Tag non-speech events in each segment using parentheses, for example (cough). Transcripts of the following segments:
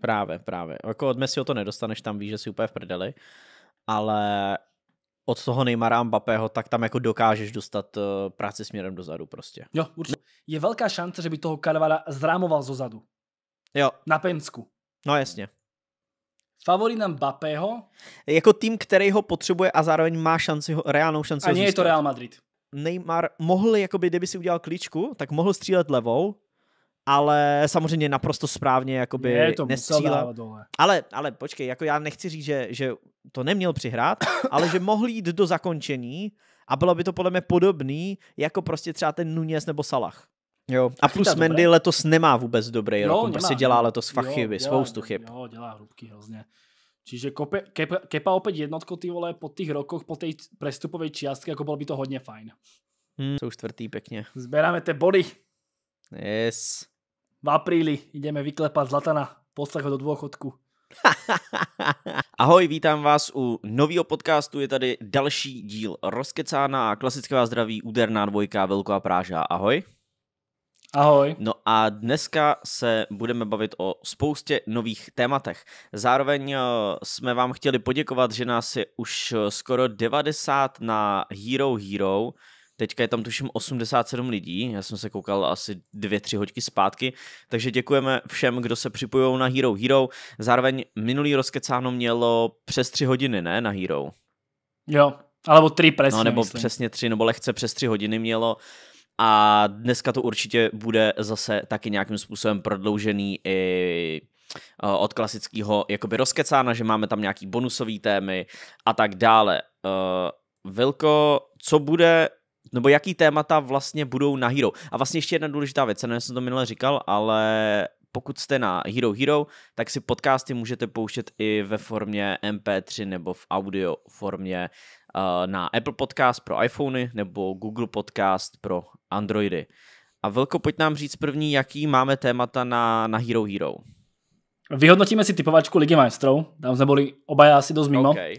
Právě, právě. Jako od Messiho to nedostaneš, tam víš, že si úplně v prdeli, ale od toho Neymara Mbappého, tak tam jako dokážeš dostat uh, práci směrem dozadu prostě. Jo, určitě. Je velká šance, že by toho Karvara zrámoval zozadu. Jo. Na Pensku. No jasně. Favorit Mbappého? Jako tým, který ho potřebuje a zároveň má šanci, ho, reálnou šanci A nie je to Real Madrid. Neymar mohl, jakoby, kdyby si udělal klíčku, tak mohl střílet levou, ale samozřejmě naprosto správně jakoby je, to dole. Ale, ale počkej, jako já nechci říct, že, že to neměl přihrát, (coughs) ale že mohl jít do zakončení a bylo by to podle mě podobný jako prostě třeba ten Nunes nebo Salah. Jo. A plus Mendy dobré. letos nemá vůbec dobrý jo, rok, on prostě dělá letos fakt chyby, spoustu chyb. Jo, dělá hrubky hrozně. Čiže kope, kepa, kepa opět jednotko, ty vole, po těch rokoch, po té přestupové částky, jako bylo by to hodně fajn. Hmm. Jsou čtvrtý pěkně. Zberáme ty body. Yes v apríli ideme vyklepať Zlatana, poslech ho do dôchodku. (laughs) Ahoj, vítám vás u nového podcastu, je tady další díl Rozkecána a klasické vás zdraví úderná dvojka Velká Práža. Ahoj. Ahoj. No a dneska se budeme bavit o spoustě nových tématech. Zároveň eh, jsme vám chtěli poděkovat, že nás je už eh, skoro 90 na Hero Hero, Teďka je tam tuším 87 lidí, já jsem se koukal asi 2-3 hoďky zpátky, takže děkujeme všem, kdo se připojují na Hero Hero. Zároveň minulý rozkecáno mělo přes 3 hodiny, ne, na Hero? Jo, alebo 3 přesně. No nebo myslím. přesně 3, nebo lehce přes 3 hodiny mělo. A dneska to určitě bude zase taky nějakým způsobem prodloužený i eh, od klasického jakoby rozkecána, že máme tam nějaký bonusové témy a tak dále. Eh, Vilko, co bude nebo jaký témata vlastně budou na Hero. A vlastně ještě jedna důležitá věc, nevím, jsem to minule říkal, ale pokud jste na Hero Hero, tak si podcasty můžete pouštět i ve formě MP3 nebo v audio formě eh, na Apple Podcast pro iPhony nebo Google Podcast pro Androidy. A Velko, pojď nám říct první, jaký máme témata na, na Hero Hero. Vyhodnotíme si typovačku Ligy majstrov, tam jsme byli oba asi dost mimo. Okay.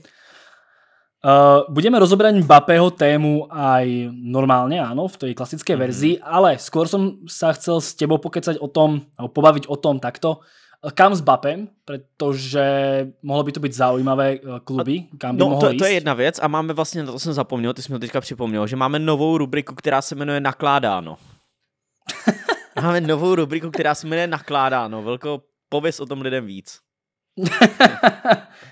Uh, budeme rozobrať Mbappého tému aj normálne, áno, v tej klasickej mm. verzii, ale skôr som sa chcel s tebou pokecať o tom, alebo pobaviť o tom takto, eh, kam s Bapem, protože mohlo by to být zajímavé eh, kluby, kam by no, mohl to, ísť. to je jedna věc a máme vlastně, na to jsem zapomněl, ty si mi teďka připomněl, že máme novou rubriku, která se jmenuje Nakládáno. (laughs) máme novou rubriku, která se jmenuje Nakládáno. Velko, pověz o tom lidem víc. (laughs)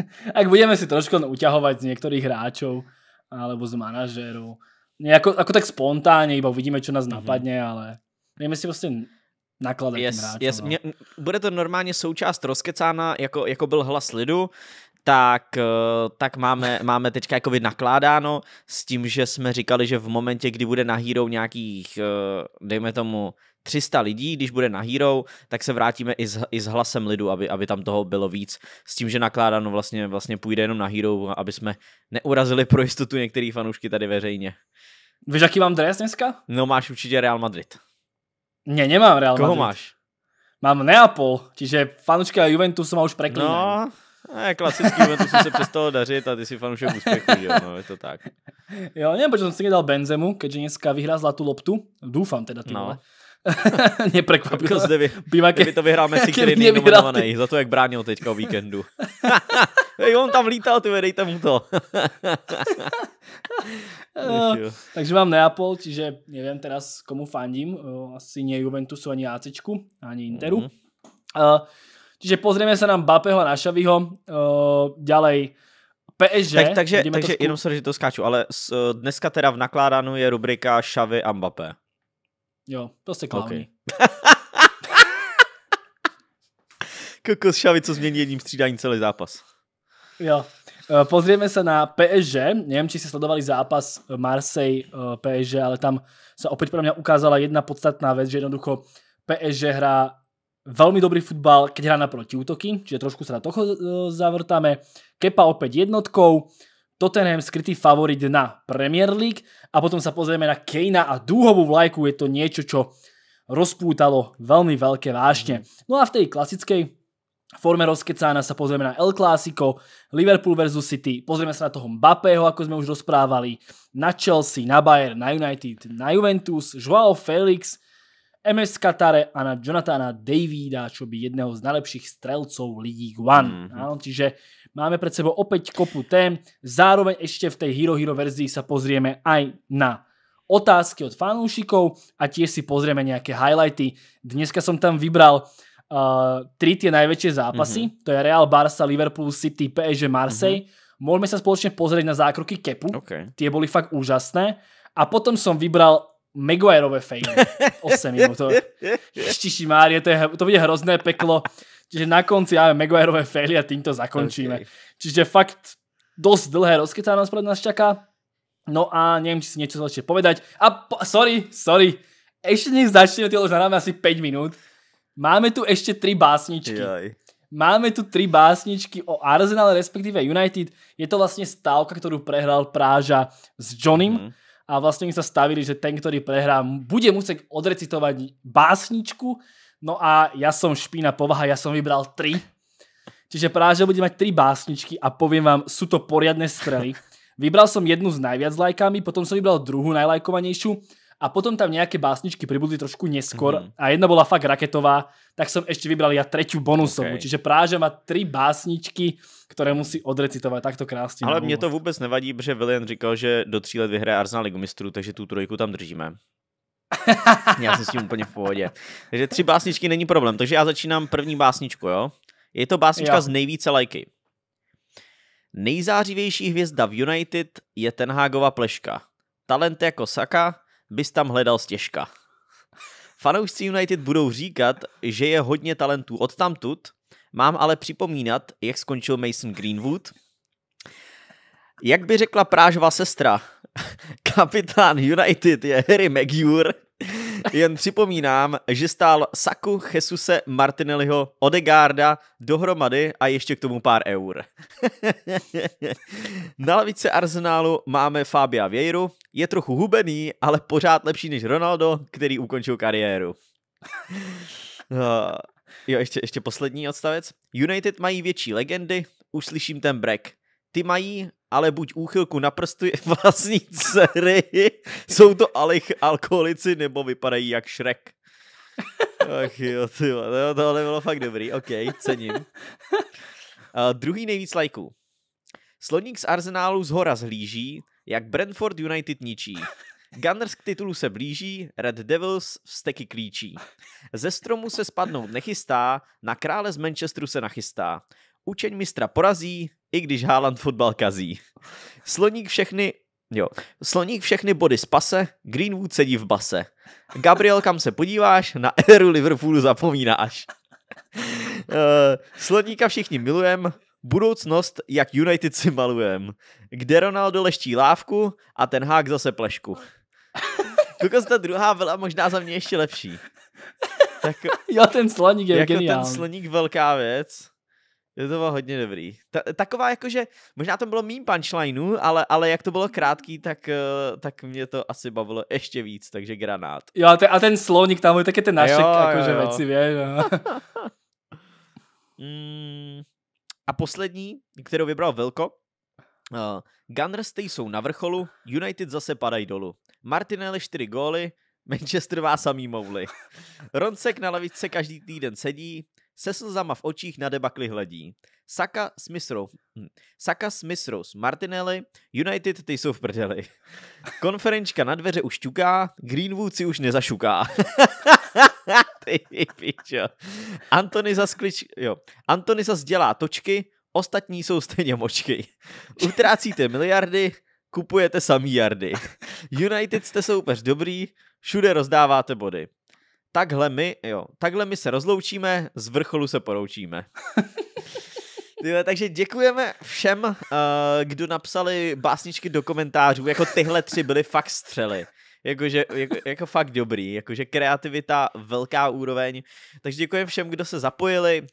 (laughs) ak budeme si trošku uťahovať z niektorých hráčov alebo z manažérov, nejako, ako tak spontánne, iba uvidíme, čo nás mm-hmm. napadne, ale vieme si vlastne nakladať yes, hráčem, yes. No. bude to normálně součást rozkecána, jako, jako byl hlas lidu tak, eh, tak máme, máme teďka jako nakládáno s tím, že jsme říkali, že v momentě, kdy bude na Hero nějakých, eh, dejme tomu, 300 lidí, když bude na Hero, tak se vrátíme i s, i s hlasem lidu, aby, aby tam toho bylo víc. S tím, že nakládáno vlastně, vlastně půjde jenom na Hero, aby jsme neurazili pro jistotu některý fanoušky tady veřejně. Víš, jaký mám dres dneska? No máš určitě Real Madrid. Ne, nemám Real Koho Madrid. Koho máš? Mám Neapol, čiže fanouška Juventusu má už preklínám. No, ne, klasický Juventus se přestalo dařit a ty si fanoušek úspěchu, jo, no, je to tak. Jo, nevím, prečo jsem si dal Benzemu, keďže dneska vyhrá zlatou loptu. doufám teda, ty no. Neprekvapilo. (laughs) Kdyby, jako Bývá, kdyby to vyhrál Messi, který není nominovaný, za to, jak bránil teďka o víkendu. Hej, (laughs) on tam lítal, ty vedejte mu to. no, (laughs) takže mám Neapol, čiže nevím teraz, komu fandím. Eh, asi nie Juventusu, ani ACčku, ani Interu. Mm-hmm. Uh, Čiže pozrieme sa na Bapeho a na Šaviho. Uh, eh, ďalej PSG. Tak, takže takže jenom sorry, že to skáču, ale s, eh, dneska teda v nakládanu je rubrika Šavy a Mbappé. Jo, prostě klávni. Okay. Kokos (laughs) Šavy, co změní jedním střídáním celý zápas. Jo. Eh, pozrieme sa na PSG. Neviem, či ste sledovali zápas Marseille PSG, ale tam sa opäť pre mňa ukázala jedna podstatná vec, že jednoducho PSG hrá Veľmi dobrý futbal, keď hrá na protiútoky, čiže trošku sa na toho e, zavrtáme. Kepa opäť jednotkou, Tottenham skrytý favorit na Premier League a potom sa pozrieme na Kejna a dúhovú vlajku. Je to niečo, čo rozpútalo veľmi veľké vážne. No a v tej klasickej forme rozkecána sa pozrieme na El Clásico, Liverpool vs. City, pozrieme sa na toho Mbappého, ako sme už rozprávali, na Chelsea, na Bayern, na United, na Juventus, Joao Felix, MS Katare a na Jonathana Davída, čo by jedného z najlepších strelcov League One. Mm-hmm. čiže máme pred sebou opäť kopu tém. Zároveň ešte v tej Hero Hero verzii sa pozrieme aj na otázky od fanúšikov a tiež si pozrieme nejaké highlighty. Dneska som tam vybral uh, tri tie najväčšie zápasy. Mm-hmm. To je Real, Barca, Liverpool, City, PSG, Marseille. Mm-hmm. Môžeme sa spoločne pozrieť na zákroky Kepu. Okay. Tie boli fakt úžasné. A potom som vybral Maguireové fejmy. 8 (laughs) minut. To, štiši Márie, to, je, to bude hrozné peklo. Čiže na konci máme Maguireové fejly a týmto zakončíme. Okay. Čiže fakt dosť dlhé rozkytá nás pred nás čaká. No a neviem, či si niečo ešte povedať. A po, sorry, sorry. Ešte nech začneme, ty už naráme asi 5 minút. Máme tu ešte tri básničky. Jaj. Máme tu tri básničky o Arsenal, respektíve United. Je to vlastne stávka, ktorú prehral Práža s Johnnym. Mm. -hmm a vlastne oni sa stavili, že ten, ktorý prehrá, bude musieť odrecitovať básničku. No a ja som špína povaha, ja som vybral tri. Čiže práve, že budem mať tri básničky a poviem vám, sú to poriadne strely. Vybral som jednu s najviac lajkami, potom som vybral druhú najlajkovanejšiu a potom tam nejaké básničky pribudli trošku neskôr mm-hmm. a jedna bola fakt raketová, tak som ešte vybral ja třetí bonusovú. Okay. Čiže Práže má tri básničky, které musí odrecitovat takto krásně. Ale mě to vůbec nevadí, protože William říkal, že do tří let vyhraje Arsenal ligu mistrů, takže tu trojku tam držíme. (laughs) já jsem s tím úplně v pohodě. Takže tři básničky není problém. Takže já začínám první básničku, jo? Je to básnička jo. z nejvíce lajky. Nejzářivější hvězda v United je ten Tenhágova pleška. Talent jako Saka, bys tam hledal stěžka. Fanoušci United budou říkat, že je hodně talentů od tamtud, mám ale připomínat, jak skončil Mason Greenwood. Jak by řekla Prážová sestra, (laughs) kapitán United je Harry Maguire. Jen připomínám, že stál Saku, Jesuse, Martinelliho, Odegarda dohromady a ještě k tomu pár eur. (laughs) Na lavice Arsenálu máme Fabia Vieiru, je trochu hubený, ale pořád lepší než Ronaldo, který ukončil kariéru. (laughs) No, jo, ještě, ještě poslední odstavec. United mají větší legendy, už slyším ten brek ty mají ale buď úchylku na prstu vlastní dcery, (laughs) jsou to alech alkoholici, nebo vypadají jak šrek. Ach jo, ty, no, tohle bylo fakt dobrý, ok, cením. A druhý nejvíc lajků. Sloník z Arsenálu zhora zhlíží, jak Brentford United ničí. Gunners k titulu se blíží, Red Devils vsteky klíčí. Ze stromu se spadnout nechystá, na krále z Manchesteru se nachystá. Učeň mistra porazí, i když Haaland fotbal kazí. Sloník všechny Jo. Sloník všechny body z pase, Greenwood sedí v base. Gabriel, kam se podíváš, na éru Liverpoolu zapomínáš. Eh, sloníka všichni milujem, budoucnost, jak United si malujem. Kde Ronaldo leští lávku a ten hák zase plešku. Lukas, ta druhá byla možná za mě ještě lepší. Tak, (laughs) jo, ten sloník je jako geniál. ten sloník velká věc. To bylo hodně dobrý. Ta, taková jakože, možná to bylo mým punchlineu, ale, ale jak to bylo krátký, tak, eh, tak mě to asi bavilo ještě víc, takže granát. Jo, a ten, a ten sloník tam, tak je ten našek, jo, jakože jo, jo. věci, věc, no. (laughs) Mm, a poslední, kterou vybral Velko, Uh, Gunners ty jsou na vrcholu, United zase padají dolů. Martinelli 4 góly, (laughs) Manchester má samý mouly. Roncek na lavice každý týden sedí, se slzama v očích na debakli hledí. Saka s Misrou. Hm, Saka s Misrou s Martinelli, United ty jsou v prdeli. (laughs) Konferenčka na dveře už čuká, Greenwood si už nezašuká. (laughs) ty pičo. Antony zasklič, jo. Antony zas dělá točky, ostatní jsou stejně močky. Utrácíte miliardy, kupujete samý jardy. (laughs) United jste soupeř dobrý, všude rozdáváte body takhle my, jo, takhle my se rozloučíme, z vrcholu se poroučíme. (laughs) Tyhle, takže děkujeme všem, eh, kdo napsali básničky do komentářů, jako tyhle tři byly fakt střely. Jakože, jako, jako fakt dobrý, jakože kreativita, velká úroveň. Takže děkujeme všem, kdo se zapojili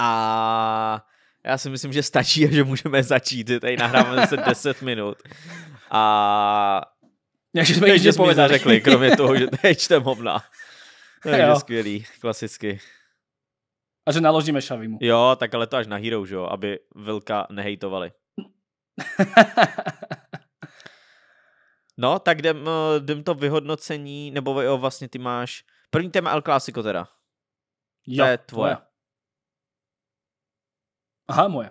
a já si myslím, že stačí a (laughs) že můžeme začít. Tady nahráváme se 10 minut. A... Jak jsme ještě povedali. řekli, kromě toho, že (laughs) to je čtem hovna. Takže (laughs) jo. skvělý, klasicky. A že naložíme šavimu. Jo, tak ale to až na Hero, že jo, aby Vilka nehejtovali. (laughs) no, tak jdem, eh, jdem to vyhodnocení, nebo jo, vlastně ty máš... První téma El Clásico teda. Jo, to je tvoje. Moje. Aha, moje.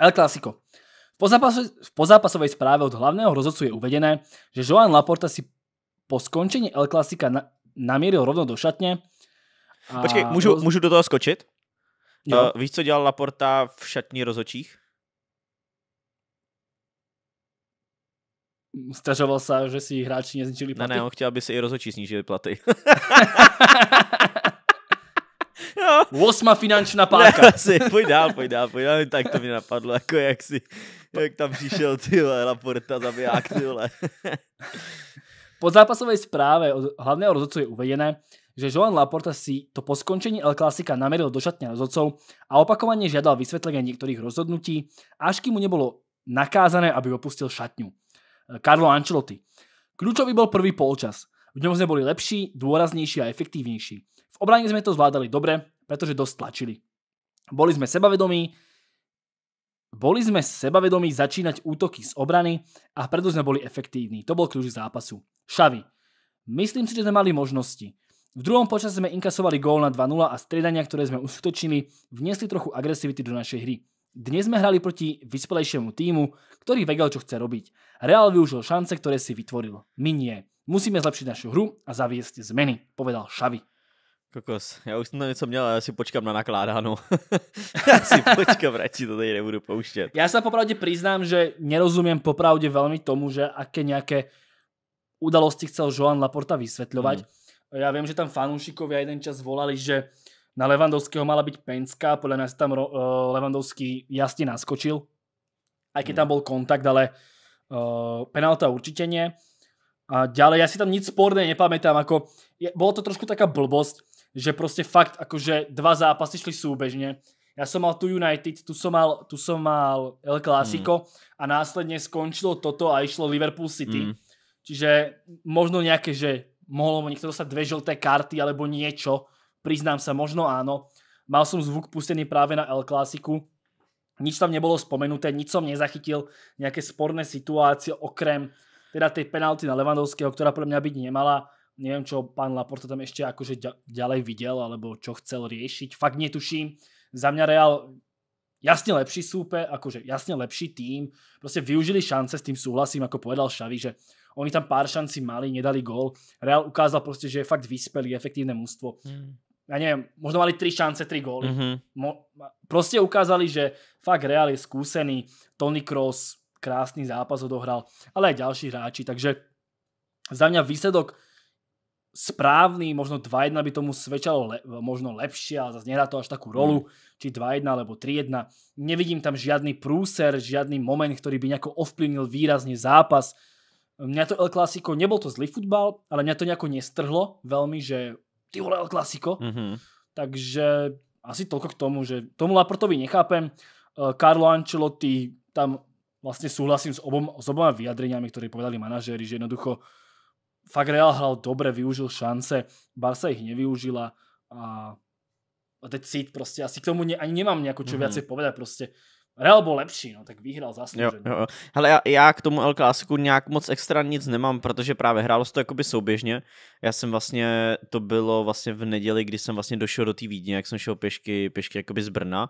El Clásico. V, pozápasovej, v pozápasovej správe od hlavného rozhodcu je uvedené, že Joan Laporta si po skončení El Clásica na, namíril rovno do šatně. A Počkej, můžu, roz... můžu do toho skočit? Jo. Uh, víš, co dělal Laporta v šatní rozočích? Stažoval se, že si hráči nezničili platy? Ne, ne, on chtěl, aby si i rozočí snížili platy. (laughs) Osma finančná páka. Ne, (laughs) asi, pojď dál, pojď dál, pojď dál, tak to mi napadlo, jako jak si, jak tam přišel, ty vole, Laporta zabiják, ty vole. (laughs) Po zápasovej správe od hlavného rozhodcu je uvedené, že Joan Laporta si to po skončení El Clásica nameril do šatne rozhodcov a opakovane žiadal vysvetlenie niektorých rozhodnutí, až kým mu nebolo nakázané, aby opustil šatňu. Carlo Ancelotti. Kľúčový bol prvý polčas. V ňom sme boli lepší, dôraznejší a efektívnejší. V obrane sme to zvládali dobre, pretože dosť tlačili. Boli sme sebavedomí, Boli sme sebavedomí začínať útoky z obrany a preto sme boli efektívni. To bol kľúč zápasu. Šavi. Myslím si, že sme mali možnosti. V druhom počase sme inkasovali gól na 2-0 a striedania, ktoré sme uskutočnili, vniesli trochu agresivity do našej hry. Dnes sme hrali proti vyspelejšiemu týmu, ktorý vedel, čo chce robiť. Real využil šance, ktoré si vytvoril. My nie. Musíme zlepšiť našu hru a zaviesť zmeny, povedal Šavi. Kokos, já už jsem tam něco měl, ale já si počkám na nakládáno. (laughs) já si počkám, radši to tady nebudu pouštět. Já se popravdě přiznám, že nerozumím popravdě velmi tomu, že aké nějaké udalosti chcel Joan Laporta vysvětlovat. Hmm. Já vím, že tam fanúšikovia jeden čas volali, že na Levandovského mala být Penska, podle nás tam uh, eh, Levandovský jasně naskočil, aj když hmm. tam byl kontakt, ale uh, penalta určitě ne. A ďalej, ja si tam nič sporné nepamätám, ako je, bolo to trošku taká blbosť, že prostě fakt akože dva zápasy šli súbežne. Ja som mal tu United, tu som mal, tu som mal El Clásico mm. a následne skončilo toto a išlo Liverpool City. Mm. Čiže možno nejaké, že mohlo niekto dostať dve žlté karty alebo niečo. Priznám sa, možno áno. Mal som zvuk pustený práve na El Clásico. Nič tam nebolo spomenuté, nič som nezachytil, nejaké sporné situácie okrem teda tej penalty na Levandovského, ktorá pre mňa byť nemala Neviem, čo pán Laporta tam ešte akože ďalej videl, alebo čo chcel riešiť. Fakt netuším. Za mňa Real jasne lepší súpe, akože jasne lepší tým. Proste využili šance, s tým súhlasím, ako povedal Šavi, že oni tam pár šanci mali, nedali gól. Real ukázal proste, že je fakt vyspelý, efektívne mužstvo. Hmm. Ja neviem, možno mali tri šance, tri góly. Mhm. proste ukázali, že fakt Real je skúsený. Toni Kroos krásny zápas odohral, ale aj ďalší hráči, takže za mňa výsledok správny, možno 2-1 by tomu svedčalo le, možno lepšie, ale zase nehrá to až takú rolu, mm. či 2-1 alebo 3-1. Nevidím tam žiadny prúser, žiadny moment, ktorý by nejako ovplyvnil výrazne zápas. Mňa to El Clasico, nebol to zlý futbal, ale mňa to nejako nestrhlo veľmi, že ty vole El Clasico. Mm-hmm. Takže asi toľko k tomu, že tomu Laportovi nechápem. Eh, Carlo Ancelotti, tam vlastne súhlasím s, obom, s oboma vyjadreniami, ktoré povedali manažéri, že jednoducho uh, fakt Real hral dobre, využil šance, Barca ich nevyužila a, a teď cít prostě, asi k tomu ne, ani nemám nejako čo mm. viacej povedať, prostě Real byl lepší, no, tak vyhrál zaslouženě. Hele, já, já k tomu El Clásiku nějak moc extra nic nemám, protože právě hrálo se to jakoby souběžně. Já jsem vlastně, to bylo vlastně v neděli, kdy jsem vlastně došel do té Vídně, jak jsem šel pěšky, pěšky jakoby z Brna.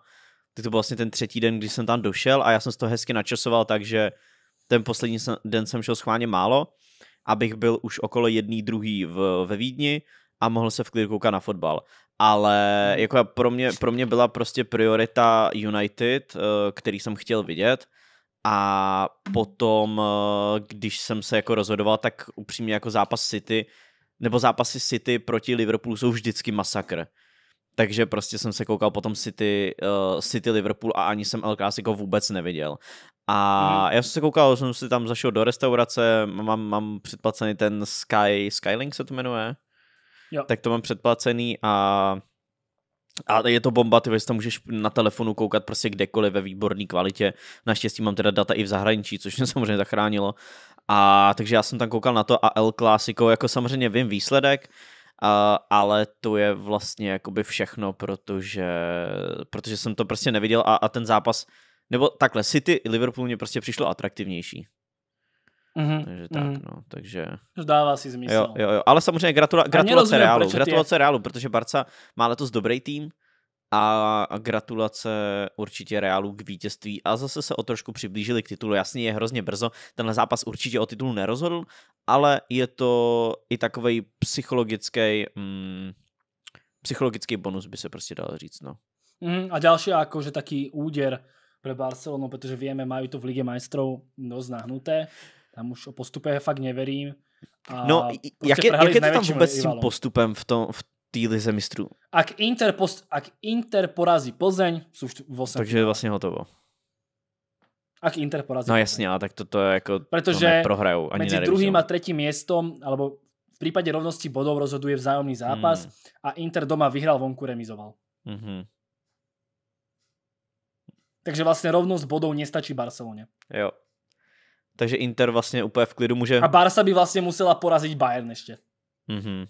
Tak to byl vlastně ten třetí den, kdy jsem tam došel a já jsem to hezky načasoval, takže ten poslední den jsem šel schválně málo abych byl už okolo jedný druhý v, ve Vídni a mohl se v klidu koukat na fotbal. Ale hmm. jako pro mě, pro mě byla prostě priorita United, eh, který jsem chtěl vidět a potom, eh, když jsem se jako rozhodoval, tak upřímně jako zápas City, nebo zápasy City proti Liverpoolu jsou vždycky masakr. Takže prostě jsem se koukal potom City, eh, City Liverpool a ani jsem El Clasico vůbec neviděl. A mhm. já jsem se koukal, jsem si tam zašel do restaurace, mám, mám předplacený ten Sky, Skylink se to jmenuje. Jo. Tak to mám předplacený a a je to bomba, ty tam můžeš na telefonu koukat prostě kdekoliv ve výborné kvalitě. Naštěstí mám teda data i v zahraničí, což mě (laughs) samozřejmě zachránilo. A takže já jsem tam koukal na to a El Clásico, jako samozřejmě vím výsledek, a, ale to je vlastně jakoby všechno, protože, protože jsem to prostě neviděl a, a ten zápas nebo takhle, City i Liverpool mě prostě přišlo atraktivnější. Mm-hmm. Takže tak, mm-hmm. no, takže... Dává si zmysl. Jo, jo, jo. Ale samozřejmě gratula- gratulace Realu, gratulace Realu, protože Barca má letos dobrý tým a gratulace určitě Realu k vítězství a zase se o trošku přiblížili k titulu. Jasně je hrozně brzo, tenhle zápas určitě o titulu nerozhodl, ale je to i takový psychologický mm, psychologický bonus by se prostě dalo říct, no. Mm, a další jako že taký úder pre Barcelonu, pretože vieme, majú to v Lige majstrov dosť nahnuté. Tam už o postupe fakt neverím. A no, prostě jak je, jak je to tam vôbec s tým postupem v, tom, v té lize mistrů? Ak Inter, post, ak Inter porazí Plzeň, sú v 8. Takže je vlastně hotovo. Ak Inter porazí No jasně, ale tak to, to je jako, Protože to ani medzi mezi druhým a třetím miestom, alebo v případě rovnosti bodov rozhoduje vzájomný zápas mm. a Inter doma vyhrál, vonku remizoval. Mm-hmm. Takže vlastně rovnost bodů nestačí Barceloně. Jo. Takže Inter vlastně úplně v klidu může... A Barca by vlastně musela porazit Bayern ještě. Mhm.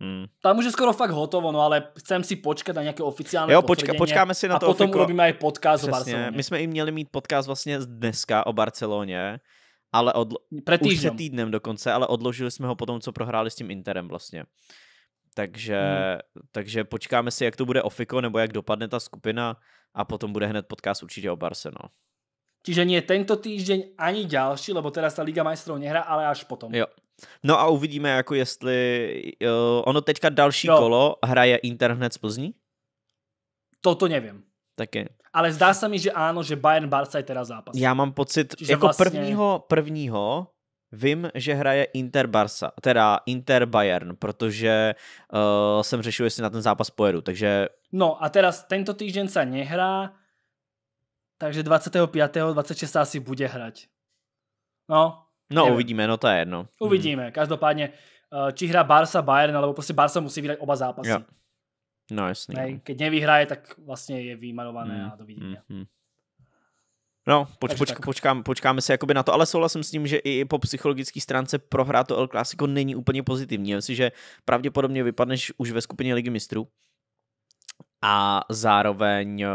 Hmm. Tam už je skoro fakt hotovo, no ale chcem si počkat na nějaké oficiální Jo, počka, počkáme si na to. A potom ofiko... urobíme i podcast Přesně. o Barceloně. My jsme i měli mít podcast vlastně dneska o Barceloně, ale odlo... Před týdnem. už před týdnem dokonce, ale odložili jsme ho potom, co prohráli s tím Interem vlastně. Takže, hmm. takže počkáme si, jak to bude ofiko, nebo jak dopadne ta skupina a potom bude hned podcast určitě o Barse, no. Čiže nie tento týždeň ani ďalší, lebo teraz ta Liga majstrov nehrá, ale až potom. Jo. No a uvidíme, jako jestli... Uh, ono teďka další jo. kolo hraje Inter hned z Plzní? Toto nevím. Taky. Ale zdá se mi, že ano, že Bayern Barca je teda zápas. Já mám pocit, Čiže jako vlastně... prvního, prvního Vím, že hraje Inter Barca, teda Inter Bayern, protože uh, jsem řešil, jestli na ten zápas pojedu, takže... No a teraz tento týden se nehrá, takže 25. 26. asi bude hrať. No, No nevím. uvidíme, no to je jedno. Mhm. Uvidíme, hmm. každopádně, eh, či hra Barca Bayern, alebo prostě Barca musí vyhrať oba zápasy. Ja. No jasný. Ne, no. keď nevyhraje, tak vlastně je vymalované hmm. a dovidíme. Hmm. No, poč, poč, počkám, počkáme se jakoby na to, ale souhlasím s tím, že i po psychologické stránce prohrát to El Clásico není úplně pozitivní. Myslím, že pravděpodobně vypadneš už ve skupině Ligy mistrů. A zároveň, eh,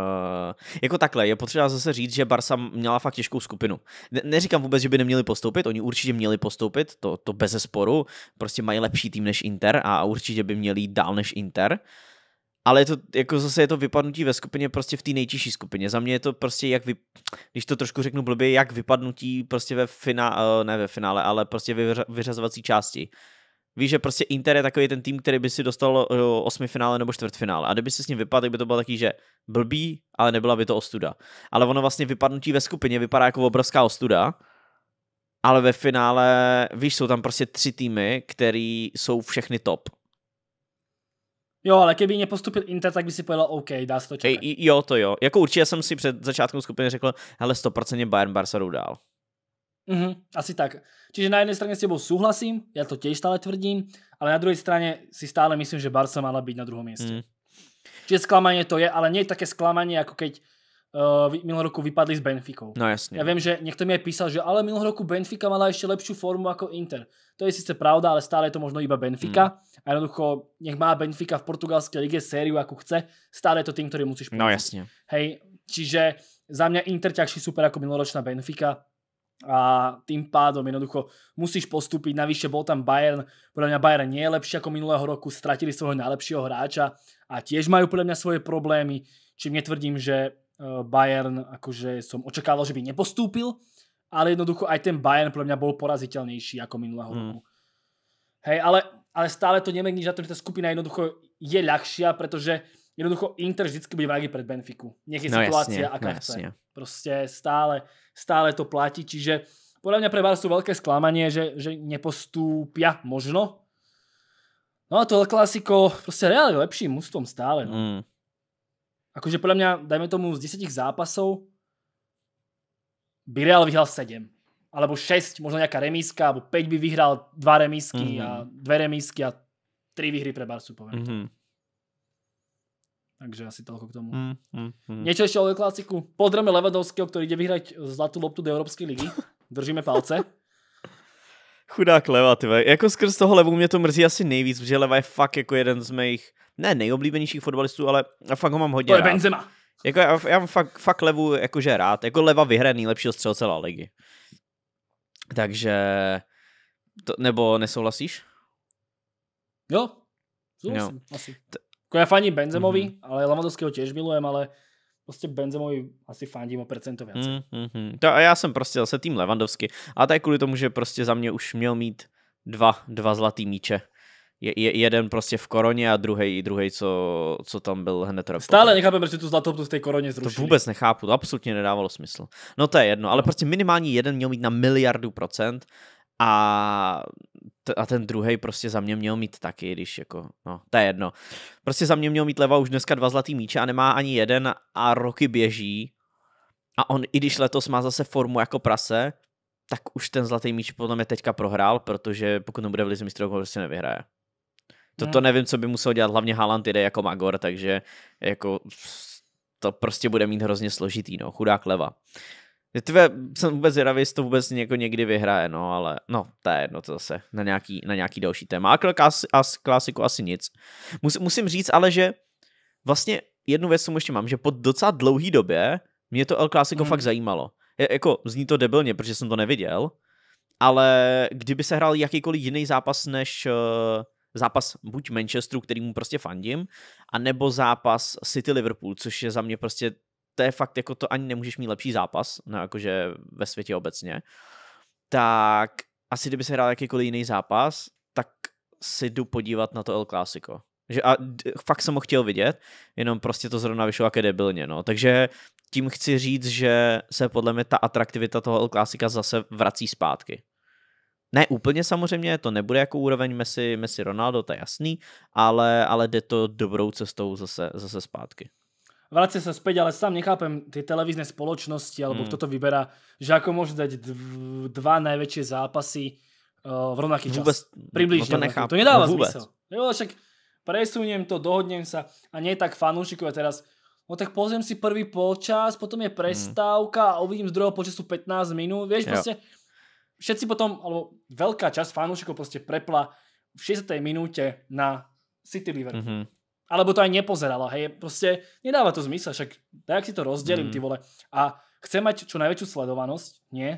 jako takhle, je potřeba zase říct, že Barsa měla fakt těžkou skupinu. Ne- neříkám vůbec, že by neměli postoupit, oni určitě měli postoupit, to, to bez sporu. Prostě mají lepší tým než Inter a určitě by měli jít dál než Inter. Uh, ale je to, jako zase je to vypadnutí ve skupině, prostě v té nejtěžší skupině. Za mě je to prostě jak, vy, když to trošku řeknu blbě, jak vypadnutí prostě ve finále, eh, ne ve finále, ale prostě ve vyřazovací části. Víš, že prostě Inter je takový ten tým, který by si dostal eh, osmi finále nebo čtvrtfinále. A kdyby si s ním vypadl, tak by to bylo taky, že blbý, ale nebyla by to ostuda. Ale ono vlastně vypadnutí ve skupině vypadá jako obrovská ostuda, ale ve finále, víš, jsou tam prostě tři týmy, které jsou všechny top Jo, ale kdyby mě postupil Inter, tak by si pojela OK, dá se to čekat. Jo, to jo. Jako určitě jsem si před začátkem skupiny řekl, hele, 100% Bayern Barca jdou dál. Mhm, asi tak. Čiže na jedné straně s tebou souhlasím, já to těž stále tvrdím, ale na druhé straně si stále myslím, že Barca mala být na druhém místě. Mm. Čiže zklamaně to je, ale nie je také zklamaně, jako keď uh, minulého roku vypadli s Benficou. No jasně. Já vím, že někdo mi aj písal, že ale minulého roku Benfica mala ještě lepší formu jako Inter. To je sice pravda, ale stále je to možno iba Benfica. Mm. A jednoducho, nech má Benfica v portugalské lige sériu, jako chce, stále je to tým, který musíš pomôcť. No jasně. Hej, čiže za mňa Inter ťažší super ako minuloročná Benfica a tým pádom jednoducho musíš postúpiť. Navyše bol tam Bayern, podľa mňa Bayern nie je lepší ako minulého roku, stratili svojho najlepšieho hráča a tiež majú podľa mňa svoje problémy, čím netvrdím, že Eh, Bayern, akože som očakával, že by nepostúpil, ale jednoducho aj ten Bayern pre mňa bol poraziteľnejší ako minulého hmm. roku. Mm. Hej, ale, ale stále to nemení to, že tá skupina jednoducho je ľahšia, pretože jednoducho Inter vždycky bude v pred Benfiku. Nech je no, situácia jasne, aká no, chce. Proste stále, stále to platí, čiže podľa mňa pre Barsu veľké sklamanie, že, že nepostúpia možno. No a to El Clasico, proste Real je lepším ústvom stále. No. Mm. Akože podľa mňa, dajme tomu, z desetich zápasov by Real vyhral sedem. Alebo šesť, možno nejaká remíska, alebo 5 by vyhral dva remísky a mhm. dve remísky a tri výhry pre Barsu, poviem. to. Mhm. Takže asi toľko k tomu. Mhm, Niečo ešte o El Pozdravme Levadovského, ktorý ide vyhrať eh, zlatú loptu do Európskej ligy. (laughs) Držíme palce. Chudák Leva, ty Jako skrz toho Levu mě to mrzí asi nejvíc, protože Leva je fakt jako jeden z mých ne nejoblíbenějších fotbalistů, ale fakt ho mám hodně To je rád. Benzema. Jako já, já mám fakt, fakt levu jakože rád. Jako leva vyhraje nejlepšího střelce La ligy. Takže... To, nebo nesouhlasíš? Jo, souhlasím, jo. asi. T- jako já fandím Benzemovi, mm-hmm. ale Lamadovského těž milujem, ale prostě Benzemovi asi fandím o procento víc. Mm-hmm. To, a já jsem prostě zase tým Levandovsky. A to je kvůli tomu, že prostě za mě už měl mít dva, dva zlatý míče je, je, jeden prostě v koroně a druhý, druhý co, co tam byl hned rok. Stále nechápu, proč tu zlatou tu z té koroně zrušili. To vůbec nechápu, to absolutně nedávalo smysl. No to je jedno, ale prostě minimální jeden měl mít na miliardu procent a, t- a ten druhý prostě za mě měl mít taky, když jako, no, to je jedno. Prostě za mě měl mít leva už dneska dva zlatý míče a nemá ani jeden a roky běží a on, i když letos má zase formu jako prase, tak už ten zlatý míč podle mě teďka prohrál, protože pokud nebude v Lize mistrů, prostě nevyhraje. To, to nevím, co by musel dělat, hlavně Haaland jde jako Magor, takže jako to prostě bude mít hrozně složitý, no, chudák leva. Tvě, jsem vůbec zvědavý, jestli to vůbec někdy vyhraje, no, ale no, to je jedno to zase na nějaký, na nějaký další téma. A klas, klasiku asi nic. Mus, musím říct ale, že vlastně jednu věc, co ještě mám, že po docela dlouhý době mě to El Clásico mm. fakt zajímalo. Je, jako, zní to debilně, protože jsem to neviděl, ale kdyby se hrál jakýkoliv jiný zápas než uh, zápas buď Manchesteru, kterýmu prostě fandím, anebo zápas City Liverpool, což je za mě prostě, to je fakt jako to ani nemůžeš mít lepší zápas, no jakože ve světě obecně, tak asi kdyby se hrál jakýkoliv jiný zápas, tak si jdu podívat na to El Clásico. Že a fakt jsem ho chtěl vidět, jenom prostě to zrovna vyšlo jaké debilně, no. Takže tím chci říct, že se podle mě ta atraktivita toho El Clásica zase vrací zpátky. Ne úplně samozřejmě, to nebude jako úroveň Messi, Messi Ronaldo, to je jasný, ale, ale jde to dobrou cestou zase, zase zpátky. Vrátí se zpět, ale sám nechápem ty televizní spoločnosti, alebo hmm. kto to vyberá, že jako může dát dva největší zápasy uh, v rovnaký čas. Vôbec, No to, nechápem. to nedává no smysl. Jo, však presuniem to, dohodnem se a nie tak fanúšikové teraz. No tak pozriem si prvý polčas, potom je hmm. prestávka hmm. a uvidím z druhého počasu 15 minút. Vieš, jo všetci potom, alebo veľká časť fanúšikov proste prepla v 60. minúte na City Liverpool. Mm-hmm. Alebo to aj nepozerala, hej, proste nedáva to zmysel, však tak si to rozdelím, mm. ty vole. A chce mať čo najväčšiu sledovanosť, nie?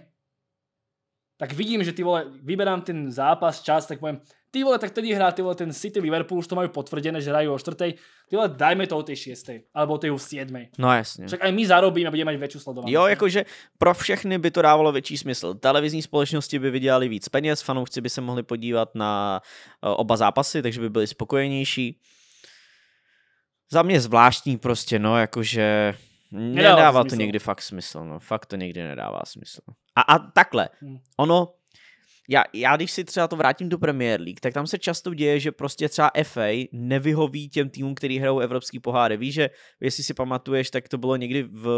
Tak vidím, že ty vole, vyberám ten zápas, čas, tak poviem, ty vole, tak tedy hrá ty vole, ten City Liverpool, už to majú potvrdené, že hrajú o 4. Ty vole, dajme to o tej 6. alebo o tej 7. No jasně. Však aj my zarobíme, budeme mať väčšiu sledovanost. Jo, jakože pro všechny by to dávalo větší smysl. Televizní společnosti by vydiali víc peněz, fanoušci by se mohli podívat na eh, oba zápasy, takže by byli spokojenější. Za mě zvláštní prostě, no, jakože nedává, to někdy fakt smysl, no, fakt to někdy nedává smysl. A, a takhle, hmm. ono já, já když si třeba to vrátím do Premier League, tak tam se často děje, že prostě třeba FA nevyhoví těm týmům, který hrajou evropský pohár. Víš, že jestli si pamatuješ, tak to bylo někdy v,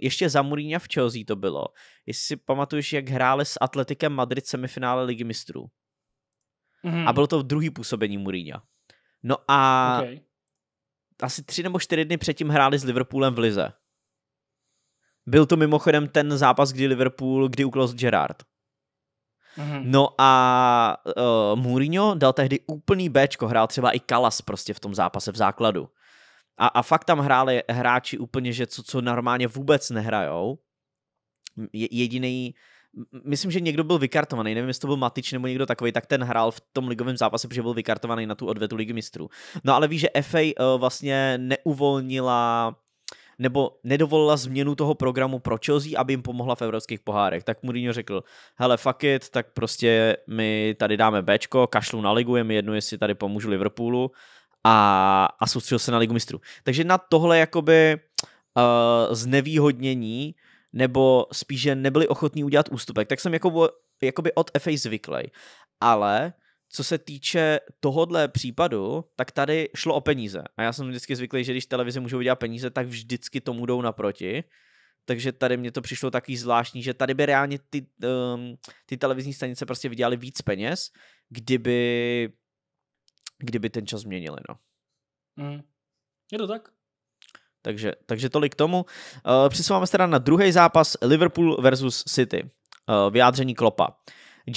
ještě za Mourinho v Chelsea to bylo. Jestli si pamatuješ, jak hráli s Atletikem Madrid semifinále ligy mistrů. Mm-hmm. A bylo to v druhý působení Mourinho. No a okay. asi tři nebo čtyři dny předtím hráli s Liverpoolem v Lize. Byl to mimochodem ten zápas, kdy Liverpool, kdy uklost Gerard. Mm-hmm. No a uh, Mourinho dal tehdy úplný Bčko, hrál třeba i Kalas prostě v tom zápase v základu. A, a fakt tam hráli hráči úplně, že co, co normálně vůbec nehrajou. Je, jediný, myslím, že někdo byl vykartovaný, nevím, jestli to byl Matič nebo někdo takový, tak ten hrál v tom ligovém zápase, protože byl vykartovaný na tu odvetu ligy mistrů. No ale ví, že FA uh, eh, vlastně neuvolnila nebo nedovolila změnu toho programu pro Chelsea, aby jim pomohla v evropských pohárech. Tak Mourinho řekl, hele, fuck it, tak prostě my tady dáme Bčko, kašlu na ligu, je mi jedno, jestli tady pomůžu Liverpoolu a, a soustředil se na ligu mistrů. Takže na tohle jakoby uh, znevýhodnění nebo spíše nebyli ochotní udělat ústupek, tak jsem jako, jakoby od FA zvyklý. Ale co se týče tohodle případu, tak tady šlo o peníze. A já jsem vždycky zvyklý, že když televize můžou dělat peníze, tak vždycky tomu jdou naproti. Takže tady mě to přišlo taky zvláštní, že tady by reálně ty, um, ty televizní stanice prostě vydělaly víc peněz, kdyby, kdyby ten čas změnili. No. Mm. Je to tak? Takže, takže tolik k tomu. Uh, přesouváme se teda na druhý zápas Liverpool versus City. Uh, vyjádření Klopa.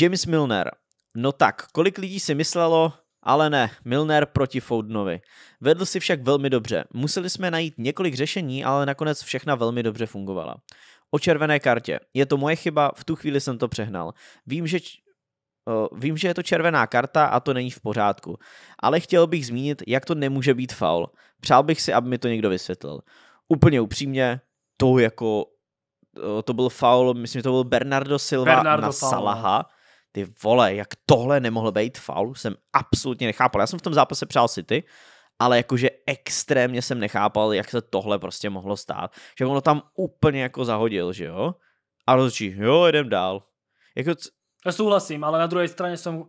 James Milner No tak, kolik lidí si myslelo, ale ne, Milner proti Foudnovi. Vedl si však velmi dobře. Museli jsme najít několik řešení, ale nakonec všechna velmi dobře fungovala. O červené kartě. Je to moje chyba, v tu chvíli jsem to přehnal. Vím, že Vím, že je to červená karta a to není v pořádku, ale chtěl bych zmínit, jak to nemůže být faul. Přál bych si, aby mi to někdo vysvětlil. Úplně upřímně, to jako to byl faul, myslím, že to byl Bernardo Silva Bernardo na Faul. No. Salaha ty vole, jak tohle nemohl být faul, jsem absolutně nechápal. Já jsem v tom zápase přál City, ale jakože extrémně jsem nechápal, jak se tohle prostě mohlo stát. Že ono tam úplně jako zahodil, že jo? A rozčí, jo, jedem dál. Jako... C- já souhlasím, ale na druhé straně jsem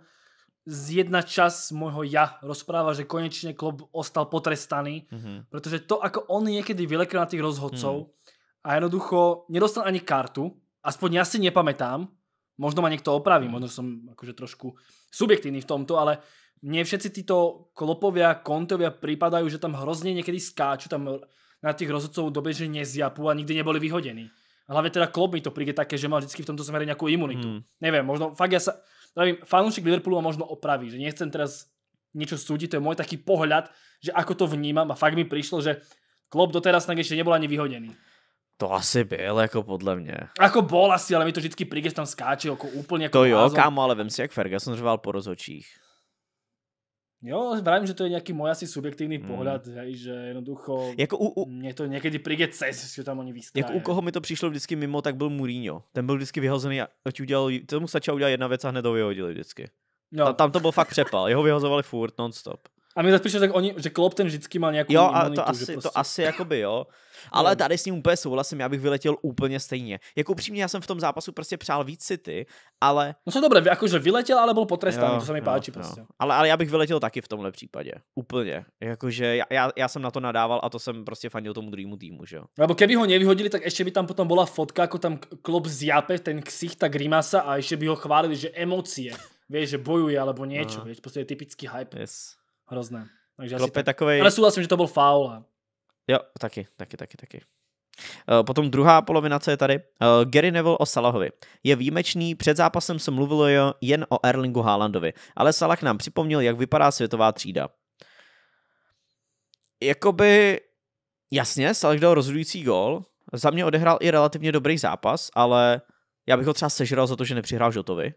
z jedna čas mojho ja rozpráva, že konečně klub ostal potrestaný, mm-hmm. protože to, ako on někdy vylekl na těch rozhodcov mm. a jednoducho nedostal ani kartu, aspoň já si nepamätám, Možno ma niekto opraví, možno som akože trošku subjektívny v tomto, ale mne všetci títo klopovia, kontovia prípadajú, že tam hrozne niekedy skáču, tam na tých rozhodcov že nezjapú a nikdy neboli vyhodení. A hlavne teda klop mi to príde také, že má vždy v tomto smere nejakú imunitu. Mm. Neviem, možno fakt ja sa... Pravím, fanúšik Liverpoolu ma možno opraví, že nechcem teraz niečo súdiť, to je môj taký pohľad, že ako to vnímam a fakt mi prišlo, že klop doteraz tak ešte nebol ani vyhodený. To asi byl, jako podle mě. Jako bol asi, ale mi to vždycky prý, tam skáče jako úplně jako To jo, mázon. kámo, ale vem si, jak Ferguson řval po rozhočích. Jo, vravím, že to je nějaký můj asi subjektivní mm. pohled, hej, že jednoducho jako u, u... mě to někdy přijde cez, že tam oni výstraje. Jako u koho mi to přišlo vždycky mimo, tak byl Mourinho. Ten byl vždycky vyhozený, ať udělal, tomu stačilo udělat jedna věc a hned ho vyhodili vždycky. No. Tam, tam to byl fakt přepal, jeho vyhozovali furt non-stop. A mi tak přišlo, tak oni, že Klopp ten vždycky má nějakou Jo, a to asi, prostě... to asi jakoby jo. (laughs) Ale tady s ním úplně souhlasím, já bych vyletěl úplně stejně. Jako upřímně, já jsem v tom zápasu prostě přál víc City, ale... No to dobré, jakože vyletěl, ale byl potrestán, jo, to se mi jo, páči jo. prostě. Ale, ale já bych vyletěl taky v tomhle případě. Úplně. Jakože já, já, já jsem na to nadával a to jsem prostě fandil tomu druhému týmu, že jo. No, nebo keby ho nevyhodili, tak ještě by tam potom byla fotka, jako tam klop zjápe ten ksich, ta grimasa a ještě by ho chválili, že emocie. Víš, že bojuje alebo něco, víš, prostě je typický hype. Yes. Hrozné. Takže Klop asi takovej... Ale souhlasím, že to byl faul. Jo, taky, taky, taky, taky. Eh, potom druhá polovina, co je tady. Eh, Gary Neville o Salahovi. Je výjimečný, před zápasem se mluvilo jen o Erlingu Haalandovi, ale Salah nám připomněl, jak vypadá světová třída. Jakoby, jasně, Salah dal rozhodující gól, za mě odehrál i relativně dobrý zápas, ale já bych ho třeba sežral za to, že nepřihrál Žotovi,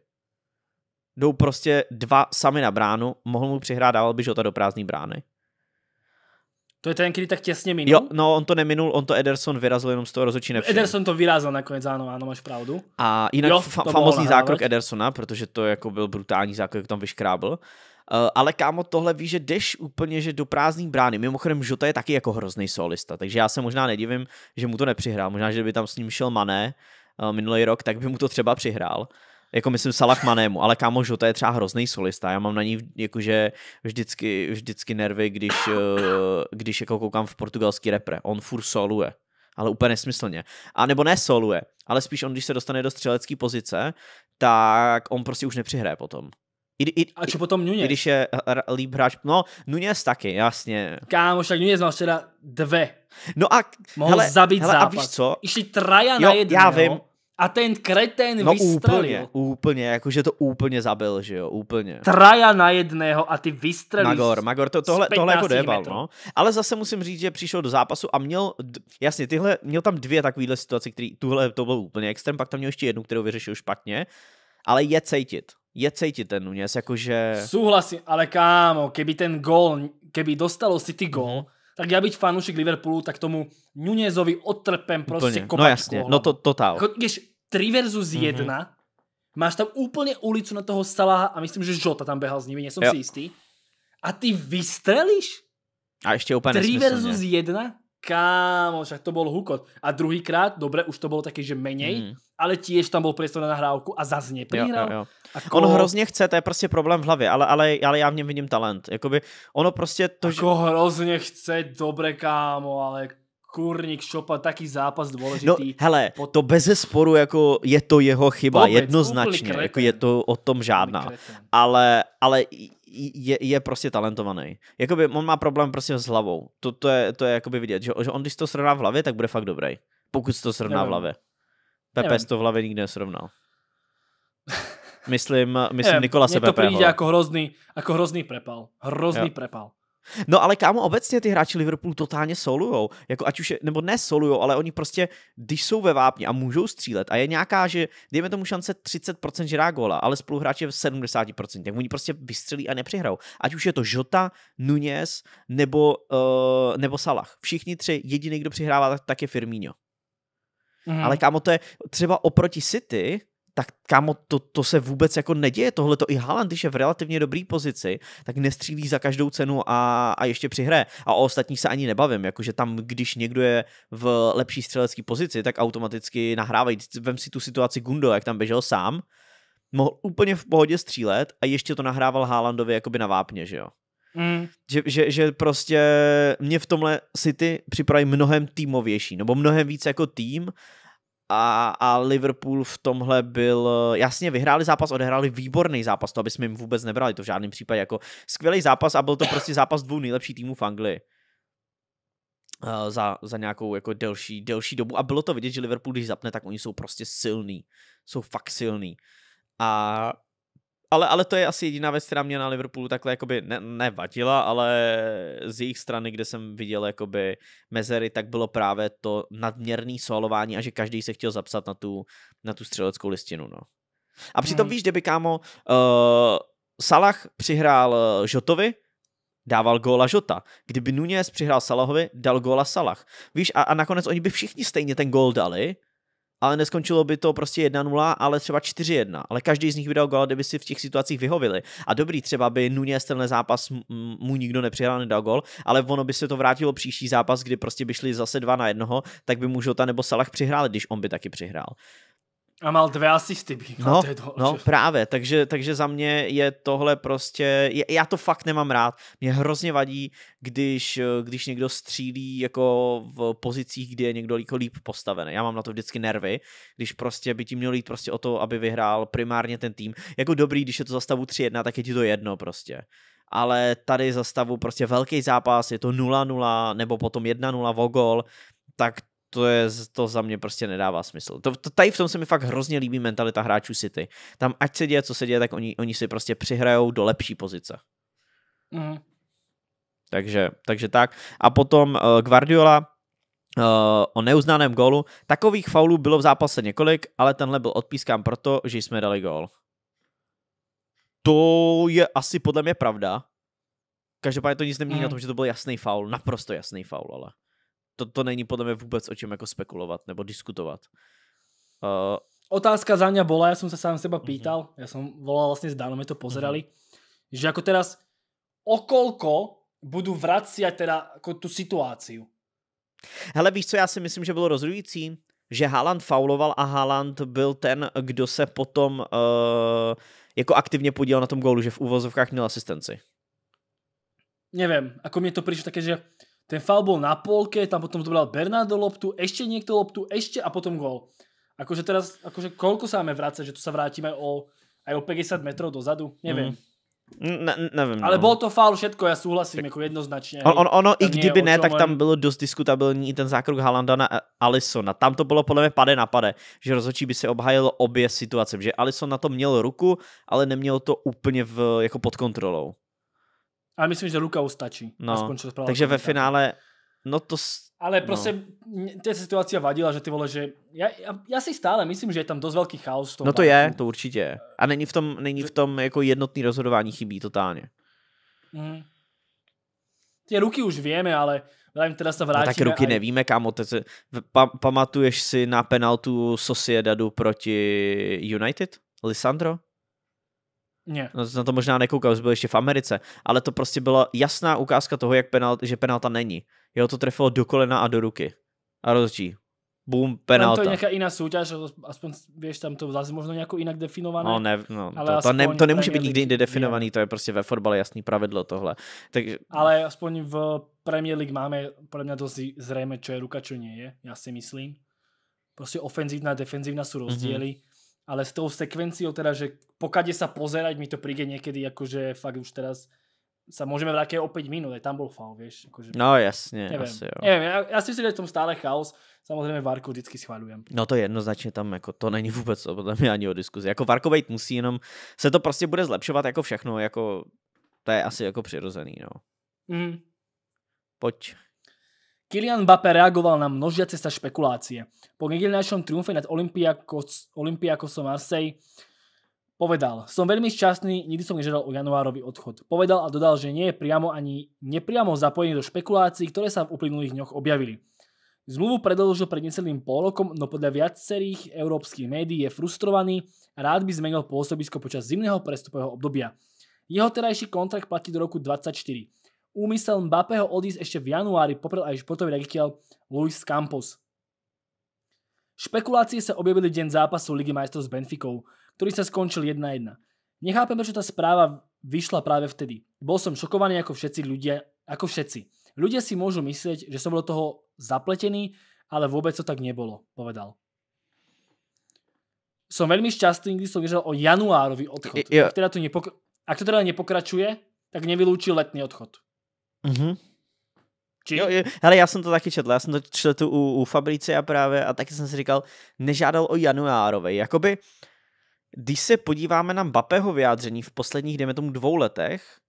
jdou prostě dva sami na bránu, mohl mu přihrát, dával by žota do prázdné brány. To je ten, který tak těsně minul? Jo, no on to neminul, on to Ederson vyrazil jenom z toho rozhodčí nevšiml. Ederson to vyrazil nakonec, ano, ano, máš pravdu. A jinak jo, fa- famozní zákrok Edersona, protože to jako byl brutální zákrok, tam vyškrábl. Uh, ale kámo, tohle víš, že jdeš úplně, že do prázdný brány. Mimochodem, Žota je taky jako hrozný solista, takže já se možná nedivím, že mu to nepřihrál. Možná, že by tam s ním šel Mané uh, minulý rok, tak by mu to třeba přihrál. Jako myslím Salah Manému, ale kámo, to je třeba hrozný solista. Já mám na ní jakože vždycky, vždycky nervy, když, eh, když jako koukám v portugalský repre. On fur soluje ale úplně nesmyslně. A nebo ne soluje, ale spíš on, když se dostane do střelecké pozice, tak on prostě už nepřihraje potom. I, i, a co potom Nunez? když je líp hráč, no Nunez taky, jasně. Kámo, tak Nunez má včera dve. No a... Mohl hele, zabít hele, zápas. A víš co? Išli traja jo, na jedno. Já vím, a ten kretén no, vystrelil. Úplně, úplně, jakože to úplně zabil, že jo, úplně. Traja na jedného a ty vystřelíš. Magor, Magor, to, tohle, tohle jako debal, no. Ale zase musím říct, že přišel do zápasu a měl, jasně, tyhle, měl tam dvě takovéhle situace, které tuhle to byl úplně extrém, pak tam měl ještě jednu, kterou vyřešil špatně, ale je cejtit. Je cejtit ten Nunes, jakože... Souhlasím, ale kámo, keby ten gol, keby dostalo City gol, mm-hmm tak já byť fanušek Liverpoolu, tak tomu Nunezovi otrpem prostě kopačku. No jasně, no to, totál. Když jako, 3 versus 1, mm-hmm. máš tam úplne ulicu na toho Salaha a myslím, že Žota tam behal s nimi, nie si istý. A ty vystrelíš? A ještě úplně 3 versus 1? Kámo, však to bol hukot. A druhýkrát, dobre, už to bolo také, že menej, mm. ale tiež tam bol priestor na nahrávku a zase neprihral. Jo, jo, jo. Ako... On hrozně chce, to je prostě problém v hlavě, ale, ale, ale já v něm vidím talent. Jakoby ono prostě to, Ako že... hrozně chce, dobre kámo, ale Kurník Šopa, taký zápas důležitý. No, hele, pot... to bez sporu jako je to jeho chyba, Vůbec, jednoznačně, jako je to o tom žádná. Ale, ale je, je prostě talentovaný. Jakoby on má problém prostě s hlavou. To, to, je, to je jakoby vidět, že, že on když to srovná v hlavě, tak bude fakt dobrý. Pokud to srovná Nevím. v hlavě. Pepe to v hlavě nikdy nesrovnal. myslím, (laughs) myslím Nikola se Mně to přijde jako hrozný, jako hrozný prepal. Hrozný jo. prepal. No ale kámo, obecně ty hráči Liverpoolu totálně solujou. Jako ať už je, nebo ne solujou, ale oni prostě, když jsou ve vápně a můžou střílet a je nějaká, že dejme tomu šance 30%, že dá góla, ale spoluhráč je v 70%, tak oni prostě vystřelí a nepřihrajou. Ať už je to Jota, Nunez nebo, uh, nebo Salah. Všichni tři, jediný, kdo přihrává, tak je Firmino. Mm. Ale kámo, to je třeba oproti City, tak kámo, to, to se vůbec jako neděje. Tohle to i Haaland, když je v relativně dobrý pozici, tak nestřílí za každou cenu a, a ještě přihraje. A o ostatních se ani nebavím, jakože tam, když někdo je v lepší střelecké pozici, tak automaticky nahrávají. Vem si tu situaci Gundo, jak tam běžel sám, mohl úplně v pohodě střílet a ještě to nahrával Haalandovi jakoby na vápně, že jo. Mm. Že, že, že prostě mě v tomhle City připraví mnohem týmovější, nebo mnohem víc jako tým, a, a Liverpool v tomhle byl, eh, jasně vyhráli zápas, odehráli výborný zápas, to aby jsme jim vůbec nebrali, to v žádném případě, jako skvělý zápas a byl to prostě zápas dvou nejlepších týmů v Anglii. Eh, za, za nějakou jako delší, delší dobu a bylo to vidět, že Liverpool, když zapne, tak oni jsou prostě silní, jsou fakt silní. A ale, ale to je asi jediná věc, která mě na Liverpoolu takhle jakoby ne, nevadila, ale z jejich strany, kde jsem viděl jakoby mezery, tak bylo právě to nadměrné solování a že každý se chtěl zapsat na tu, na tu střeleckou listinu. No. A přitom hmm. víš, kdyby kámo, uh, Salah přihrál eh, Žotovi, dával góla Žota. Kdyby Nunez přihrál Salahovi, dal góla Salah. Víš, a, a nakonec oni by všichni stejně ten gól dali, ale neskončilo by to prostě 1-0, ale třeba 4-1. Ale každý z nich vydal gol, kdyby si v těch situacích vyhovili. A dobrý, třeba by Nunez tenhle zápas mu nikdo nepřihrál, nedal gol, ale ono by se to vrátilo příští zápas, kdy prostě by šli zase dva na jednoho, tak by mu Žota nebo Salah přihrál, když on by taky přihrál. A mal dvě asisty. Bych. No, no, no právě, takže, takže za mě je tohle prostě, je, já to fakt nemám rád. Mě hrozně vadí, když, když někdo střílí jako v pozicích, kde je někdo líko líp postavený. Já mám na to vždycky nervy, když prostě by ti měl jít prostě o to, aby vyhrál primárně ten tým. Jako dobrý, když je to za stavu 3-1, tak je ti to jedno prostě ale tady za stavu prostě velký zápas, je to 0-0 nebo potom 1-0 vogol, tak to, je, to za mě prostě nedává smysl. To, to, tady v tom se mi fakt hrozně líbí mentalita hráčů City. Tam ať se děje, co se děje, tak oni, oni si prostě přihrajou do lepší pozice. Mm. Takže, takže tak. A potom uh, Guardiola uh, o neuznaném gólu. Takových faulů bylo v zápase několik, ale tenhle byl odpískán proto, že jsme dali gól. To je asi podle mě pravda. Každopádně to nic nemění mm. na mhm. tom, že to byl jasný faul, naprosto jasný faul, ale to, to není podle mě vůbec o čem jako spekulovat nebo diskutovat. Uh, Otázka za mě bola, já jsem se sám seba mhm. pýtal, mm -hmm. já jsem volal vlastně s Danom, to pozerali, mm -hmm. že jako teraz okolko budu vraciať teda jako tu situáciu. Hele, víš co, já si myslím, že bylo rozhodující, že Haaland fauloval a Haaland byl ten, kdo se potom uh, jako aktivně podílel na tom gólu, že v úvozovkách měl asistenci. Nevím, jako mě to přišlo také, že ten fal bol na polke, tam potom zobral Bernardo loptu, ešte niekto loptu, ešte a potom gol. Akože teraz, akože koľko sa máme vrácať, že tu sa vrátime o, aj o 50 metrov dozadu? Neviem. Mm. Mm-hmm. Ne, nevím. Ale no. byl to faul všetko, já souhlasím, tak. jako jednoznačně. On, on, ono, i kdyby ne, tak tam bylo dost diskutabilní i ten zákrok Halanda na eh, Alisona. Tam to bylo podle mě pade na pade, že rozhodčí by se obhájil obě situace, že Alison na to měl ruku, ale neměl to úplně v, jako pod kontrolou. Ale myslím, že Luka ustačí. No, aspoň, čo takže ve finále, no to... Ale no. prostě no. ta situace vadila, že ty vole, že já, já, já, si stále myslím, že je tam dost velký chaos. V tom no to banku. je, to určitě je. A není v tom, není v tom jako jednotný rozhodování chybí totálně. Mm. Ty ruky už víme, ale Vrajím, teda se vrátíme. No, tak ruky aj... nevíme, kámo. se... pa, pamatuješ si na penaltu Sociedadu proti United? Lisandro? Ne. No, na to možná nekoukal, byl ještě v Americe, ale to prostě byla jasná ukázka toho, jak penalt, že penalta není. Jo, to trefilo do kolena a do ruky. A rozčí. Boom, penalta. Tam to je nějaká jiná soutěž, aspoň víš, tam to zase možná nějak jinak definované. No, ne, no, ale to, to, ne, to nemůže být nikdy jinde definovaný, je. to je prostě ve fotbale jasný pravidlo tohle. Tak... Ale aspoň v Premier League máme podle mě dost zřejmé, co je ruka, co nie je, já si myslím. Prostě ofenzivná a defenzivná jsou mhm. rozdíly. Mm-hmm ale s tou sekvenciou teda, že pokade sa pozerať, mi to príde niekedy akože fakt už teraz sa môžeme v také opäť minúť, tam bol faul, vieš. Akože, no jasne, neviem, asi jo. Neviem, ja, ja si myslím, že je v tom stále chaos, samozřejmě Varku vždycky schvalujem. No to je jednoznačně tam, jako to není vůbec podle mě ani o diskuzi. Ako Varko být musí, jenom se to prostě bude zlepšovat jako všechno, jako to je asi jako přirozený, no. Mm. Poď Kylian Mbappé reagoval na množiace sa špekulácie. Po nedelnejšom triumfe nad Olympiakos, Olympiakosom Marseille povedal, som veľmi šťastný, nikdy som nežiadal o januárový odchod. Povedal a dodal, že nie je priamo ani nepriamo zapojený do špekulácií, ktoré sa v uplynulých dňoch objavili. Zmluvu predložil pred necelým pol no podľa viacerých európskych médií je frustrovaný a rád by zmenil pôsobisko počas zimného prestupového obdobia. Jeho terajší kontrakt platí do roku 2024 úmysel Mbappého odísť ešte v januári poprel aj športový riaditeľ Luis Campos. Špekulácie sa objavili deň zápasu Ligy majstrov s Benficou, ktorý sa skončil 1-1. Nechápem, prečo tá správa vyšla práve vtedy. Bol som šokovaný ako všetci ľudia, ako všetci. Ľudia si môžu myslieť, že som do toho zapletený, ale vôbec to tak nebolo, povedal. Som veľmi šťastný, kdy som vyžal o januárový odchod. Ak, to to teda nepokračuje, tak nevylúči letný odchod. Mm-hmm. Či... Jo, jo, hele, já jsem to taky četl, já jsem to četl tu u, u a právě a taky jsem si říkal, nežádal o Januárovi, jakoby, když se podíváme na Bapého vyjádření v posledních, dejme tomu, dvou letech,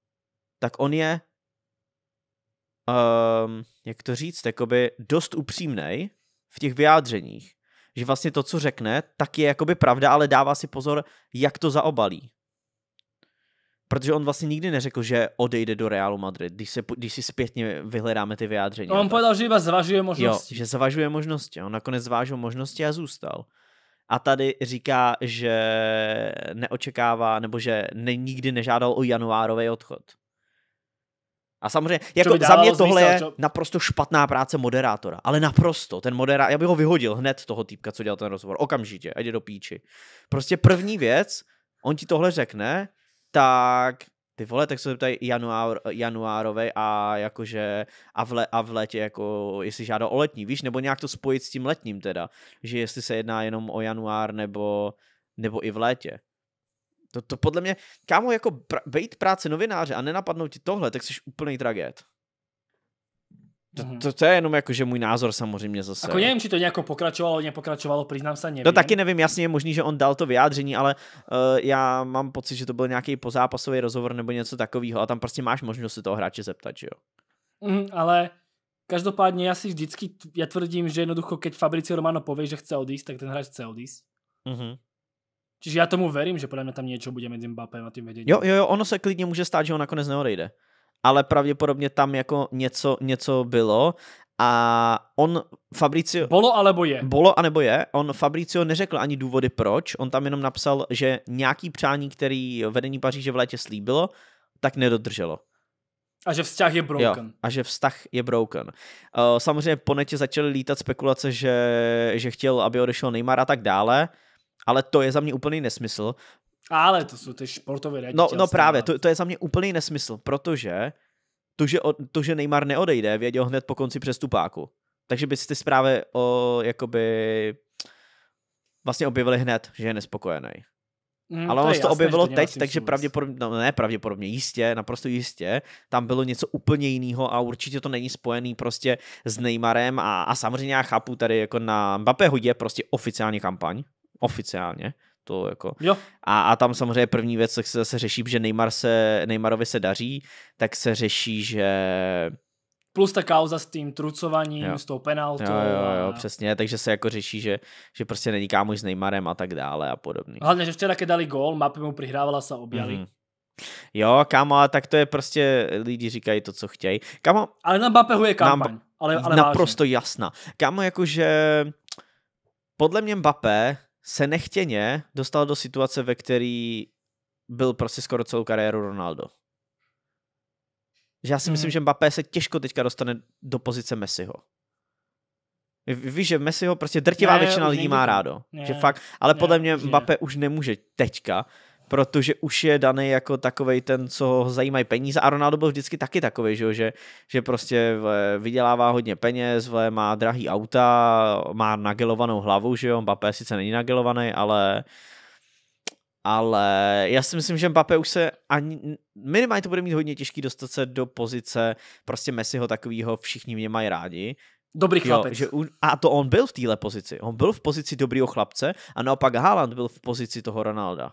tak on je, um, jak to říct, jakoby dost upřímnej v těch vyjádřeních, že vlastně to, co řekne, tak je jakoby pravda, ale dává si pozor, jak to zaobalí. Protože on vlastně nikdy neřekl, že odejde do Realu Madrid, když, se, když si zpětně vyhledáme ty vyjádření. No, on povedal, že iba zvažuje možnosti. Jo, že zvažuje možnosti. On nakonec zvážil možnosti a zůstal. A tady říká, že neočekává, nebo že ne, nikdy nežádal o januárový odchod. A samozřejmě, jako za mě tohle zmysel, je čo... naprosto špatná práce moderátora. Ale naprosto, ten moderátor, já bych ho vyhodil hned toho týpka, co dělal ten rozhovor, okamžitě, ať je do píči. Prostě první věc, on ti tohle řekne, tak ty vole, tak se zeptají január, januárovej a jakože a v, le, a v létě jako jestli žádá o letní, víš, nebo nějak to spojit s tím letním teda, že jestli se jedná jenom o január nebo, nebo i v létě. To, to podle mě, kámo, jako pr- bejt práce novináře a nenapadnou ti tohle, tak jsi úplný traget. To, mhm. to, to je jenom jako že můj názor samozřejmě zase. Ako nevím, či to nějak pokračovalo, nepokračovalo, přiznám se, no nevím. To taky nevím, jasně je možný, že on dal to vyjádření, ale uh, já mám pocit, že to byl nějaký pozápasový rozhovor nebo něco takového a tam prostě máš možnost se toho hráče zeptat, že jo. Mm, ale každopádně já si vždycky, já tvrdím, že jednoducho, keď Fabricio Romano povie, že chce odísť, tak ten hráč chce odísť. Mm-hmm. Čiže já tomu verím, že podle mě tam něco bude mezi Mbappem a tím vedením. Jo, jo, jo, ono se klidně může stát, že on nakonec neodejde ale pravděpodobně tam jako něco, něco bylo a on Fabricio... Bolo alebo je. Bolo anebo je. On Fabricio neřekl ani důvody proč, on tam jenom napsal, že nějaký přání, který vedení Paříže v létě slíbilo, tak nedodrželo. A že vztah je broken. Jo, a že vztah je broken. Uh, samozřejmě po netě začaly lítat spekulace, že, že chtěl, aby odešel Neymar a tak dále, ale to je za mě úplný nesmysl, ale to jsou ty sportové reči. No, no právě, to, to je za mě úplný nesmysl, protože to že, to, že Neymar neodejde, věděl hned po konci přestupáku. Takže by si ty zprávy o, jakoby, vlastně objevili hned, že je nespokojený. Mm, Ale ono se to objevilo teď, takže vůbec. pravděpodobně, no ne pravděpodobně, jistě, naprosto jistě, tam bylo něco úplně jiného a určitě to není spojený prostě s Neymarem a, a samozřejmě já chápu tady jako na Mbappé hodě prostě oficiální kampaň, oficiálně, to jako. Jo. A, a tam samozřejmě první věc, co se zase řeší, že Neymar se, Neymarovi se daří, tak se řeší, že Plus ta kauza s tím trucovaním, jo. s tou penaltou. Jo, jo, jo, a... přesně, takže se jako řeší, že, že prostě není kámoš s Neymarem a tak dále a podobně. Hlavně, že včera, když dali gól, mapy mu prihrávala se objali. Mm-hmm. Jo, kámo, ale tak to je prostě, lidi říkají to, co chtějí. Kámo, ale na Bapehu je kampaň. Na, ale, ale naprosto vážně. jasná. Kámo, jakože podle mě Mbappé se nechtěně dostal do situace, ve který byl prostě skoro celou kariéru Ronaldo. Že já si mm. myslím, hmm. že Mbappé se těžko teďka dostane do pozice Messiho. Víš, že Messiho prostě drtivá ne, většina lidí má rádo. Ne, že fakt, ale ne, podle mě Mbappé ne. už nemůže teďka protože už je daný jako takovej ten, co ho zajímají peníze a Ronaldo byl vždycky taky takový, že, že, že prostě vydělává hodně peněz, má drahý auta, má nagelovanou hlavu, že jo, Mbappé sice není nagelovaný, ale ale já si myslím, že Mbappé už se ani, minimálně to bude mít hodně těžký dostat se do pozice prostě Messiho takového, všichni mě mají rádi, Dobrý chlapec. Jo, že un, a to on byl v téhle pozici. On byl v pozici dobrýho chlapce a naopak Haaland byl v pozici toho Ronalda.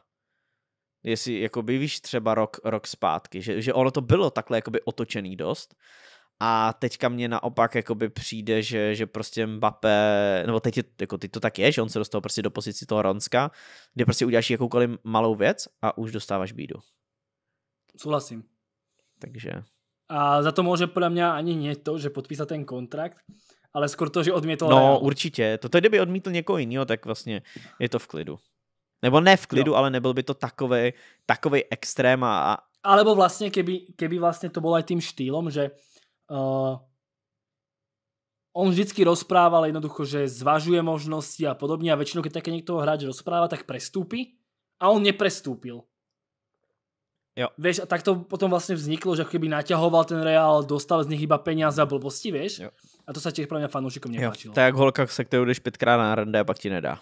Jestli, jakoby, víš, třeba rok, rok zpátky, že, že ono to bylo takhle jakoby otočený dost. A teďka mě naopak jakoby přijde, že, že prostě Mbappé, nebo teď, je, jako teď to tak je, že on se dostal prostě do pozici toho Ronska, kde prostě uděláš jakoukoliv malou věc a už dostáváš bídu. Souhlasím. Takže. A za to může podle mě ani nie to, že podpísat ten kontrakt, ale skoro to, že odmítl. No, Real. určitě. To kdyby odmítl někoho jiného, tak vlastně je to v klidu. Nebo ne v klidu, no. ale nebyl by to takový, takový extrém a... Alebo vlastně keby, keby vlastně to bylo i tým štýlom, že uh, on vždycky rozprával jednoducho, že zvažuje možnosti a podobně a většinou keď také někdo hráč rozpráva, tak prestúpi a on neprestúpil. Jo. Vieš, a tak to potom vlastně vzniklo, že keby naťahoval ten Real, dostal z nich iba peněze a blbosti, vieš? Jo. A to se těch mě fanoušikům nepáčilo. Tak jak holka, se kterou jdeš pětkrát na rande a pak ti nedá.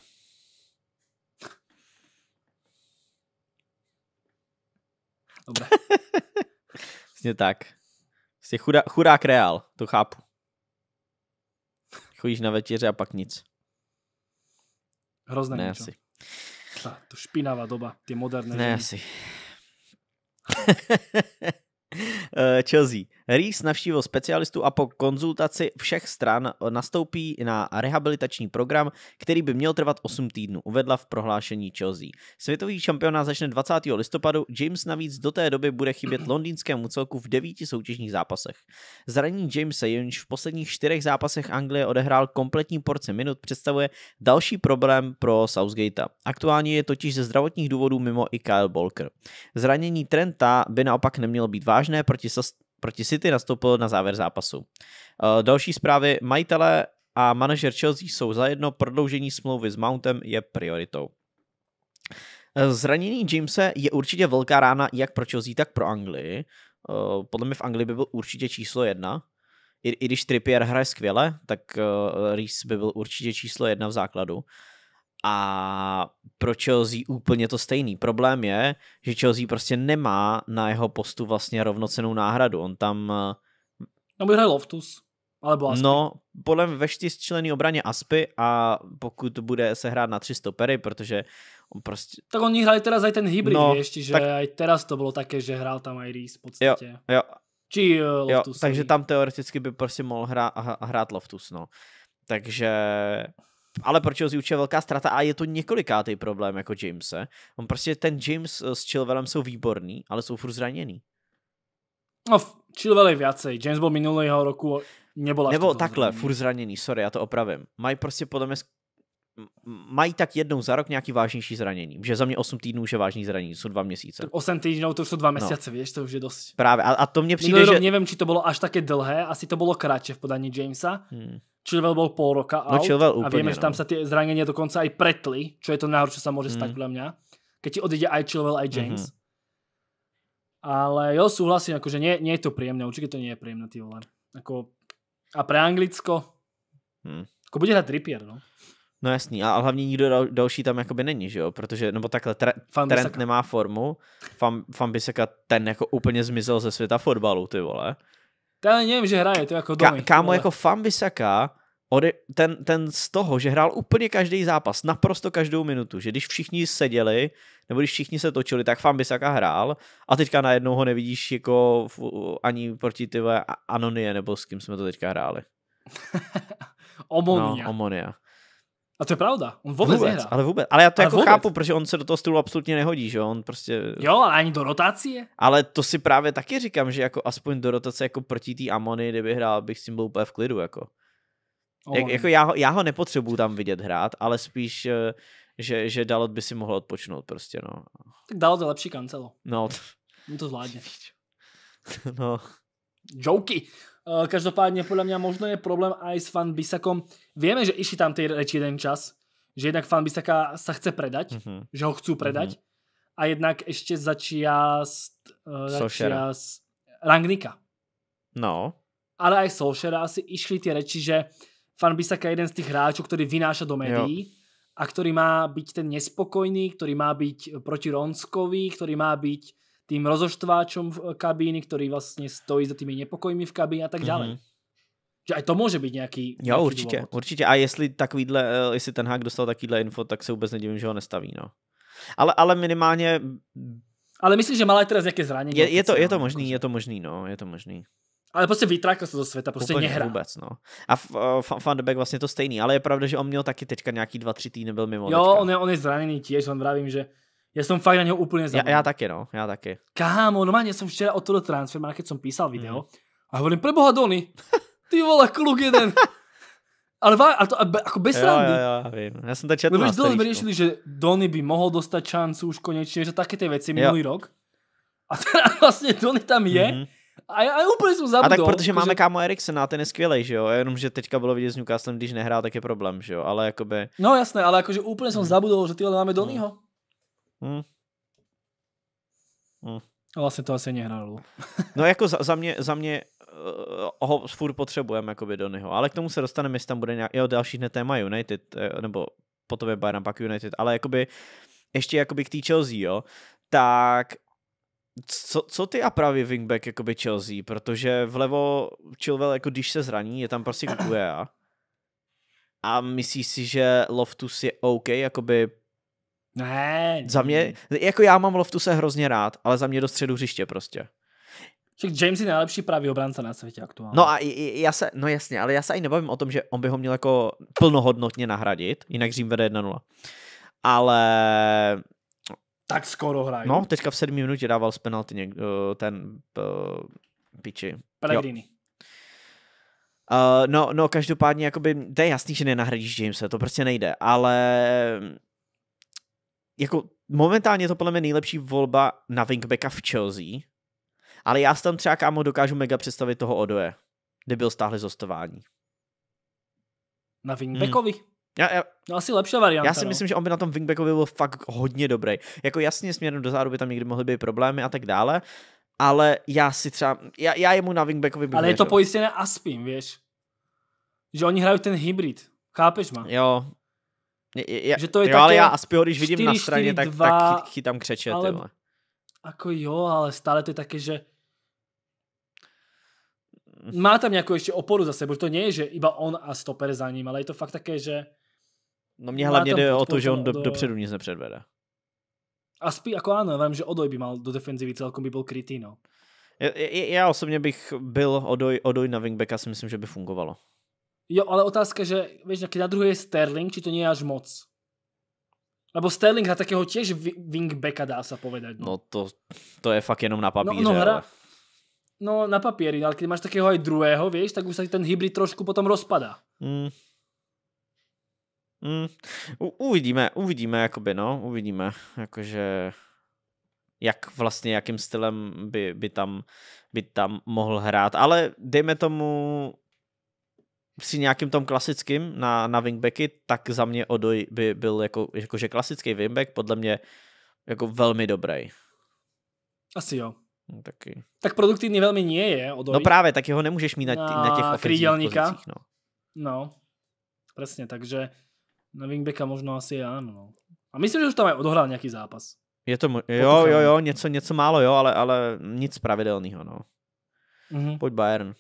Dobré. vlastně (laughs) tak. Jsi prostě chudá, chudák reál, to chápu. Chodíš na večeře a pak nic. Hrozné ne asi. Ta, to špinavá doba, ty moderné. Ne ženy. asi. (laughs) Eh, Chelsea. Rees navštívil specialistu a po konzultaci všech stran nastoupí na rehabilitační program, který by měl trvat 8 týdnů, uvedla v prohlášení Chelsea. Světový šampionát začne 20. listopadu, James navíc do té doby bude chybět londýnskému celku v devíti soutěžních zápasech. Zranění Jamesa, jenž v posledních čtyřech zápasech Anglie odehrál kompletní porce minut, představuje další problém pro Southgate. Aktuálně je totiž ze zdravotních důvodů mimo i Kyle Bolker. Zranění Trenta by naopak nemělo být vážné, proti Proti City nastoupil na závěr zápasu. Eh, další zprávy majitele a manažer Chelsea jsou zajedno, prodloužení smlouvy s Mountem je prioritou. Eh, zranění Jamese je určitě velká rána jak pro Chelsea, tak pro Anglii. Eh, podle mě v Anglii by byl určitě číslo jedna. I, i když Trippier hraje skvěle, tak Reese by byl určitě číslo jedna v základu a pro Chelsea úplně to stejný. Problém je, že Chelsea prostě nemá na jeho postu vlastně rovnocenou náhradu. On tam... Eh, no by Loftus, alebo Aspy. No, podle mě ve členy obraně Aspy a pokud bude se hrát na tři stopery, protože on prostě... Tak oni hráli teraz aj ten hybrid, no, ještě, že tak... aj teraz to bylo také, že hrál tam aj Reese v podstatě. Jo, eh, jo. Či uh, Loftus. Jo, takže tam teoreticky by prostě mohl hrát, hrát Loftus, no. Takže ale pro Chelsea určitě velká strata a je to několikátý problém jako Jamese. On prostě ten James eh, s Chilwellem jsou výborný, ale jsou furt zraněný. No, Chilwell je viacej. James byl minulého roku nebyl Nebo takhle, zraněný. furt zraněný, sorry, já to opravím. Mají prostě podle mě mají tak jednou za rok nějaký vážnější zranění. Že za mě 8 týdnů už je vážný zranění, jsou dva měsíce. 8 týdnů no, to už jsou dva no. měsíce, no. víš, to už je dost. Právě, a, a to mě přijde, Minulý že... nevím, či to bylo až také dlhé, asi to bylo kratší v podání Jamesa. Hmm. Chilwell byl půl roka no, out, úplně, a víme, no. že tam se ty zranění dokonce i pretly, čo je to najhoršie, co sa môže stať hmm. mě, keď ti odjde i Chilwell, i mhm. James. hmm Ale jo, súhlasím, že nie, nie je to příjemné, určitě to nie je príjemné, ty vole. Ako, a pre Anglicko, hmm. ako bude hrát Trippier, no. No jasný, a hlavně nikdo dal, další tam jakoby není, že jo? Protože, nebo takhle, tre, trend nemá formu, Fan, Fan Bisaka, ten jako úplně zmizel ze světa fotbalu, ty vole. Ten nevím, že hraje, to jako domy. Ka, kámo, jako Fan Bisaka, ode, ten, ten z toho, že hrál úplně každý zápas, naprosto každou minutu, že když všichni seděli, nebo když všichni se točili, tak Fan Bisaka hrál a teďka najednou ho nevidíš jako v, ani proti ty Anonie, nebo s kým jsme to teďka hráli. (laughs) Omonia. No, Omonia. A to je pravda, on vůbec, vůbec nehrá. Ale vůbec, ale já to ale jako vůbec. chápu, protože on se do toho stylu absolutně nehodí, že on prostě... Jo, ale ani do rotace? Ale to si právě taky říkám, že jako aspoň do rotace jako proti té Amony, kdyby hrál, bych s tím byl úplně v klidu, jako. Oh, Jak, jako já, ho, já ho nepotřebuju tam vidět hrát, ale spíš, eh, že, že Dalot by si mohl odpočinout prostě, no. Tak Dalot je lepší kancelo. No. On to zvládne. (laughs) no. Joky. Eh, Každopádne podľa mňa možno je problém aj s Fan Bisakom. Vieme, že išli tam tie reči jeden čas, že jednak Fan Bisaka sa chce predať, mm -hmm. že ho chcú predať mm -hmm. a jednak ešte začiast, eh, začiast Rangnika. No. Ale aj Solšera asi išli tie reči, že Fan Bisaka je jeden z tých hráčov, ktorý vynáša do médií. Jo a ktorý má byť ten nespokojný, ktorý má byť proti Ronskovi, ktorý má byť tým rozoštváčom v eh, kabíny, ktorý vlastne stojí za tými nepokojmi v kabíne a tak ďalej. Mm -hmm. Že aj to může být nějaký. Jo, nějaký určitě, důvod. určitě. A jestli takovýhle, eh, jestli ten hák dostal takýhle info, tak se vôbec nedivím, že ho nestaví, no. Ale, ale minimálně... Ale myslím, že aj teraz nejaké zranění. Je, je, to, je to jako možný, prostě? je to možný, no, je to možný. Ale prostě vytrákl se do světa, prostě Úplně nehrá. Vůbec, no. A eh, Van de vlastně to stejný, ale je pravda, že on měl taky teďka nějaký dva, tři týdny byl mimo. Jo, teďka. on je, on je zraněný tiež, on vravím, že já jsem fakt na něho úplně zabil. Já, já, taky, no, já taky. Kámo, normálně jsem včera o tohle transfer market jsem písal mhm. video mm. a hovorím, preboha Dony, ty vole, kluk jeden. (laughs) Ale, vá, a to, a be, ako bez jo, randy. Jo, jo, vím. Já jsem to četl Lebo dole, jsme riešili, že Donny by mohl dostat šancu už konečně, že také ty věci minulý jo. rok. A teda (laughs) vlastně Donny tam je. Mm-hmm. A já, já úplně jsem zabudol. A tak protože máme že... kámo a ten je skvělej, že jo? Jenom, že teďka bylo vidět s Newcastlem, když nehrál, tak je problém, že jo? Ale jakoby... No jasné, ale jakože úplně jsem mm. zabudol, že tyhle máme mhm. Donnyho. Mm. Hmm. Hmm. A vlastně to asi nehrálo. (laughs) no jako za, za mě, za mě uh, ho furt potřebujeme jakoby něho, ale k tomu se dostaneme, jestli tam bude nějak, jo, další hned téma United, eh, nebo po tobě Bayern, pak United, ale jakoby ještě jakoby k té Chelsea, jo, tak co, co ty a právě wingback jakoby Chelsea, protože vlevo Chilwell jako když se zraní, je tam prostě kukuje a myslíš si, že Loftus je OK jakoby ne. Za mě, jako já mám loftu se hrozně rád, ale za mě do středu hřiště prostě. Však James je nejlepší pravý obránce na světě aktuálně. No a já se, no jasně, ale já se ani nebavím o tom, že on by ho měl jako plnohodnotně nahradit, jinak Řím vede 1-0. Ale... Tak skoro hraje. No, teďka v sedmí minutě dával z penalty někdo, eh, ten uh, piči. Pellegrini. Uh, no, no, každopádně, jakoby, to je jasný, že nenahradíš Jamesa, to prostě nejde, ale jako momentálně je to podle mě nejlepší volba na wingbacka v Chelsea, ale já si tam třeba kámo dokážu mega představit toho Odoje, kde byl stáhli z Na hmm. wingbackovi? Hmm. Já, já, no asi lepší varianta. Já si no. myslím, že on by na tom wingbackovi byl fakt hodně dobrý. Jako jasně směrem do by tam někdy mohly být problémy a tak dále, ale já si třeba, já, já jemu na wingbackovi bych Ale je to pojistěné Aspin, víš? Že oni hrají ten hybrid. Chápeš ma? Jo, je, je, že to je jo, také ale já Aspio, když vidím 4, na straně, 4, tak, 2, tak chytám křeče. Ale, Ako jo, ale stále to je také, že má tam nějakou ještě oporu za sebou, to nie je, že iba on a stoper za ním, ale je to fakt také, že No mě hlavně jde o to, že on do, do... dopředu nic nepředvede. A spí, jako ano, vím, že Odoj by mal do defenzivy celkom by byl krytý, no. Já, já osobně bych byl Odoj, Odoj na wingbacka si myslím, že by fungovalo. Jo, ale otázka, že vieš, keď na Sterling, či to nie je až moc? Lebo Sterling hra takého tiež wingbacka, dá sa povedať. No, no to, to je fakt jenom na papíře. No, no, hra, ale... no na papíri, ale keď máš takého aj druhého, vieš, tak už sa ten hybrid trošku potom rozpadá. Mm. Mm. uvidíme, uvidíme, jakoby, no, uvidíme, jakože jak vlastně, jakým stylem by, by, tam, by tam mohl hrát, ale dejme tomu při nějakým tom klasickým na, na wingbacky, tak za mě Odoj by byl jako, jakože klasický wingback, podle mě jako velmi dobrý. Asi jo. No, taky. Tak produktivní velmi nie je Odoj. No právě, tak jeho nemůžeš mít na, na, na těch ofenzivních pozicích. No. no, presně, takže na wingbacka možno asi ano No. A myslím, že už tam je odohral nějaký zápas. Je to, jo, jo, jo, něco, něco málo, jo, ale, ale nic pravidelného, no. Mm-hmm. Pojď Bayern.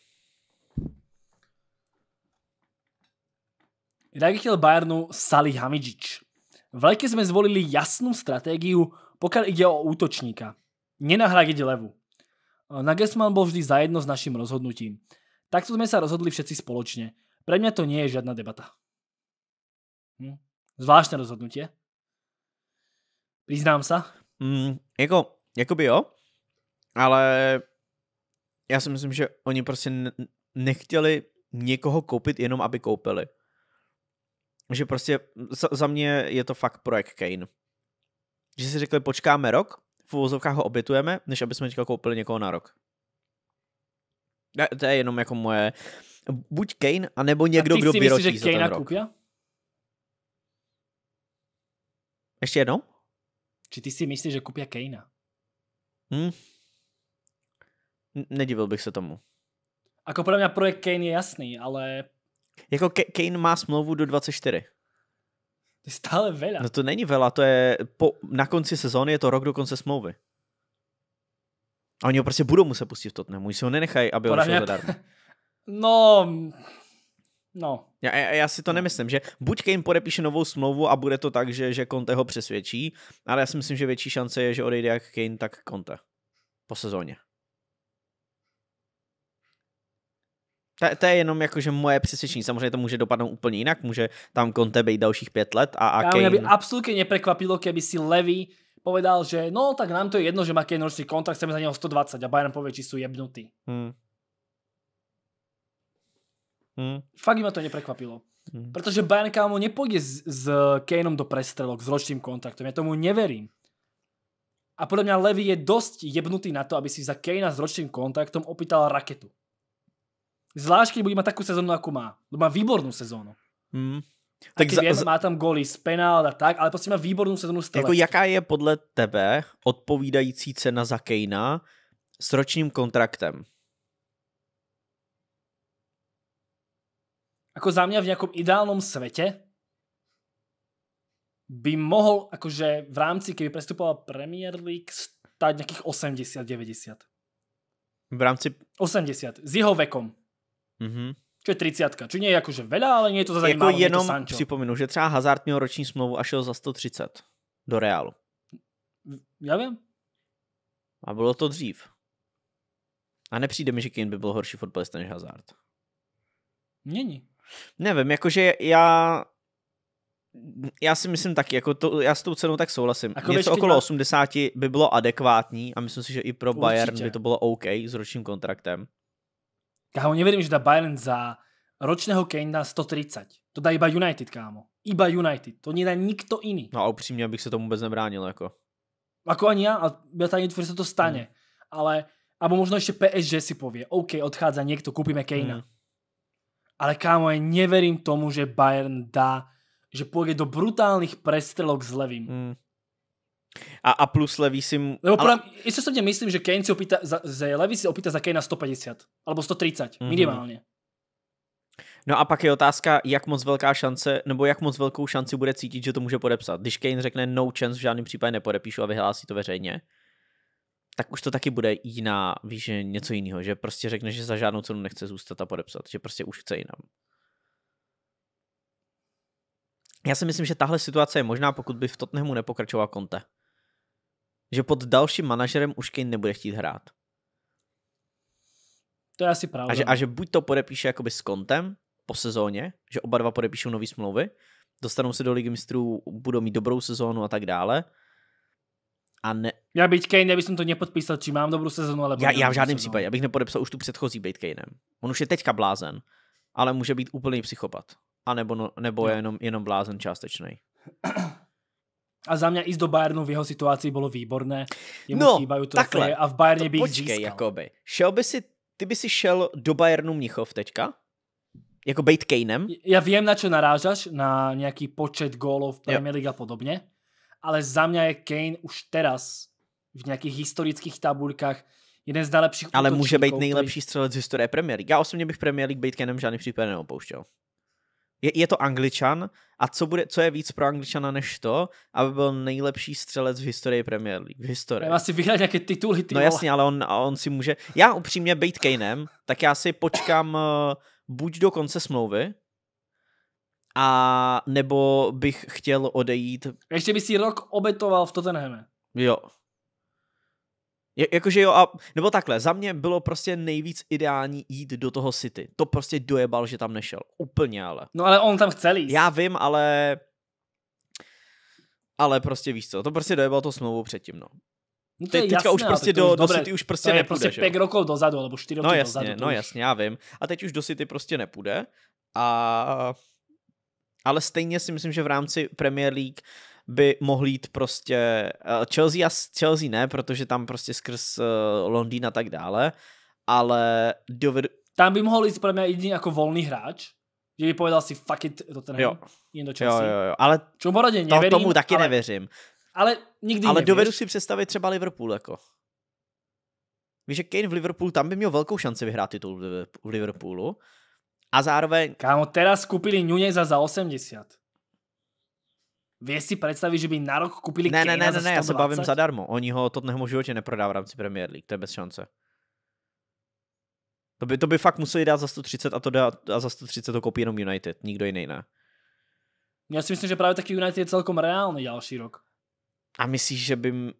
Riaditeľ Bayernu Salih Hamidžič. V lete sme zvolili jasnú stratégiu, pokiaľ ide o útočníka. Nenahradiť levu. Nagelsmann bol vždy zajedno s našim rozhodnutím. Takto sme sa rozhodli všetci spoločne. Pre mňa to nie je žiadna debata. Hm? Zvláštne rozhodnutie. Přiznám se. Mm, jako, jako by jo, ale já si myslím, že oni prostě nechtěli někoho koupit jenom, aby koupili že prostě za mě je to fakt projekt Kane. Že si řekli, počkáme rok, v uvozovkách ho obětujeme, než aby jsme teďka koupili někoho na rok. To je jenom jako moje... Buď Kane, anebo někdo, kdo vyročí myslí, že za Kane ten rok. Ještě jednou? Či ty si myslíš, že kupia Kejna? Hmm. Nedivil bych se tomu. Ako podle mě projekt Kane je jasný, ale jako Kane má smlouvu do 24. To je stále vela. No to není vela, to je po, na konci sezóny je to rok do konce smlouvy. A oni ho prostě budou muset pustit v Tottenhamu, oni si ho nenechají, aby Podavně... šel zadarmo. (laughs) No, no. Já, já, já si to nemyslím, že buď Kane podepíše novou smlouvu a bude to tak, že, že Conte ho přesvědčí, ale já si myslím, že větší šance je, že odejde jak Kane, tak Conte. Po sezóně. To, to je jenom jakože moje přesvědčení. Samozřejmě to může dopadnout úplně jinak, může tam Conte být dalších pět let a, a Kane... Já by absolutně neprekvapilo, kdyby si Levy povedal, že no tak nám to je jedno, že má Kane ročný kontrakt, chceme za něho 120 a Bayern povie, či jsou jebnutý. Hmm. Hmm. Fakt ma to neprekvapilo. Hmm. Protože Bayern kámo nepůjde s, s eh, Kaneom do prestrelok s ročným kontraktem. Já tomu neverím. A podle mě Levy je dost jebnutý na to, aby si za Kanea s ročným kontraktem opýtal raketu. Zvlášť, keď bude mať takú sezónu, ako má. má no, výbornú sezónu. Hmm. Tak za, viem, za... má tam goly z penál a tak, ale prostě má výbornou sezonu stále. Jako jaká je podle tebe odpovídající cena za Kejna s ročním kontraktem? Ako za mě v nějakom ideálnom světě by mohl, akože v rámci, kdyby prestupoval Premier League, stať nějakých 80-90. V rámci... 80, s jeho vekom. Mm-hmm. Čo je 30, či nie je akože veľa, ale nie je to za jako jenom je připomenu, že třeba Hazard měl roční smlouvu a šel za 130 do Realu. Já vím. A bylo to dřív. A nepřijde mi, že Kane by byl horší fotbalista než Hazard. Není. Nevím, jakože já já si myslím taky, jako to, já s tou cenou tak souhlasím. Ako Něco okolo na... 80 by bylo adekvátní a myslím si, že i pro Určitě. Bayern by to bylo OK s ročním kontraktem. Kámo, neverím, že dá Bayern za ročného Kanea 130. To dá iba United, kámo. Iba United. To nedá nikto iný. No a upřímně abych se tomu vůbec nebránil, jako. Ako ani já, ale já tady netvrdím, se to stane. Hmm. Ale, abo možno ještě PSG si povie, OK, odchádza někdo, koupíme Kane. Hmm. Ale kámo, ja neverím tomu, že Bayern dá, že půjde do brutálnych prestrelok s levým. Hmm. A, a plus Levy si... Lebo ale... jestli sa myslím, že Kane si opýta, za, že levý si opýta za Kane na 150, alebo 130, mm-hmm. minimálně. No a pak je otázka, jak moc velká šance, nebo jak moc velkou šanci bude cítit, že to může podepsat. Když Kane řekne no chance, v žádném případě nepodepíšu a vyhlásí to veřejně, tak už to taky bude jiná, víš, že něco jiného, že prostě řekne, že za žádnou cenu nechce zůstat a podepsat, že prostě už chce jinam. Já si myslím, že tahle situace je možná, pokud by v Tottenhamu nepokračoval Conte že pod dalším manažerem už Kane nebude chtít hrát. To je asi pravda. A že, a že buď to podepíše jakoby s kontem po sezóně, že oba dva podepíšou nový smlouvy, dostanou se do ligy mistrů, budou mít dobrou sezónu a tak dále. A ne... Já byť Kane, já bych to nepodpísal, či mám dobrou sezónu, ale... Já, já v žádném případě, já bych nepodepsal už tu předchozí být Kanem. On už je teďka blázen, ale může být úplný psychopat. A nebo, no, nebo je jenom, jenom blázen částečný. (coughs) A za mě i do Bayernu v jeho situaci bylo výborné. Jemu no, chýbají to takhle. a v Bayerně by jich získal. Jakoby. Šel by si, ty by si šel do Bayernu Mnichov teďka? Jako bejt Kaneem? Já vím, na čo narážaš, na nějaký počet gólov v Premier League a podobně, ale za mě je Kane už teraz v nějakých historických tabulkách jeden z nejlepších Ale může být nejlepší střelec z historie Premier League. Já osobně bych Premier League Bejt Kaneem žádný případ neopouštěl je, je to angličan a co, bude, co je víc pro angličana než to, aby byl nejlepší střelec v historii Premier League. V historii. Já si vyhrál nějaké tituly. Ty no jasně, ale on, on si může... Já upřímně být Kanem, tak já si počkám eh, buď do konce smlouvy, a nebo bych chtěl odejít. Ještě by si rok obetoval v Tottenhamu. Jo, je, Jakože jo, a, nebo takhle, za mě bylo prostě nejvíc ideální jít do toho City. To prostě dojebal, že tam nešel. Úplně ale. No ale on tam chce jít. Já vím, ale... Ale prostě víš co, to prostě dojebal to smlouvu předtím, no. No to je teďka jasné, už prostě to už do City už prostě to je nepůjde, prostě 5 rokov dozadu, nebo čtyři no roky no, jasně, dozadu. No už... jasně, já vím. A teď už do City prostě nepůjde. A... Ale stejně si myslím, že v rámci Premier League by mohl jít prostě eh, Chelsea a Chelsea ne, protože tam prostě skrz eh, Londýn a tak dále, ale dovedu... Tam by mohl jít pro mě jediný jako volný hráč, že by povedal si fuck it do ten jo. jen do Chelsea. Jo, jo, jo, ale Čumu rodě, neverím, to, tomu taky ale, nevěřím. Ale nikdy Ale dovedu si představit třeba Liverpool jako. Víš, že Kane v Liverpoolu, tam by měl velkou šanci vyhrát titul v Liverpoolu. A zároveň... Kámo, teraz koupili Nunez za za 80. Vieš si predstaviť, že by na rok kúpili ne, ne, ne, ne, ne, ja sa bavím zadarmo. Oni ho to v životě neprodá v rámci Premier League, to je bez šance. To by, to by fakt museli dát za 130 a to dá, a za 130 to koupí jenom United, nikdo jiný ne. Já si myslím, že právě taky United je celkom reálný další rok. A myslíš, že by...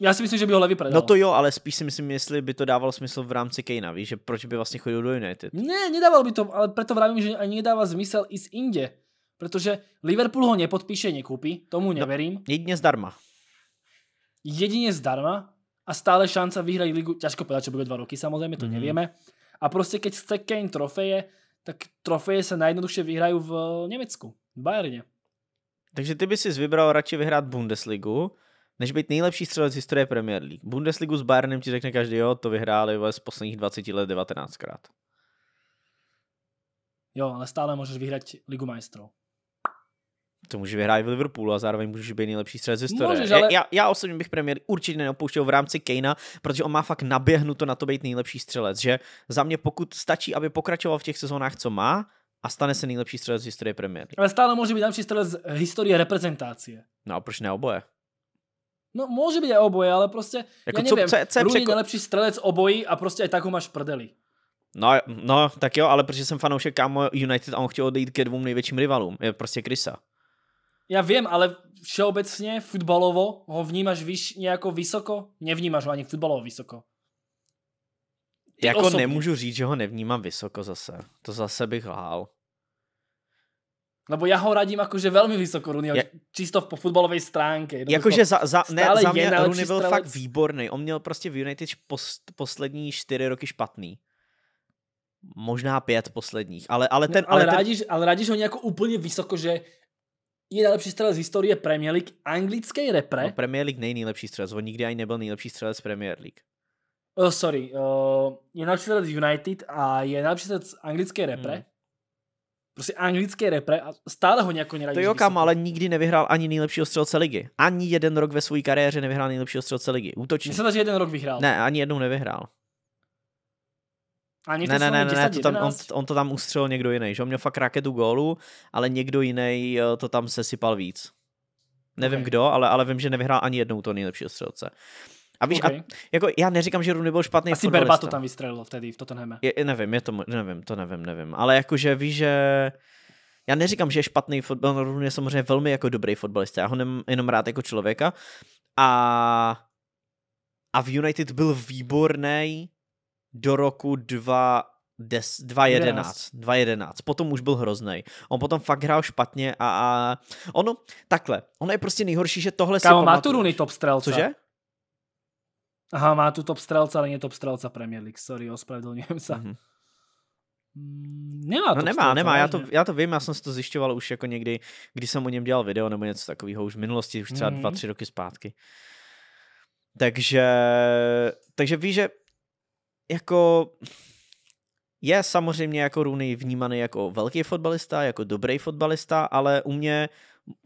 Já si myslím, že by ho Levy predal. No to jo, ale spíš si myslím, jestli by to dávalo smysl v rámci Kejna, víš, že proč by vlastně chodil do United. Ne, nedával by to, ale proto vravím, že ani nedává smysl i z Indie protože Liverpool ho nepodpíše, nekúpi, tomu neverím. No, jedine zdarma. Jedine zdarma a stále šanca vyhrať ligu, ťažko povedať, čo bude dva roky, samozrejme, to mm. nevieme. A proste keď chce Kane trofeje, tak trofeje sa najjednoduchšie vyhrajú v Nemecku, v Bayerne. Takže ty by si vybral radšej vyhrát Bundesligu, než být nejlepší střelec historie Premier League. Bundesligu s Bayernem ti řekne každý, jo, to vyhráli z posledních 20 let 19krát. Jo, ale stále můžeš vyhrát Ligu majstrov to může vyhrát v Liverpoolu a zároveň může být nejlepší střelec z historie. Můžeš, ale... já, já, osobně bych premiér určitě neopouštěl v rámci Kejna, protože on má fakt naběhnuto na to být nejlepší střelec, že za mě pokud stačí, aby pokračoval v těch sezónách, co má, a stane se nejlepší střelec z historie premiér. Ale stále může být nejlepší střelec z historie reprezentácie. No a proč ne oboje? No může být oboje, ale prostě, jako já nevím, co, co, co je překo... nejlepší střelec obojí a prostě i tak ho máš v prdeli. No, no, tak jo, ale protože jsem fanoušek kámo United a on chtěl odejít ke dvou největším rivalům, je prostě Krisa. Já vím, ale všeobecně futbalovo ho vnímáš vyš, nějako vysoko? Nevnímáš ho ani futbalovo vysoko. Ty jako osobně. nemůžu říct, že ho nevnímám vysoko zase. To zase bych lhal. Nebo já ho radím jakože velmi vysoko Runy, ja. čisto po futbalové stránce. Jakože za, za, ne, za mě Runy byl fakt výborný. On měl prostě v United post, poslední čtyři roky špatný. Možná pět posledních, ale, ale ten... ne, ale, ale, ten... Radíš, ale radíš ho nějak úplně vysoko, že je nejlepší střelec historie Premier League anglické repre. No, Premier League není nejlepší střelec, on nikdy ani nebyl nejlepší střelec Premier League. Oh, sorry, uh, je nejlepší střelec United a je nejlepší střelec anglické repre. Hmm. Prostě anglické repre a stále ho nějak neradí. To je okam, ale nikdy nevyhrál ani nejlepšího střelce ligy. Ani jeden rok ve své kariéře nevyhrál nejlepšího střelce ligy. Útočník. Myslím, že jeden rok vyhrál. Ne, ani jednou nevyhrál. Ani ne, ne, ne, ne, ne, to tam, on, on to tam ustřelil někdo jiný, že on měl fakt raketu gólu, ale někdo jiný eh, to tam sesypal víc. Nevím okay. kdo, ale, ale vím, že nevyhrál ani jednou to nejlepšího střelce. A víš, okay. a, jako já neříkám, že Rooney byl špatný Asi Berba to tam vystřelil vtedy v Tottenhamu. Je, nevím, je to, nevím, to nevím, nevím. Ale jakože víš, že já neříkám, že je špatný fotbal, Rooney je samozřejmě velmi jako dobrý fotbalista, já ho nem, jenom rád jako člověka. A, a v United byl výborný do roku 2 des, 2.11. 2.11. Potom už byl hrozný. On potom fakt hrál špatně a, a ono, takhle, ono je prostě nejhorší, že tohle Kámo, si má tu runy top strelce. Cože? Aha, má tu top strelce, ale nie top strelce Premier League, sorry, ospravedlňujem sa. Mm-hmm. Nemá to. No nemá, nemá, já to, já to vím, já jsem si to zjišťoval už jako někdy, když jsem o něm dělal video nebo něco takového, už v minulosti, už třeba mm-hmm. dva, tři roky zpátky. Takže, takže víš, že jako je samozřejmě jako Rooney vnímaný jako velký fotbalista, jako dobrý fotbalista, ale u mě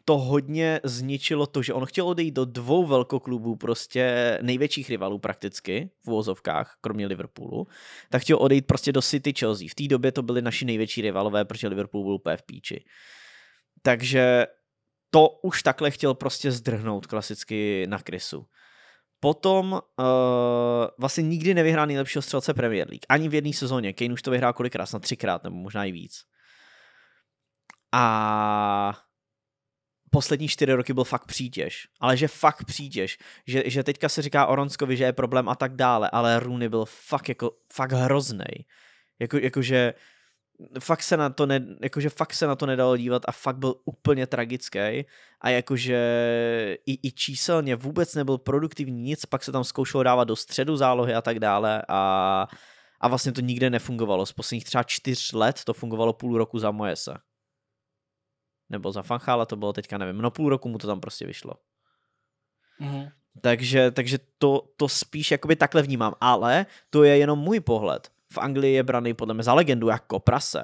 to hodně zničilo to, že on chtěl odejít do dvou velkoklubů, prostě největších rivalů prakticky, v úvozovkách, kromě Liverpoolu, tak chtěl odejít prostě do City Chelsea. V té době to byly naši největší rivalové, protože Liverpool byl úplně v píči. Takže to už takhle chtěl prostě zdrhnout klasicky na krysu. Potom uh, vlastně nikdy nevyhrál nejlepšího střelce Premier League. Ani v jedné sezóně. Kane už to vyhrál kolikrát, na třikrát, nebo možná i víc. A poslední čtyři roky byl fakt přítěž. Ale že fakt přítěž. Že, že teďka se říká Oronskovi, že je problém a tak dále, ale Rooney byl fakt jako, fakt hroznej. Jako, jakože fakt se na to, ne, jakože fakt se na to nedalo dívat a fakt byl úplně tragický a jakože i, i číselně vůbec nebyl produktivní nic, pak se tam zkoušelo dávat do středu zálohy a tak dále a, a vlastně to nikde nefungovalo. Z posledních třeba čtyř let to fungovalo půl roku za Moese. Nebo za Fanchála to bylo teďka, nevím, no půl roku mu to tam prostě vyšlo. Mhm. Takže, takže to, to spíš jakoby takhle vnímám, ale to je jenom můj pohled v Anglii je braný podle mě za legendu jako prase.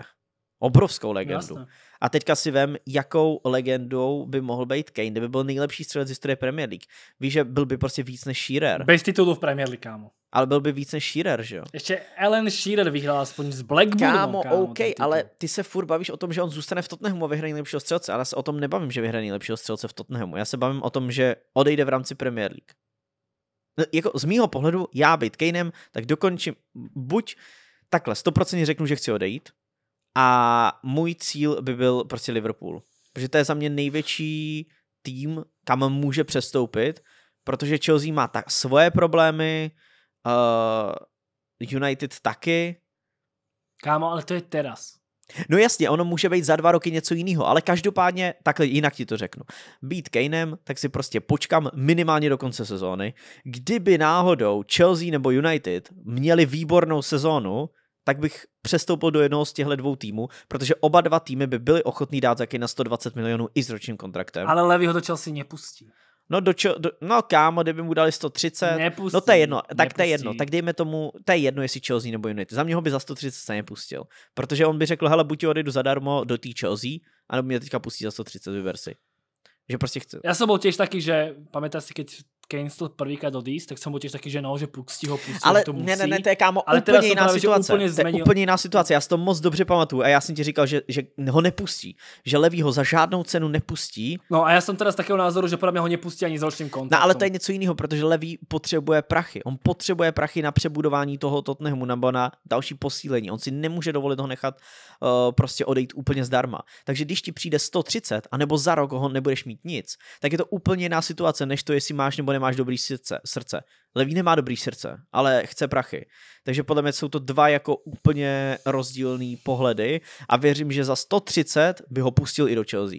Obrovskou no, legendu. Jasne. A teďka si vem, jakou legendou by mohl být Kane, kdyby byl nejlepší střelec z historie Premier League. Víš, že byl by prostě víc než Shearer. Bez titulu v Premier League, kámo. Ale byl by víc než Shearer, že jo? Ještě Alan Shearer vyhrál aspoň z Blackburnu. Kámo, kámo OK, ale ty se furt bavíš o tom, že on zůstane v Tottenhamu a vyhraje nejlepšího střelce, ale já se o tom nebavím, že vyhraje nejlepšího střelce v Tottenhamu. Já se bavím o tom, že odejde v rámci Premier League. No, jako z mýho pohledu, já být Kejnem, tak dokončím, buď takhle, 100% řeknu, že chci odejít a můj cíl by byl prostě Liverpool. Protože to je za mě největší tým, kam může přestoupit, protože Chelsea má tak svoje problémy, uh, United taky. Kámo, ale to je teraz. No jasně, ono může být za dva roky něco jiného, ale každopádně, takhle jinak ti to řeknu. Být Kaneem tak si prostě počkám minimálně do konce sezóny. Kdyby náhodou Chelsea nebo United měli výbornou sezónu, tak bych přestoupil do jednoho z těchto dvou týmů, protože oba dva týmy by byly ochotní dát taky na 120 milionů i s ročním kontraktem. Ale Levy ho do Chelsea nepustí. No, do čo, do, no kámo, kdyby mu dali 130, nepustí, no to je jedno, tak nepustí. to je jedno, tak dejme tomu, to je jedno, jestli Chelsea nebo United, za mě ho by za 130 se nepustil, protože on by řekl, hele, buď odejdu zadarmo do té Chelsea, anebo mě teďka pustí za 130 si. Že prostě chce. Já jsem byl těž taky, že pamätáš si, když Kane to prvýkrát dís, tak jsem byl těž taky, že no, že pustí ho, pustí ale, to musí. Ne, ne, ne, to je kámo, ale úplně jiná právě, situace. Úplně to je úplně jiná situace, já si to moc dobře pamatuju a já jsem ti říkal, že, že ho nepustí, že Levý ho za žádnou cenu nepustí. No a já jsem teda z takého názoru, že podle mě ho nepustí ani s ročním kontraktem. No ale to je něco jiného, protože Levý potřebuje prachy. On potřebuje prachy na přebudování toho Tottenhamu nebo na další posílení. On si nemůže dovolit ho nechat uh, prostě odejít úplně zdarma. Takže když ti přijde 130, a nebo za rok ho nebudeš mít nic, tak je to úplně jiná situace, než to, jestli máš nebo nemáš nemáš dobrý srdce. srdce. Levý nemá dobrý srdce, ale chce prachy. Takže podle mě jsou to dva jako úplně rozdílné pohledy a věřím, že za 130 by ho pustil i do Chelsea.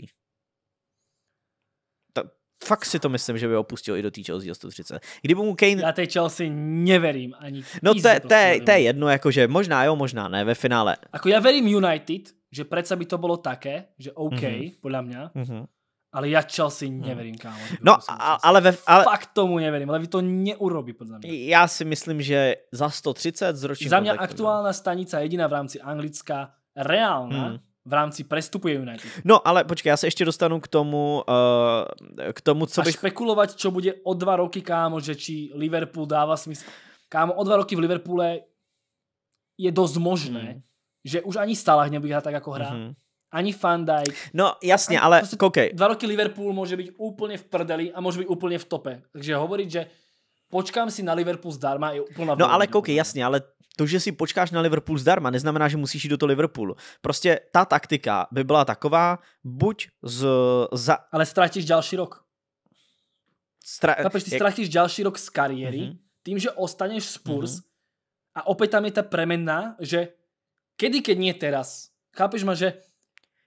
Tak, fakt si to myslím, že by ho pustil i do té Chelsea za 130. Kdyby mu Kane... Já té Chelsea neverím ani. No prostě, to je jedno, jakože možná jo, možná ne, ve finále. Ako já verím United, že predsa by to bylo také, že OK, mm-hmm. podle mě, mm-hmm. Ale ja Chelsea hmm. neverím, kámo. No, a, ale, ve, ale... Fakt tomu neverím, ale vy to neurobí, podľa mňa. Ja si myslím, že za 130 z Za mňa aktuálna nevím. stanica jediná v rámci Anglická, reálna, hmm v rámci prestupu je United. No, ale počkej, já se ještě dostanu k tomu, uh, k tomu, co a bych... spekulovat, co bude o dva roky, kámo, že či Liverpool dává smysl. Kámo, o dva roky v Liverpoole je dost možné, mm. že už ani stále nebude hrát tak, jako hra. Mm-hmm ani Van Dijk. No jasně, ale prostě koukej. Dva roky Liverpool může být úplně v prdeli a může být úplně v tope. Takže hovorit, že počkám si na Liverpool zdarma je úplná No ale koukej, jasně, ale to, že si počkáš na Liverpool zdarma, neznamená, že musíš jít do toho Liverpoolu. Prostě ta taktika by byla taková, buď z... Za... Ale ztratíš další rok. Stra... Chápeš, ty jak... ztratíš další rok z kariéry, mm-hmm. tím, že ostaneš Spurs mm-hmm. a opět tam je ta premena, že kedy, keď nie teraz. Chápeš ma, že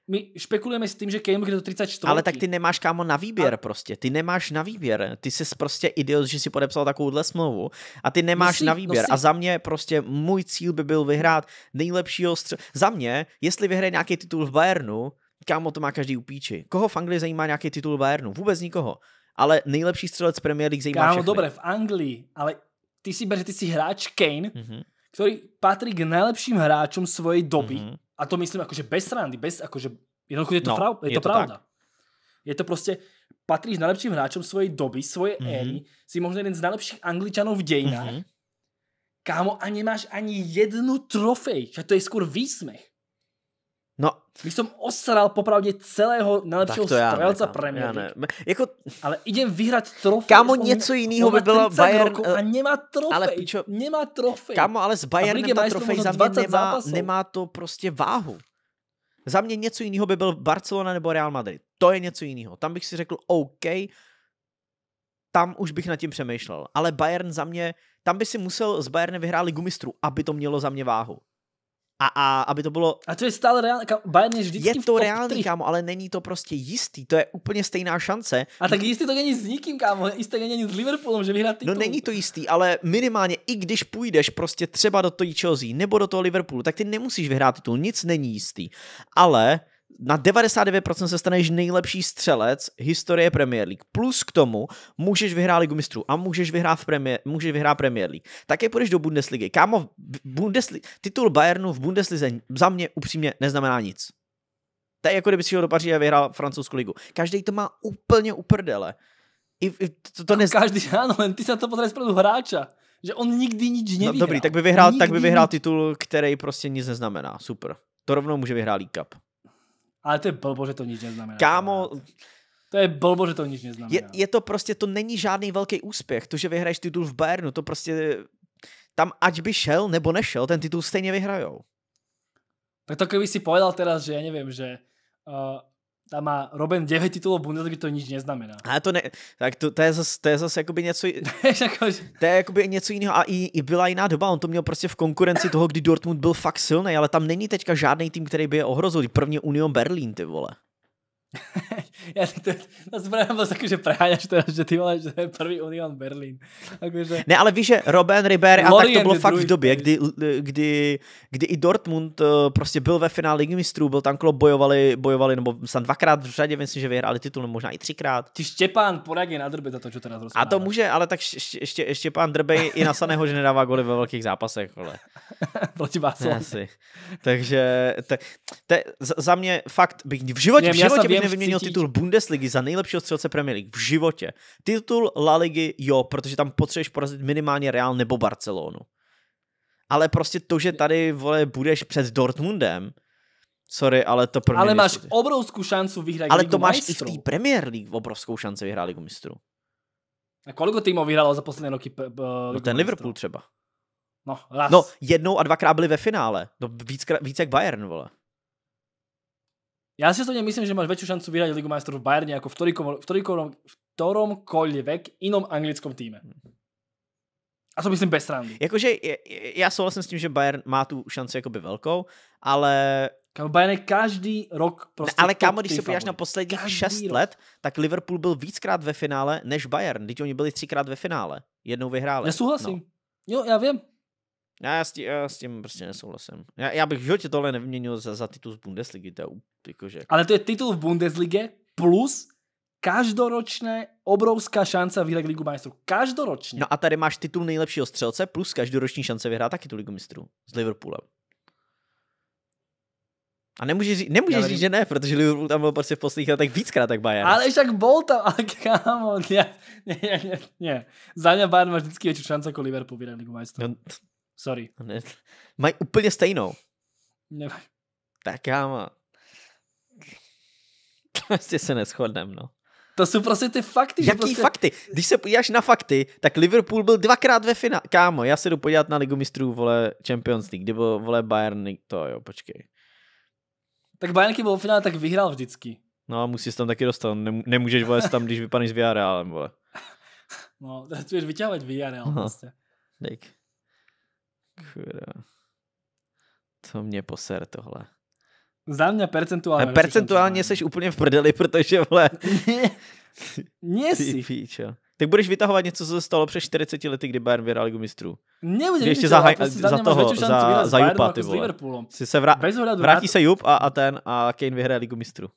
my špekulujeme s tím, že Kane, bude do 34. Ale tak ty nemáš kámo na výběr a... prostě. Ty nemáš na výběr. Ty jsi prostě idiot, že si podepsal takovouhle smlouvu. A ty nemáš no na no výběr. No si... A za mě prostě můj cíl by byl vyhrát nejlepšího střel. Za mě, jestli vyhraje nějaký titul v Bayernu, kámo to má každý u píči. Koho v Anglii zajímá nějaký titul v Bayernu? Vůbec nikoho. Ale nejlepší střelec Premier League zajímá Kámo, dobré, v Anglii, ale ty si ber, ty jsi hráč Kane, mm-hmm. který patří k nejlepším hráčům svojej doby. Mm-hmm a to myslím akože bez srandy, bez akože, jednoducho je to, no, prav, je je to, to pravda. Tak. Je to proste, patríš najlepším hráčom svojej doby, svojej mm-hmm. éry, si možno jeden z najlepších angličanov v dejinách, mm-hmm. kámo, a nemáš ani jednu trofej, že to je skôr výsmech. No. Když jsem osral popravdě celého nejlepšího strelca premiéry. Jako... Ale idem vyhrát trofej. Kámo, něco jiného by bylo Bayern. A eh, nemá trofej. Ale pičo, nemá trofej. Kámo, ale s Bayernem ta trofej za mě nemá, nemá to prostě váhu. Za mě něco jiného by byl Barcelona nebo Real Madrid. To je něco jiného. Tam bych si řekl, OK, tam už bych nad tím přemýšlel. Ale Bayern za mě, tam by si musel z Bayernem vyhrát ligu mistrů, aby to mělo za mě váhu a, a aby to bylo... A to je stále reálné, Bayern je vždycky Je to reálný, kámo, ale není to prostě jistý, to je úplně stejná šance. A tak jistý to není s nikým, kámo, jistý není s Liverpoolem, že vyhrát titul. No není to jistý, ale minimálně i když půjdeš prostě třeba do toho Chelsea nebo do toho Liverpoolu, tak ty nemusíš vyhrát titul, nic není jistý. Ale na 99% se staneš nejlepší střelec historie Premier League. Plus k tomu můžeš vyhrát Ligu mistrů a můžeš vyhrát, v premiér, můžeš vyhrát Premier League. Také půjdeš do Bundesligy. Kámo, Bundesli, titul Bayernu v Bundeslize za mě upřímně neznamená nic. To je jako kdyby šel do Paříže a vyhrál francouzskou ligu. Každý to má úplně uprdele. I, i to, to jako nez... Každý, (laughs) ano, len ty se to potřebuješ pro hráča. Že on nikdy nic no nevyhrál. No, dobrý, tak by vyhrál, tak by vyhrál titul, který prostě nic neznamená. Super. To rovnou může vyhrát League Cup. Ale to je blbo, že to nic neznamená. Kámo, to je blbo, že to nic neznamená. Je, je to prostě, to není žádný velký úspěch. To, že vyhraješ titul v Bayernu, to prostě tam ať by šel nebo nešel, ten titul stejně vyhrajou. Tak to kdyby si povedal teraz, že já nevím, že uh, tam má Robin 9 titulů Bundesligy, to nic neznamená. A to ne, tak to, to je zase to je zase jakoby něco, (laughs) jako, to je jakoby něco jiného a i, i, byla jiná doba, on to měl prostě v konkurenci toho, kdy Dortmund byl fakt silný, ale tam není teďka žádný tým, který by je ohrozil, prvně Union Berlin, ty vole ja to, to spravím vás akože práňaš teraz, že ty vole, že to je prvý Union Berlin. Akože... Ne, ale víš, že Robben, Ribéry a tak to bylo fakt v době, kdy, kdy, kdy i Dortmund eh, prostě byl ve finále ligy mistrů, byl tam klub, bojovali, bojovali, nebo snad dvakrát v řadě, myslím, že vyhráli titul, nebo možná i třikrát. Ty Štěpán poradí na drbe za to, co teda rozpráváš. A to může, ale tak ště, Štěpán Drbej i na Saného, že nedává goly ve velkých zápasech, vole. (laughs) Proti Barcelona. Takže te, te, za mě fakt bych v životě, v životě nikdy nevyměnil titul Bundesligy za nejlepšího střelce Premier League v životě. Titul La Ligy jo, protože tam potřebuješ porazit minimálně Real nebo Barcelonu. Ale prostě to, že tady, vole, budeš před Dortmundem, sorry, ale to pro Ale máš nesmysl. obrovskou šancu vyhrát Ale Ligu to máš mistrů. i v té Premier League obrovskou šanci vyhrát Ligu mistrů. A kolik týmů vyhrálo za poslední roky? Uh, no ten Liverpool třeba. No, raz. no, jednou a dvakrát byli ve finále. No, víc, víc jak Bayern, vole. Ja si to myslím, že máš väčšiu šancu vyhrať Ligu majstrov v Bayerne ako v, v, ktoromkoľvek inom anglickom týme. A to myslím bez srandy. Jakože já souhlasím s tím, že Bayern má tu šanci akoby velkou, ale... Kámo, Bayern je každý rok prostě... ale kámo, když sa podíváš na posledních 6 let, tak Liverpool byl víckrát ve finále než Bayern. Teď oni byli třikrát ve finále. Jednou vyhráli. Nesouhlasím. No. Jo, já vím. Já s, tím, já s tím prostě nesouhlasím. Já, já bych v životě tohle nevyměnil za, za titul z Bundesligy. To je, jakože... Ale to je titul v Bundesligě plus každoročné obrovská šance vyhrát Ligu mistrů. Každoročně. No a tady máš titul nejlepšího střelce plus každoroční šance vyhrát taky tu Ligu mistrů s Liverpoolem. A nemůžeš, říct, nemůžeš říct, že ne, protože Liverpool tam byl prostě v posledních letech víckrát tak Bayern. Ale však bol tam, ale kámo, ne, ne, ne, ne. Za mě Bayern má vždycky větší šance jako Liverpool vyhrát Ligu mistrů. No, Sorry. No ne, (laughs) mají úplně stejnou. Nemají. Tak já má. (laughs) Prostě se neschodneme, no. To jsou prostě ty fakty. Jaký prostě... fakty? Když se podíváš na fakty, tak Liverpool byl dvakrát ve finále. Kámo, já se jdu podívat na Ligu mistrů, vole Champions League, kdyby vole Bayern, to jo, počkej. Tak Bayern, byl v finále, tak vyhrál vždycky. No a musíš tam taky dostat, Nem- nemůžeš vole tam, když vypadneš s ale vole. (laughs) No, to chceš vyťahovat Villarreal, no. prostě. Dík. Kurva. To mě poser tohle. Za mě percentuálně. Percentuálně jsi úplně v prdeli, protože vle... Nie si. Píčo. Tak budeš vytahovat něco, co se stalo před 40 lety, kdy Bayern vyhrál Ligu mistrů. Nebudeš ještě za, za, za toho, za, za Jupa, ty jako vole. Si se vrá... vrátí se Jup a, a ten a Kane vyhraje Ligu mistrů.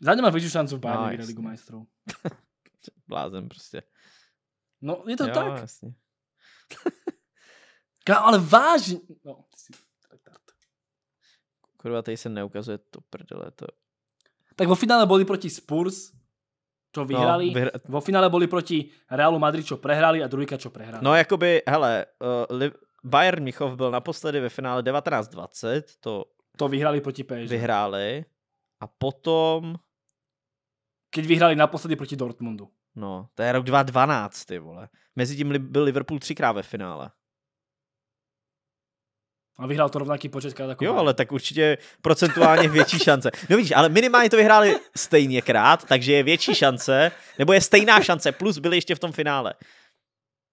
Zadně máš větší šancu v Bayernu nice. Ligu mistrů. (laughs) Blázen prostě. No, je to jo, tak. Jasně. (laughs) Ká, ale vážně. No, Kurva, tady se neukazuje to prdele, to. Tak vo finále boli proti Spurs, čo no, vyhrali. No, vyhra... Vo finále boli proti Realu Madrid, čo prehrali a druhýka, čo prehrali. No, jakoby, hele, uh, eh, Liv... Bayern Michov byl naposledy ve finále 1920, to... To vyhrali proti PSG. Vyhráli. A potom... Keď vyhrali naposledy proti Dortmundu. No, to je rok 2012, ty vole. Mezitím byl Liverpool třikrát ve finále. A vyhrál to rovnaký počet takový. Jo, ale tak určitě procentuálně větší šance. No víš, ale minimálně to vyhráli stejně krát, takže je větší šance, nebo je stejná šance, plus byli ještě v tom finále.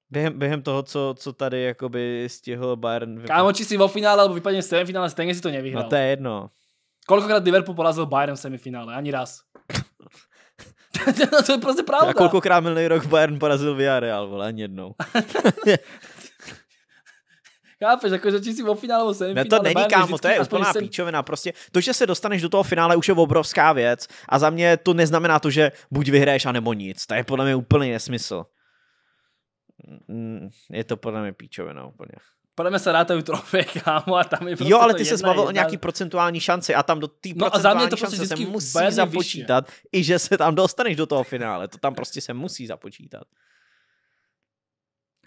Během, během toho, co, co tady jakoby stihl Bayern. Kámo, či si vo finále, nebo vypadně v semifinále, stejně si to nevyhrál. No to je jedno. Kolikrát Liverpool porazil Bayern v semifinále? Ani raz. (laughs) no to je prostě pravda. A kolikrát minulý rok Bayern porazil Villarreal, vole, ani jednou. (laughs) Chápeš, jako že si o finále o semifinále. Ne, to není Bayern, kámo, to je úplná jsem... píčovina. Prostě to, že se dostaneš do toho finále, už je obrovská věc a za mě to neznamená to, že buď vyhraješ, anebo nic. To je podle mě úplný nesmysl. Mm, je to podle mě píčovina úplně. Podle se rád trofej, (laughs) kámo, a tam je prostě Jo, ale ty se zbavil o nějaký procentuální šanci a tam do té no, procentuální a za mě to prostě se musí započítat, vyšší. i že se tam dostaneš do toho finále. To tam prostě se musí započítat.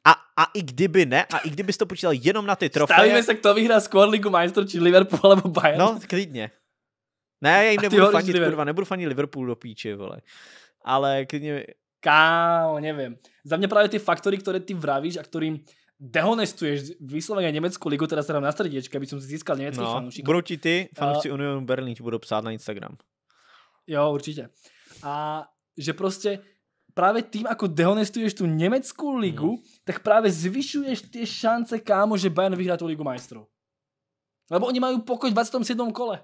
A, a i kdyby ne, a i kdyby to počítal jenom na ty trofeje... Stavíme se, kdo vyhrá Squad League Maestro, či Liverpool, nebo Bayern. No, klidně. Ne, já jim nebudu fanit, kurva, nebudu fanit Liverpool do píče, vole. Ale klidně... Kámo, nevím. Za mě právě ty faktory, které ty vravíš a kterým dehonestuješ vyslovene německou ligu, teda sa na srdíčka, aby som si získal německých no, fanoušiků. Budú ti ty, fanoušci uh, Union Berlin ti budou psát na Instagram. Jo, určitě. A že prostě právě tím, ako dehonestuješ tu německou ligu, mm. tak práve zvyšuješ tie šance, kámo, že Bayern vyhrá tú ligu majstrov. Lebo oni majú pokoj v 27. kole.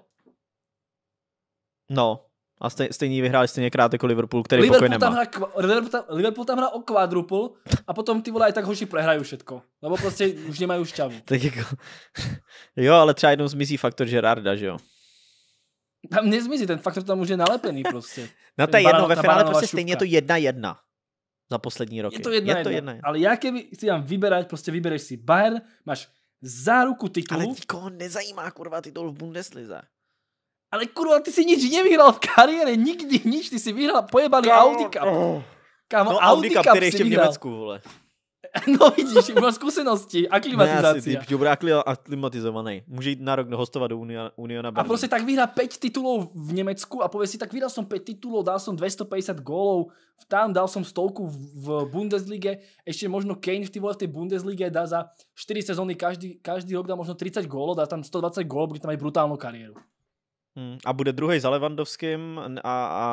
No, a stej, stejný vyhráli stejně krát jako Liverpool, který Liverpool pokoj nemá. Tam hra, Liverpool, tam, Liverpool tam hra o kvádrupl a potom ty vole i tak hoši prehrají všetko. Nebo prostě už nemají už čavu. tak jako... (laughs) Jo, ale třeba jednou zmizí faktor Gerarda, že jo? Tam nezmizí, ten faktor tam už je nalepený prostě. no to je jedno, ve finále prostě šupka. stejně je to jedna jedna za poslední roky. Je to jedna, je to jedna. jedna. Ale jak si tam vyberať, prostě vybereš si Bayern, máš záruku titulu. Ale nikoho nezajímá kurva titul v Bundeslize. Ale kurva, ty si nic nevyhrál v kariéře, nikdy nic, ty si vyhrál pojebaný Kámo, Audi Cup. Oh. Kámo, no, Audi, Cup, který ještě v Německu, vole. (laughs) No vidíš, má zkušenosti, aklimatizace, Ne, asi, aklimatizovaný. Může jít na rok hostovat do Uniona, Uniona Berlin. A prostě tak vyhrá 5 titulů v Německu a povie si, tak vyhrál som 5 titulů, dal som 250 gólov, tam dal som stovku v Bundeslige, ještě možno Kane v, té Bundeslige dá za 4 sezóny každý, každý rok dá možno 30 gólov, dá tam 120 gólov, bude tam aj brutálnou kariéru. Hmm. A bude druhý za Levandovským a, a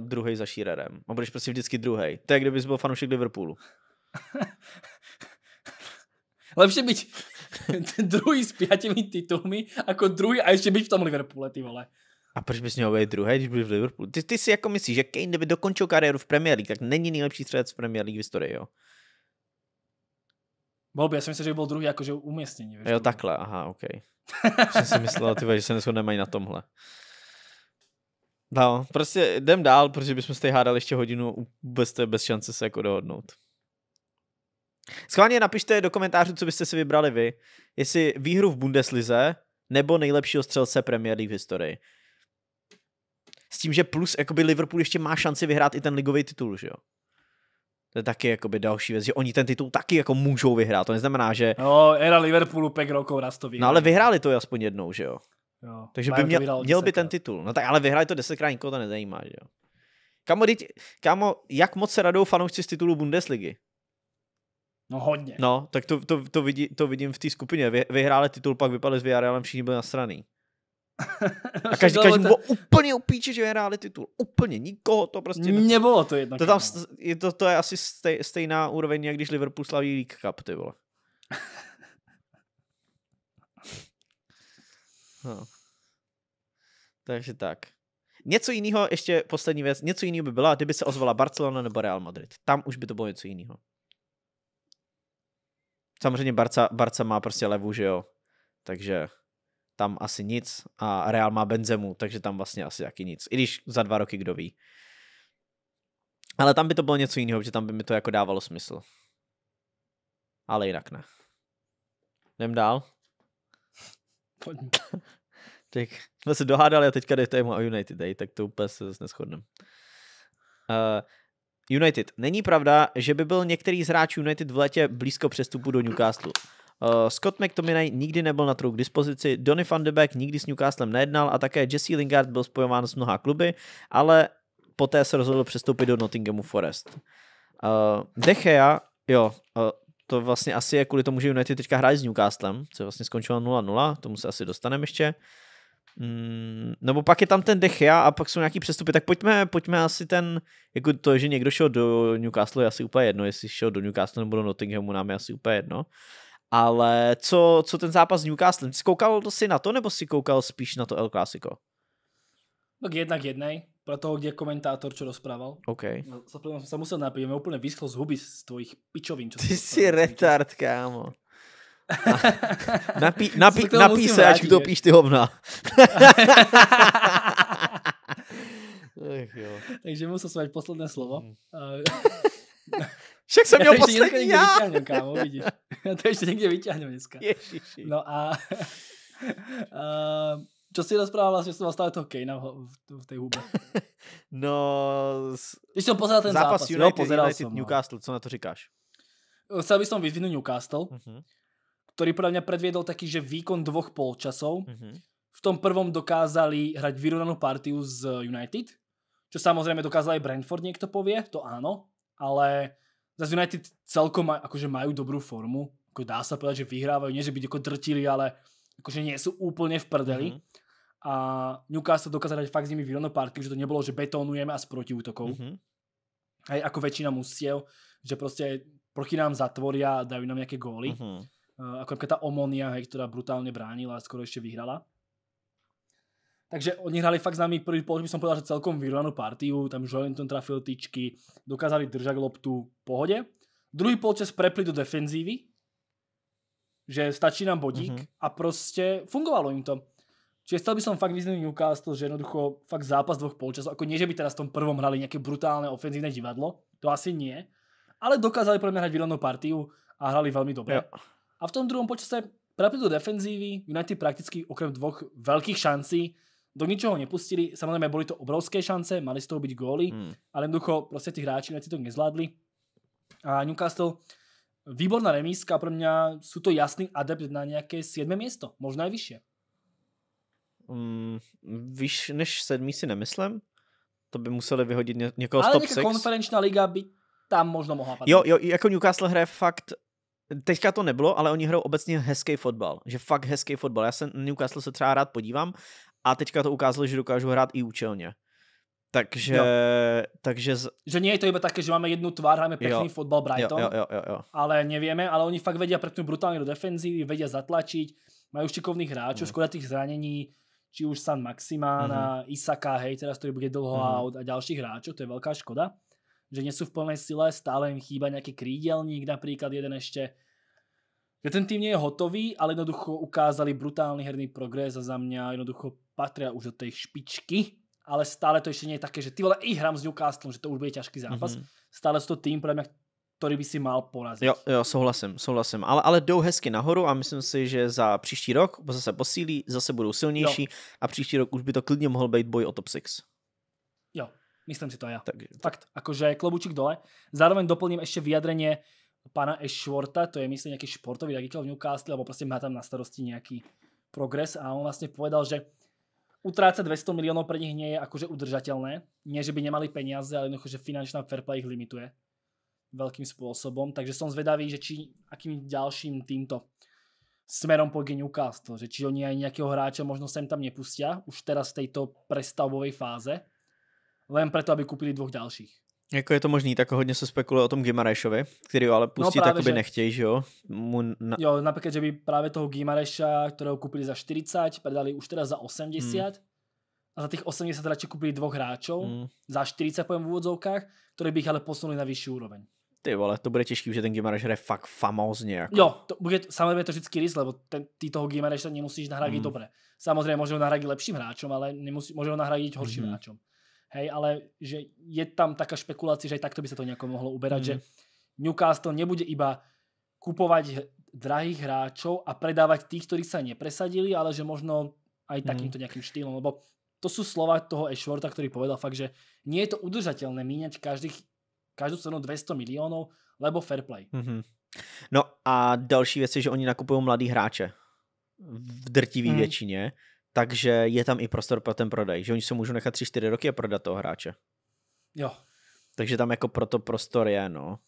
druhý za Šírerem. A budeš prostě vždycky druhý. To je, kdybys byl fanoušek Liverpoolu. (laughs) Lepší být (laughs) druhý s pětimi titulmi, jako druhý a ještě být v tom Liverpoole, ty vole. A proč bys měl být druhý, když budeš v Liverpoolu? Ty, ty si jako myslíš, že Kane, kdyby dokončil kariéru v Premier League, tak není nejlepší střelec v Premier League v historii, jo? Byl by, já si myslím, že by byl druhý jakože umístění. Jo, no. takhle, aha, okej. Okay. Jsem si myslel, ty že se neshodneme na tomhle. No, prostě jdem dál, protože bychom se tady hádali ještě hodinu, vůbec to je bez šance se jako dohodnout. Schválně napište do komentářů, co byste si vybrali vy. Jestli výhru v Bundeslize, nebo nejlepšího střelce Premier League v historii. S tím, že plus, jakoby Liverpool ještě má šanci vyhrát i ten ligový titul, že jo? To je taky jakoby další věc, že oni ten titul taky jako můžou vyhrát. To neznamená, že... No, era Liverpoolu pek rokov nás to vyhrál. No ale vyhráli to aspoň jednou, že jo? jo Takže by měl, měl by ten titul. No tak ale vyhráli to desetkrát, nikoho to nezajímá, že jo? Kamo, dít? Kamo? jak moc se radou fanoušci z titulu Bundesligy? No hodně. No, tak to, to, to, vidí, to vidím v té skupině. Vy, vyhráli titul, pak vypadli s Villarrealem, všichni byli nasraný. A každý, každý bylo úplně upíče, že vyhráli titul. Úplně nikoho to prostě... Nebylo bylo to jedno. To, tam, je to, to je asi stej, stejná úroveň, jak když Liverpool slaví League Cup, ty vole. (laughs) no. Takže tak. Něco jiného, ještě poslední věc, něco jiného by byla, kdyby se ozvala Barcelona nebo Real Madrid. Tam už by to bylo něco jiného. Samozřejmě Barca, Barca má prostě levu, že jo? Takže tam asi nic a Real má Benzemu, takže tam vlastně asi taky nic. I když za dva roky kdo ví. Ale tam by to bylo něco jiného, protože tam by mi to jako dávalo smysl. Ale jinak ne. Jdem dál. (laughs) tak jsme se dohádali a teďka jde téma o United, dej, tak to úplně se zase neschodneme. Uh, United. Není pravda, že by byl některý z hráčů United v létě blízko přestupu do Newcastle. Uh, Scott McTominay nikdy nebyl na trhu k dispozici, Donny van de Beek nikdy s Newcastlem nejednal a také Jesse Lingard byl spojován s mnoha kluby, ale poté se rozhodl přestoupit do Nottinghamu Forest. Uh, Gea, jo, uh, to vlastně asi je kvůli tomu, že United teďka hraje s Newcastlem, co vlastně skončilo 0-0, tomu se asi dostaneme ještě. Mm, nebo pak je tam ten Dechia a pak jsou nějaký přestupy, tak pojďme, pojďme asi ten, jako to, že někdo šel do Newcastle je asi úplně jedno, jestli šel do Newcastle nebo do Nottinghamu, nám je asi úplně jedno. Ale co, co ten zápas s Newcastlem? Jsi koukal si na to, nebo si koukal spíš na to El Clásico? Tak jednak jednej, pro toho, kde komentátor čo rozprával. OK. No, jsem se musel napít, mě úplně vyschlo z huby z tvojich pičovin. Čo Ty jsi retard, kámo. napí, napí, napí se, až kdo píš ty hovna. (laughs) Ech, jo. Takže musel jsem mít posledné slovo. Mm. (laughs) Však jsem já měl poslední já. Vyťahnu, kámo, vidíš. Já to ještě někde vyťahnu dneska. Ježiši. No a... uh, (laughs) eh, čo si rozprával vlastně, že jsem stále toho Kejna v, v v té hubě? (laughs) no... Když jsem pozeral ten zápas, zápas United, jo, pozeral United, jsem, no. Newcastle, co na to říkáš? Chcel bych som vyzvinúť Newcastle, uh-huh. který podle mě predviedol taký, že výkon dvoch polčasov. Uh-huh. Mhm. V tom prvom dokázali hrať vyrovnanú partiu z United, čo samozrejme dokázal aj Brentford, niekto povie, to áno, ale Zase United celkom maj, akože majú dobrú formu, ako dá sa povedať, že vyhrávajú, nie že byť ako drtili, ale akože nie sú úplne v prdeli. Mm-hmm. A Newcastle dokázal dať fakt s nimi vyrovnanú partiu, že to nebolo, že betónujeme a s protiútokov. Mm-hmm. Hej, ako väčšina musiel, že proste proti nám zatvoria a dajú nám nejaké góly. Mm-hmm. ako napríklad tá Omonia, hej, ktorá brutálne bránila a skoro ešte vyhrala. Takže oni hrali fakt známý prvý poloč, by som povedal, že celkom vyrovnanú partiu, tam Joelinton trafil tyčky, dokázali držať loptu v pohode. Druhý polčas prepli do defenzívy, že stačí nám bodík mm-hmm. a prostě fungovalo jim to. Čiže chcel by som fakt vyznúť Newcastle, že jednoducho fakt zápas dvoch polčasov, ako nie, že by teraz v tom prvom hrali nejaké brutálne ofenzívne divadlo, to asi nie, ale dokázali pre mňa hrať vyrovnanú partiu a hrali veľmi dobre. Yeah. A v tom druhom počase prepli do defenzívy, United prakticky okrem dvoch veľkých šancí do ničoho nepustili, samozrejme boli to obrovské šance, mali z toho byť góly, hmm. ale jednoducho proste tí hráči veci to nezvládli. A Newcastle, výborná remíska, pre mňa sú to jasný adept na nejaké 7. miesto, možno aj vyššie. Mm, vyš než sedmý si nemyslím. To by museli vyhodit ně, někoho Ale z top konferenčná liga by tam možno mohla patřit. Jo, jo, jako Newcastle hraje fakt Teďka to nebylo, ale oni hrajou obecně hezký fotbal. Že fakt hezký fotbal. Já se Newcastle se třeba rád podívám a teďka to ukázali, že dokážu hrát i účelně. Takže, jo. takže... Z... Že nie je to iba také, že máme jednu tvár, hráme pekný fotbal Brighton, jo, jo, jo, jo, jo. ale nevieme, ale oni fakt vedia prepnúť brutálne do defenzívy, vedia zatlačiť, majú šikovných hráčov, mm. škoda tých zranení, či už San Maximána, mm-hmm. Isaka, hej, teraz to bude dlho mm-hmm. out a ďalších hráčov, to je veľká škoda, že nie sú v plnej sile, stále im chýba nejaký krídelník, napríklad jeden ešte, že ten tým nie je hotový, ale jednoducho ukázali brutálny herný progres a za mňa jednoducho patria už do tej špičky, ale stále to ešte nie je také, že ty vole, i hram s Newcastlem, že to už bude ťažký zápas. Mm-hmm. Stále sú to tým, podľa mňa, který by si mal porazit. Jo, jo, souhlasím, souhlasím. Ale, ale jdou hezky nahoru a myslím si, že za příští rok zase posílí, zase budou silnější jo. a příští rok už by to klidně mohl být boj o top 6. Jo, myslím si to já. Tak, Fakt, akože klobučík dole. Zároveň doplním ještě vyjadrenie pana Ešvorta, to je myslím nějaký športový raditel v Newcastle, nebo prostě má tam na starosti nějaký progres a on vlastně povedal, že utrácať 200 miliónov pre nich nie je akože udržateľné. Nie, že by nemali peniaze, ale jednoducho, že finančná fair play ich limituje veľkým spôsobom. Takže som zvedavý, že či akým ďalším týmto smerom pôjde Newcastle, že či oni aj nejakého hráča možno sem tam nepustia už teraz v tejto prestavbovej fáze, len preto, aby kúpili dvoch ďalších. Jako je to možný, tak hodně se spekuluje o tom Gimarešovi, který ho ale pustit no právě, že... nechtějí, že jo? Mu na... Jo, například, že by právě toho Gimareša, kterého koupili za 40, predali už teda za 80, hmm. a za těch 80 radši koupili dvoch hráčů hmm. za 40 pojem v úvodzovkách, které by ale posunuli na vyšší úroveň. Ty vole, to bude těžký, že ten Gimareš hraje fakt famózně. Jako. Jo, to bude, samozřejmě to vždycky rys, lebo ten, ty toho Gimareša nemusíš nahradit mm. dobře. Samozřejmě může ho nahradit lepším hráčem, ale nemusí, může ho nahradit horším mm. hráčem hej, ale že je tam taká špekulácia, že aj takto by sa to nejako mohlo uberať, mm. že mhm. Newcastle nebude iba kupovať drahých hráčov a predávať tých, ktorí sa nepresadili, ale že možno aj mhm. takýmto nejakým štýlom, lebo to sú slova toho Ashworta, ktorý povedal fakt, že nie je to udržateľné míňať každých, každou cenu 200 milionů, lebo fair play. Mm-hmm. No a další věc je, že oni nakupují mladý hráče v drtivý mm. většině takže je tam i prostor pro ten prodej, že oni se můžou nechat 3-4 roky a prodat toho hráče. Jo. Takže tam jako proto prostor je, no.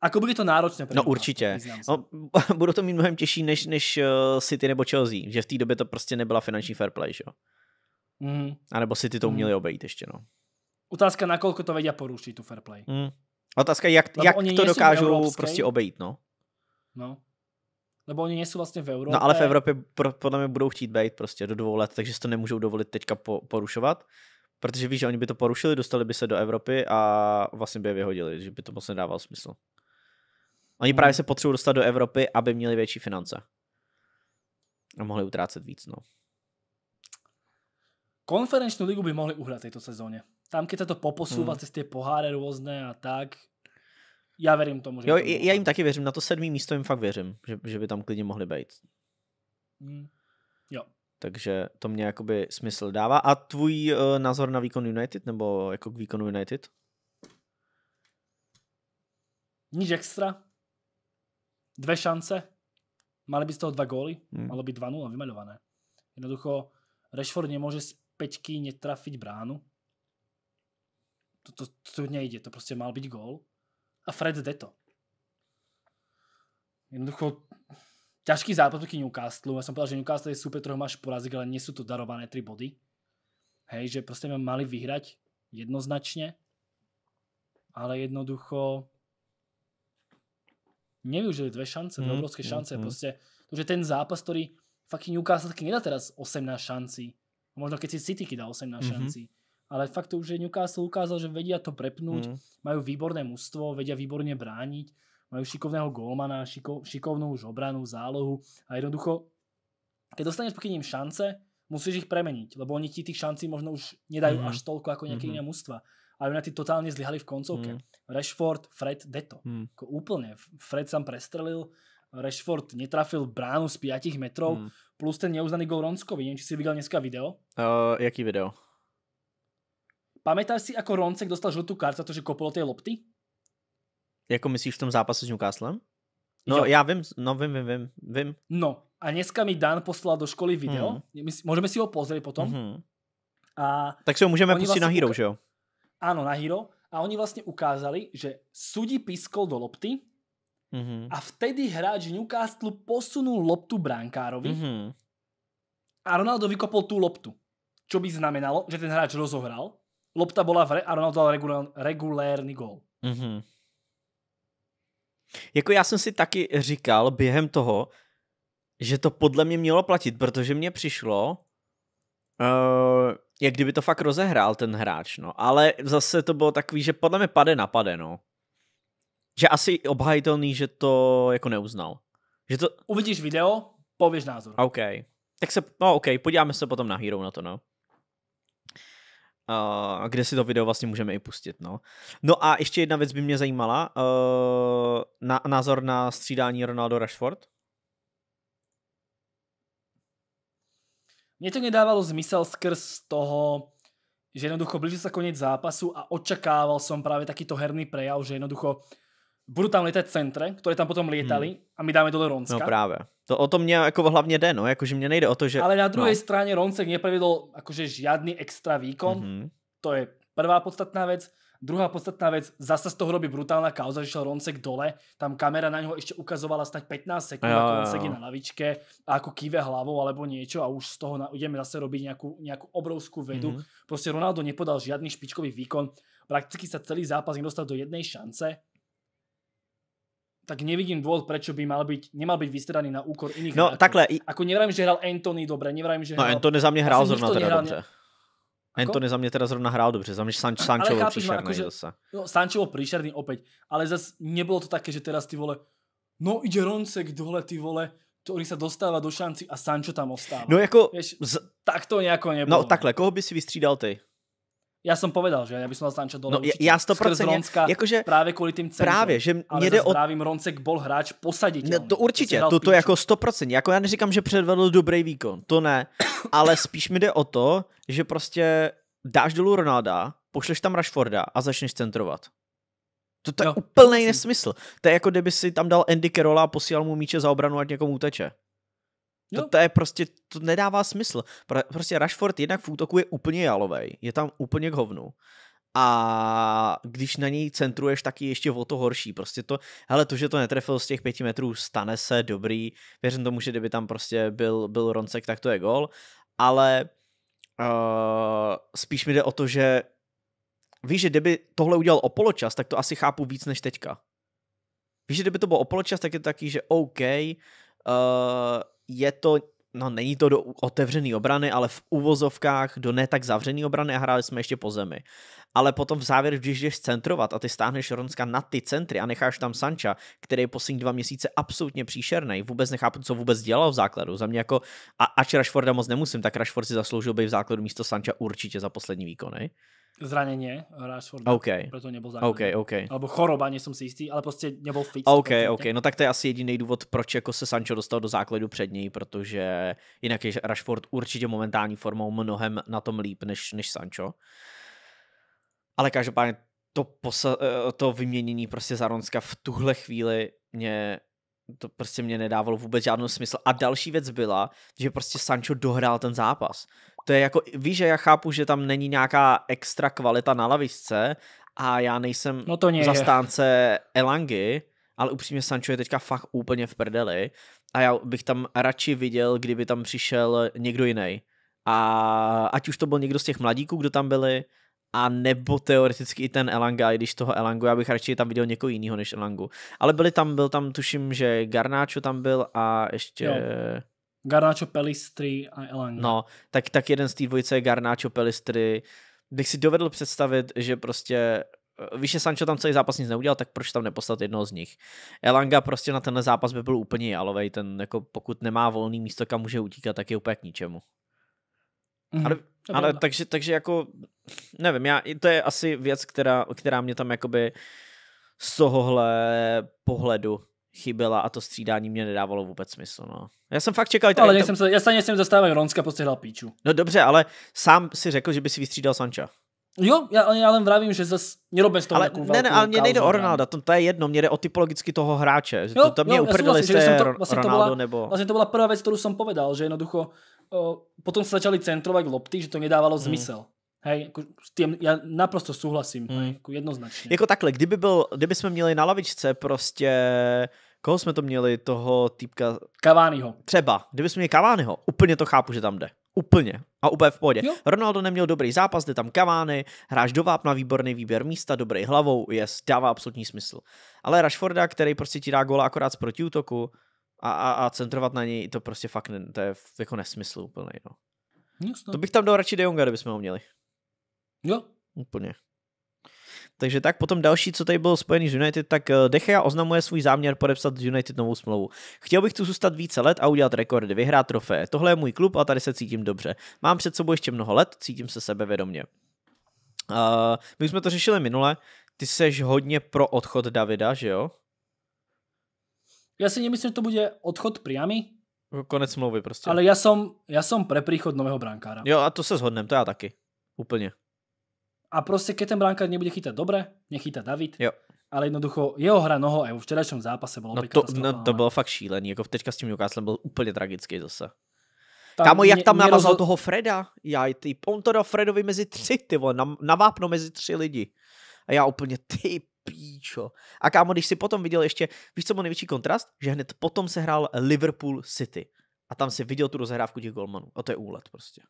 Ako bude to náročné? No určitě. No, (laughs) budou to mít mnohem těžší než, než eh, City nebo Chelsea, že v té době to prostě nebyla finanční fair play, že jo? Mm. A nebo City to mhm. uměli mm. obejít ještě, no. Otázka, nakolko to vedia porušit, tu fair play. Mm. Otázka, jak, jak to dokážou prostě obejít, no. No. Nebo oni nejsou vlastně v Evropě. No ale v Evropě pro, podle mě budou chtít být prostě do dvou let, takže si to nemůžou dovolit teďka po, porušovat. Protože víš, že oni by to porušili, dostali by se do Evropy a vlastně by je vyhodili, že by to moc nedával smysl. Oni hmm. právě se potřebují dostat do Evropy, aby měli větší finance. A mohli utrácet víc, no. Konferenční ligu by mohli uhrát této sezóně. Tam, když to poposúva hmm. cez tie poháre a tak, já věřím tomu. Že jo, tomu. já jim taky věřím, na to sedmý místo jim fakt věřím, že, že by tam klidně mohli být. Hmm. Jo. Takže to mě jakoby smysl dává. A tvůj uh, názor na výkon United, nebo jako k výkonu United? Nic extra. Dve šance. Mali by z toho dva góly. Hmm. Malo by 2-0 vymaľované. Jednoducho Rashford nemôže z peťky netrafiť bránu. To, to, to nejde, to prostě mal byť gól a Fred zde to. Jednoducho ťažký zápas proti Newcastle. Ja som povedal, že Newcastle je super, ktorého máš porazík, ale nie sú to darované tri body. Hej, že proste mali vyhrať jednoznačne, ale jednoducho nevyužili dve šance, dve mm, obrovské mm, šance. Mm, proste, to, že ten zápas, ktorý fucking Newcastle nedá teraz 18 šancí. Možno keď si City dá 18 mm-hmm. šancí ale fakt to už je Newcastle ukázal, že vedia to prepnúť, mm. majú výborné mužstvo, vedia výborne brániť, majú šikovného golmana, šiko, šikovnú už obranu, zálohu a jednoducho, keď dostaneš proti ním šance, musíš ich premeniť, lebo oni ti tých šancí možno už nedajú mm. až toľko ako nejaké mm. iné mužstva. A United totálne zlyhali v koncovke. Mm. Rashford, Fred, Deto. Mm. Ako úplne. Fred sam prestrelil, Rashford netrafil bránu z 5 metrov, mm. plus ten neuznaný gol Ronskovi. Neviem, či si videl dneska video. Uh, jaký video? Pamätáš si, ako Roncek dostal žlutú kartu, že kopol tej lopty? Jako myslíš v tom zápase s Newcastlem? No jo. já vím, no vím, vím, vím, vím. No a dneska mi Dan poslal do školy video, mm. můžeme si ho pozrieť potom. Mm. A tak si ho můžeme pustit na vlastně Hero, že jo? Áno, na Hero. A oni vlastně ukázali, že sudí piskol do lopty mm-hmm. a vtedy hráč Newcastle posunul loptu bránkárovi mm-hmm. a Ronaldo vykopol tú loptu. Čo by znamenalo, že ten hráč rozohral lopta bola v re, a Ronaldo dal regulár, regulérny gol. Mm-hmm. Jako já jsem si taky říkal během toho, že to podle mě mělo platit, protože mně přišlo, uh, jak kdyby to fakt rozehrál ten hráč, no. Ale zase to bylo takový, že podle mě pade na pade, no. Že asi obhajitelný, že to jako neuznal. Že to... Uvidíš video, pověš názor. OK. Tak se, no OK, podíváme se potom na Hero na to, no. Uh, kde si to video vlastně můžeme i pustit. No, no a ještě jedna věc by mě zajímala. Uh, na, názor na střídání Ronaldo Rashford? Mně to nedávalo zmysel skrz toho, že jednoducho blíží se konec zápasu a očekával som taky takýto herný prejav, že jednoducho budou tam letět centre, které tam potom lietali hmm. a my dáme dole Ronska. No právě. To o to mě jako hlavně jde, no, jakože mě nejde o to, že... Ale na druhé no. straně Roncek neprevedol akože žiadny extra výkon, mm-hmm. to je prvá podstatná vec. Druhá podstatná vec, zase z toho robí brutálna kauza, že šel Roncek dole, tam kamera na něho ještě ukazovala snad 15 sekund, jo, ako Roncek je na lavičke a ako kýve hlavou alebo niečo a už z toho ideme zase robiť nejakú, nejakú obrovskú vedu. Mm-hmm. Prostě Ronaldo nepodal žiadny špičkový výkon, prakticky sa celý zápas nedostal do jednej šance tak nevidím dôvod, prečo by mal byť, nemal byť vystredaný na úkor iných No hráčov. takhle. I... Ako nevrajím, že hral Anthony dobre, nevrajím, že no, hral... No Anthony za mě hrál zrovna teda dobře. Anthony za mě teda zrovna hral dobře, za mě San Sancho příšerný zase. No, Sancho príšerný příšerný opäť, ale zase nebylo to také, že teraz ty vole, no ide Roncek dole ty vole, ktorý sa dostáva do šanci a Sancho tam ostáva. No jako... Vieš, z... Tak to nejako nebolo. No takhle, koho by si vystřídal ty? Já jsem povedal, že já bych nás Sancho dole no, já 100% Ronska, jakože, právě kvůli tím cenám. Právě, že mě jde o... Právě Roncek bol hráč posadit. No, to určitě, to, to, to jako 100%. Jako já neříkám, že předvedl dobrý výkon, to ne, (coughs) ale spíš mi jde o to, že prostě dáš dolů Ronalda, pošleš tam Rashforda a začneš centrovat. To, to je úplný nesmysl. To je jako kdyby si tam dal Andy Kerola a posílal mu míče za obranu, ať někomu uteče. To, to je prostě, to nedává smysl. Prostě Rashford jednak v útoku je úplně jalovej, je tam úplně k hovnu. A když na něj centruješ, tak je ještě o to horší. Prostě to, hele, to, že to netrefil z těch pěti metrů, stane se dobrý. Věřím tomu, že kdyby tam prostě byl, byl Roncek, tak to je gol. Ale uh, spíš mi jde o to, že víš, že kdyby tohle udělal o poločas, tak to asi chápu víc než teďka. Víš, že kdyby to bylo o poločas, tak je to taky, že OK, Eh, je to no není to do otevřené obrany, ale v uvozovkách do ne tak zavřené obrany a hráli jsme ještě po zemi. Ale potom v závěr když jdeš centrovat a ty stáhneš Ronska na ty centry a necháš tam Sancha, který je poslední dva měsíce absolutně příšerný, vůbec nechápu, co vůbec dělal v základu. Za mě jako, a ač Rashforda moc nemusím, tak Rashford si zasloužil by v základu místo Sancha určitě za poslední výkony zranenie Rashford okay. proto nebyl zároveň. Okay, okay. Alebo choroba, nejsem si jistý, ale prostě nebyl fit. OK, OK, no tak to je asi jediný důvod, proč jako se Sancho dostal do základu před něj, protože jinak je Rashford určitě momentální formou mnohem na tom líp než, než Sancho. Ale každopádně to, posa- eh, to vyměnění prostě Zaronska v tuhle chvíli mě to prostě mě nedávalo vůbec žádný smysl. A další věc byla, že prostě Sancho dohrál ten zápas. To je jako, víš, že já chápu, že tam není nějaká extra kvalita na lavisce a já nejsem no to nie zastánce Elangy, ale upřímně Sancho je teďka fakt úplně v prdeli a já bych tam radši viděl, kdyby tam přišel někdo jiný. A ať už to byl někdo z těch mladíků, kdo tam byli, a nebo teoreticky i ten Elanga, i když toho Elangu, já bych radši tam viděl někoho jiného než Elangu. Ale byli tam, byl tam, tuším, že Garnáčo tam byl a ještě... Jo. Garnacho Pelistri a Elang. No, tak, tak jeden z té dvojice je Garnacho Pelistri. Bych si dovedl představit, že prostě eh, Víš, že Sancho tam celý zápas nic neudělal, tak proč tam neposlat jednoho z nich? Elanga prostě na tenhle zápas by byl úplně jalovej, ten jako pokud nemá volný místo, kam může utíkat, tak je úplně k ničemu. Mm, ale, ale takže, takže jako, nevím, já, to je asi věc, která, která mě tam jakoby z tohohle pohledu chyběla a to střídání mě nedávalo vůbec smysl. No. Já jsem fakt čekal... No, ale jak tam... jsem se, jasně jsem zastával Ronska, prostě hrál píču. No dobře, ale sám si řekl, že by si vystřídal sanča. Jo, já, já len vravím, že zase nerobme z toho ale, ne, ne, ale mě nejde o Ronalda, to, to je jedno, mě jde o typologicky toho hráče. Jo, to, to mě jo, uprdele, vlastně, vlastně, to, vlastně Ronaldo to byla, nebo... Vlastně to byla prvá věc, kterou jsem povedal, že jednoducho uh, potom se začali centrovat lopty, že to nedávalo hmm. zmysel. Hej, jako s tím já naprosto souhlasím, hmm. jako jednoznačně. Jako takhle, kdyby byl, kdyby jsme měli na lavičce prostě, koho jsme to měli, toho týpka? Kaványho. Třeba, kdyby jsme měli Kaványho, úplně to chápu, že tam jde. Úplně. A úplně v pohodě. Jo. Ronaldo neměl dobrý zápas, jde tam kavány, hráč do vápna, výborný výběr místa, dobrý hlavou, je, yes, dává absolutní smysl. Ale Rashforda, který prostě ti dá góla akorát z protiútoku a, a, a centrovat na něj, to prostě fakt ne, to je jako nesmysl úplný. No. To bych tam dal radši De Jonga, kdybychom ho měli. Jo. Úplně. Takže tak potom další, co tady bylo spojený s United, tak eh, Decha oznamuje svůj záměr podepsat s United novou smlouvu. Chtěl bych tu zůstat více let a udělat rekordy, vyhrát trofé. Tohle je můj klub a tady se cítím dobře. Mám před sebou ještě mnoho let, cítím se sebevědomně. Uh, eh, my jsme to řešili minule, ty seš hodně pro odchod Davida, že jo? Já si nemyslím, že to bude odchod priamy. Konec smlouvy prostě. Ale já jsem já jsem pre příchod nového brankára. Jo, a to se shodnem, to já taky. Úplně a proste keď ten bránkar nebude chytať dobre, nechytá David, jo. ale jednoducho jeho hra noho aj vo včerajšom zápase bolo no to, no to bylo fakt šílený, jako teďka s tým Newcastlem bol úplně tragický zase. Tam Kámo, jak tam navázal nerozhod... toho Freda? Já ty, on to dal Fredovi mezi tři, ty vole, na, navápno mezi tři lidi. A já úplně, ty píčo. A kámo, když si potom viděl ještě, víš co byl největší kontrast? Že hned potom se hrál Liverpool City. A tam si viděl tu rozehrávku těch golmanů. A to je úlet prostě.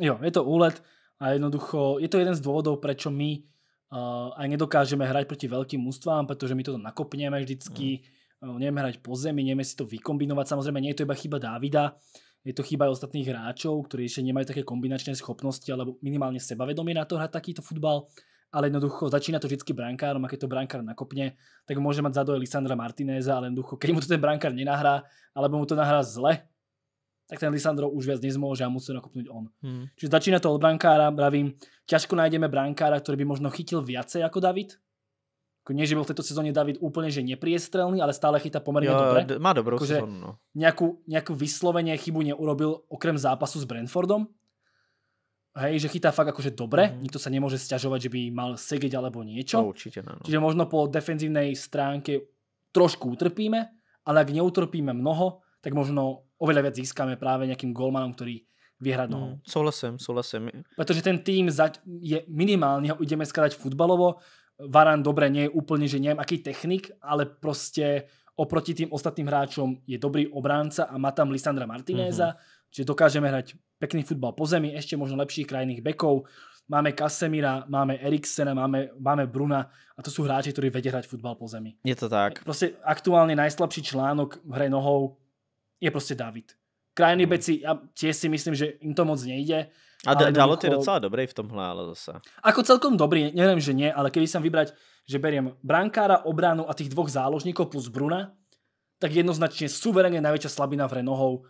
Jo, je to úlet. A jednoducho je to jeden z dôvodov, prečo my uh, eh, aj nedokážeme hrať proti veľkým ústvám, pretože my to nakopneme vždycky, mm. nevieme eh, hrať po zemi, nevieme si to vykombinovať. Samozrejme, nie je to iba chyba Davida, je to chyba aj ostatných hráčov, ktorí ešte nemajú také kombinačné schopnosti alebo minimálne sebavedomie na to hrať takýto futbal ale jednoducho začína to vždycky brankárom a keď to brankár nakopne, tak môže mať zadoje Lisandra Martineza, ale jednoducho, keď mu to ten brankár nenahrá, alebo mu to nahrá zle, tak ten Lisandro už viac nezmôže a musí nakopnúť on. Hmm. Čiže začína to od brankára, bravím, ťažko nájdeme brankára, ktorý by možno chytil viacej ako David. Ako nie, že byl v tejto sezóne David úplně že nepriestrelný, ale stále chytá poměrně dobře. Má dobrou jako, sezónu. No. nejakú nějakou vysloveně chybu neurobil okrem zápasu s Brentfordom. Hej, že chytá fakt akože dobre, mm -hmm. nikto sa nemôže sťažovať, že by mal segeť alebo niečo. No, určite ne, no. Čiže možno po defenzívnej stránke trošku utrpíme, ale ak neutrpíme mnoho, tak možno oveľa viac získame práve nejakým golmanom, ktorý vyhrať nohou. Mm, souhlasím, souhlasím. Protože ten tým zať je minimálně, ho ideme skladať futbalovo, Varan dobre nie je úplne, že neviem aký technik, ale prostě oproti tým ostatným hráčom je dobrý obránca a má tam Lisandra Martineza, mm -hmm. čiže dokážeme hrať pekný futbal po zemi, ešte možno lepších krajných bekov, máme Kasemira, máme Eriksena, máme, máme Bruna a to sú hráči, ktorí vedie hrať futbal po zemi. Je to tak. Proste aktuálne najslabší článok v hre nohou je prostě David. Krajiny hmm. beci, ja si myslím, že im to moc nejde. A d- dalo ti docela dobrý v tomhle, ale zase. Ako celkom dobrý, nevím, že ne, ale když jsem vybrať, že beriem brankára, obranu a těch dvoch záložníků plus Bruna, tak jednoznačně suverénně největší slabina v Renohov.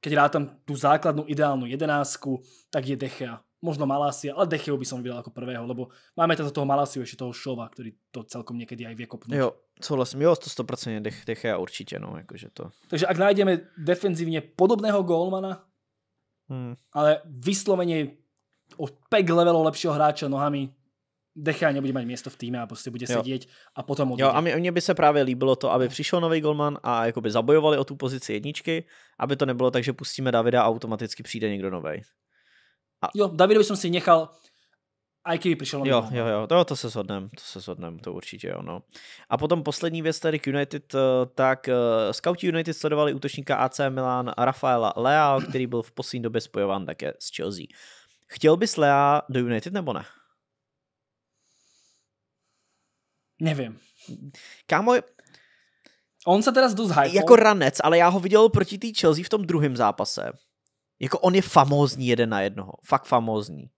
Keď rátam tu základnu ideálnu jedenásku, tak je Dechea možno Malásia, ale Decheu by som vydal ako prvého, lebo máme tam toho Malásiu ešte toho Šova, ktorý to celkom niekedy aj vie kopnúť. Jo, súhlasím, jo, to 100% Dech, Dechea určite, no, akože to. Takže ak nájdeme defenzívne podobného golmana, hmm. ale vyslovene o pek levelov lepšieho hráča nohami, Dechea nebude mať miesto v týme a prostě bude jo. a potom odjde. Jo, a mne by se právě líbilo to, aby přišel nový golman a jakoby zabojovali o tu pozici jedničky, aby to nebylo tak, že pustíme Davida a automaticky príde někdo nový. A... Jo, Davida bych si nechal, a kdyby přišel Jo, jo, jo, to, to se shodnem, to se shodnem, to určitě jo, no. A potom poslední věc tady k United, eh, tak uh, eh, scouti United sledovali útočníka AC Milan Rafaela Leao, (clears throat) který byl v poslední době spojován také s Chelsea. Chtěl bys Lea do United nebo ne? Nevím. Kámo, On se teda dost hype. Jako ranec, ale já ho viděl proti té Chelsea v tom druhém zápase. Jako on je famózní jeden na jednoho. Fakt famózní.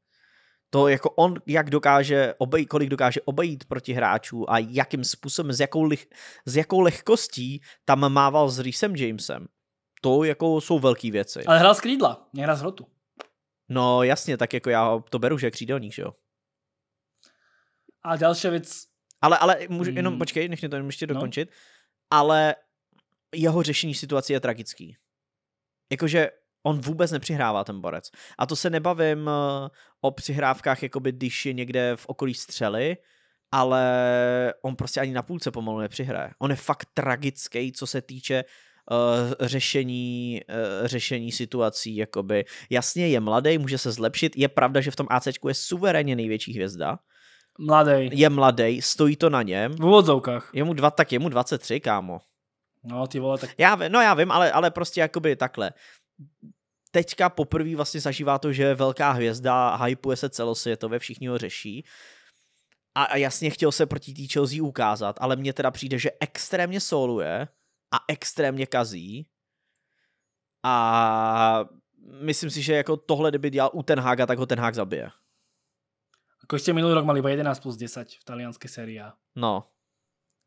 To jako on, jak dokáže obejít, kolik dokáže obejít proti hráčů a jakým způsobem, s jakou, lich, s jakou lehkostí tam mával s rýsem Jamesem. To jako jsou velké věci. Ale hrál z křídla, nehrál z hrotu. No jasně, tak jako já to beru, že je křídelník, že jo. A další věc. Ale, ale můžu, jenom hmm. počkej, nech mě to jenom ještě no. dokončit. No. Ale jeho řešení situace je tragický. Jakože on vůbec nepřihrává ten borec. A to se nebavím eh, o přihrávkách, jakoby když je někde v okolí střely, ale on prostě ani na půlce pomalu nepřihraje. On je fakt tragický, co se týče uh, řešení, uh, řešení situací. Jakoby. Jasně, je mladý, může se zlepšit. Je pravda, že v tom AC je suverénně největší hvězda. Mladý. Je mladý, stojí to na něm. V úvodzovkách. Je mu dva, tak je mu 23, kámo. No, ty vole, tak... Já, no já vím, ale, ale prostě jakoby takhle teďka poprvé vlastně zažívá to, že je velká hvězda, hypuje se celosvětově, všichni ho řeší. A, a jasně chtěl se proti té Chelsea ukázat, ale mně teda přijde, že extrémně soluje a extrémně kazí. A myslím si, že jako tohle, kdyby dělal u Ten Haga, tak ho Ten Hag zabije. Ako ještě minulý rok mali 11 plus 10 v talianské sérii No.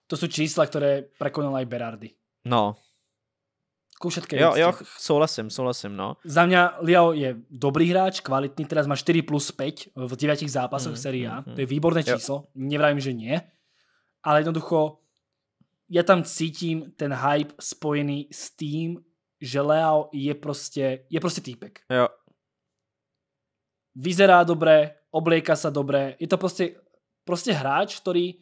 To jsou čísla, které prekonal i Berardi. No skúšať keď Jo, jo, souhlasím, souhlasím, no. Za mě Liao je dobrý hráč, kvalitní. teraz má 4 plus 5 v 9 zápasoch mm, série. A. Mm, to je výborné číslo, nevravím, že nie. Ale jednoducho, já tam cítím ten hype spojený s tým, že Leo je prostě, je prostě týpek. Jo. Vyzerá dobré, oblieka sa dobré, je to prostě, prostě hráč, který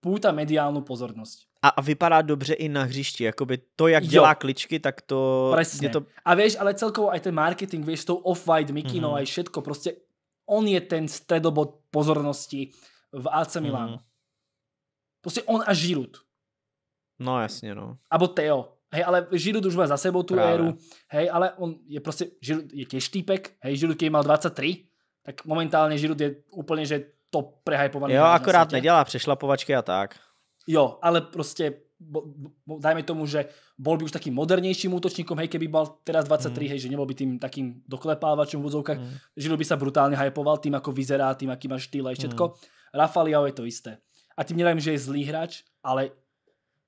púta mediálnu pozornosť a, a vypadá dobře i na hřišti. Jakoby to, jak dělá jo. kličky, tak to... Presne. to... A vieš, ale celkovo aj ten marketing, vieš, tou off-white Mickey, mm-hmm. aj všetko, proste on je ten stredobod pozornosti v AC mhm. Milan. Mm-hmm. Proste on a Žirut. No jasne, no. Abo Teo. Hej, ale Žirut už má za sebou tú éru. Hej, ale on je proste, Žirut je tiež týpek. Hej, Žirut, keď mal 23, tak momentálne Žirut je úplne, že top prehypovaný. Jo, akorát nedělá přešlapovačky a tak. Jo, ale prostě dajme tomu, že bol by už takým modernějším útočníkom, hej, keby bol teraz 23, mm. hej, že nebol by tým takým doklepávačom v úzovkách, mm. Žil by sa brutálne hypoval tým, ako vyzerá, tým, aký má štýl a všetko. Mm. Rafa Liao je to isté. A tím nevím, že je zlý hráč, ale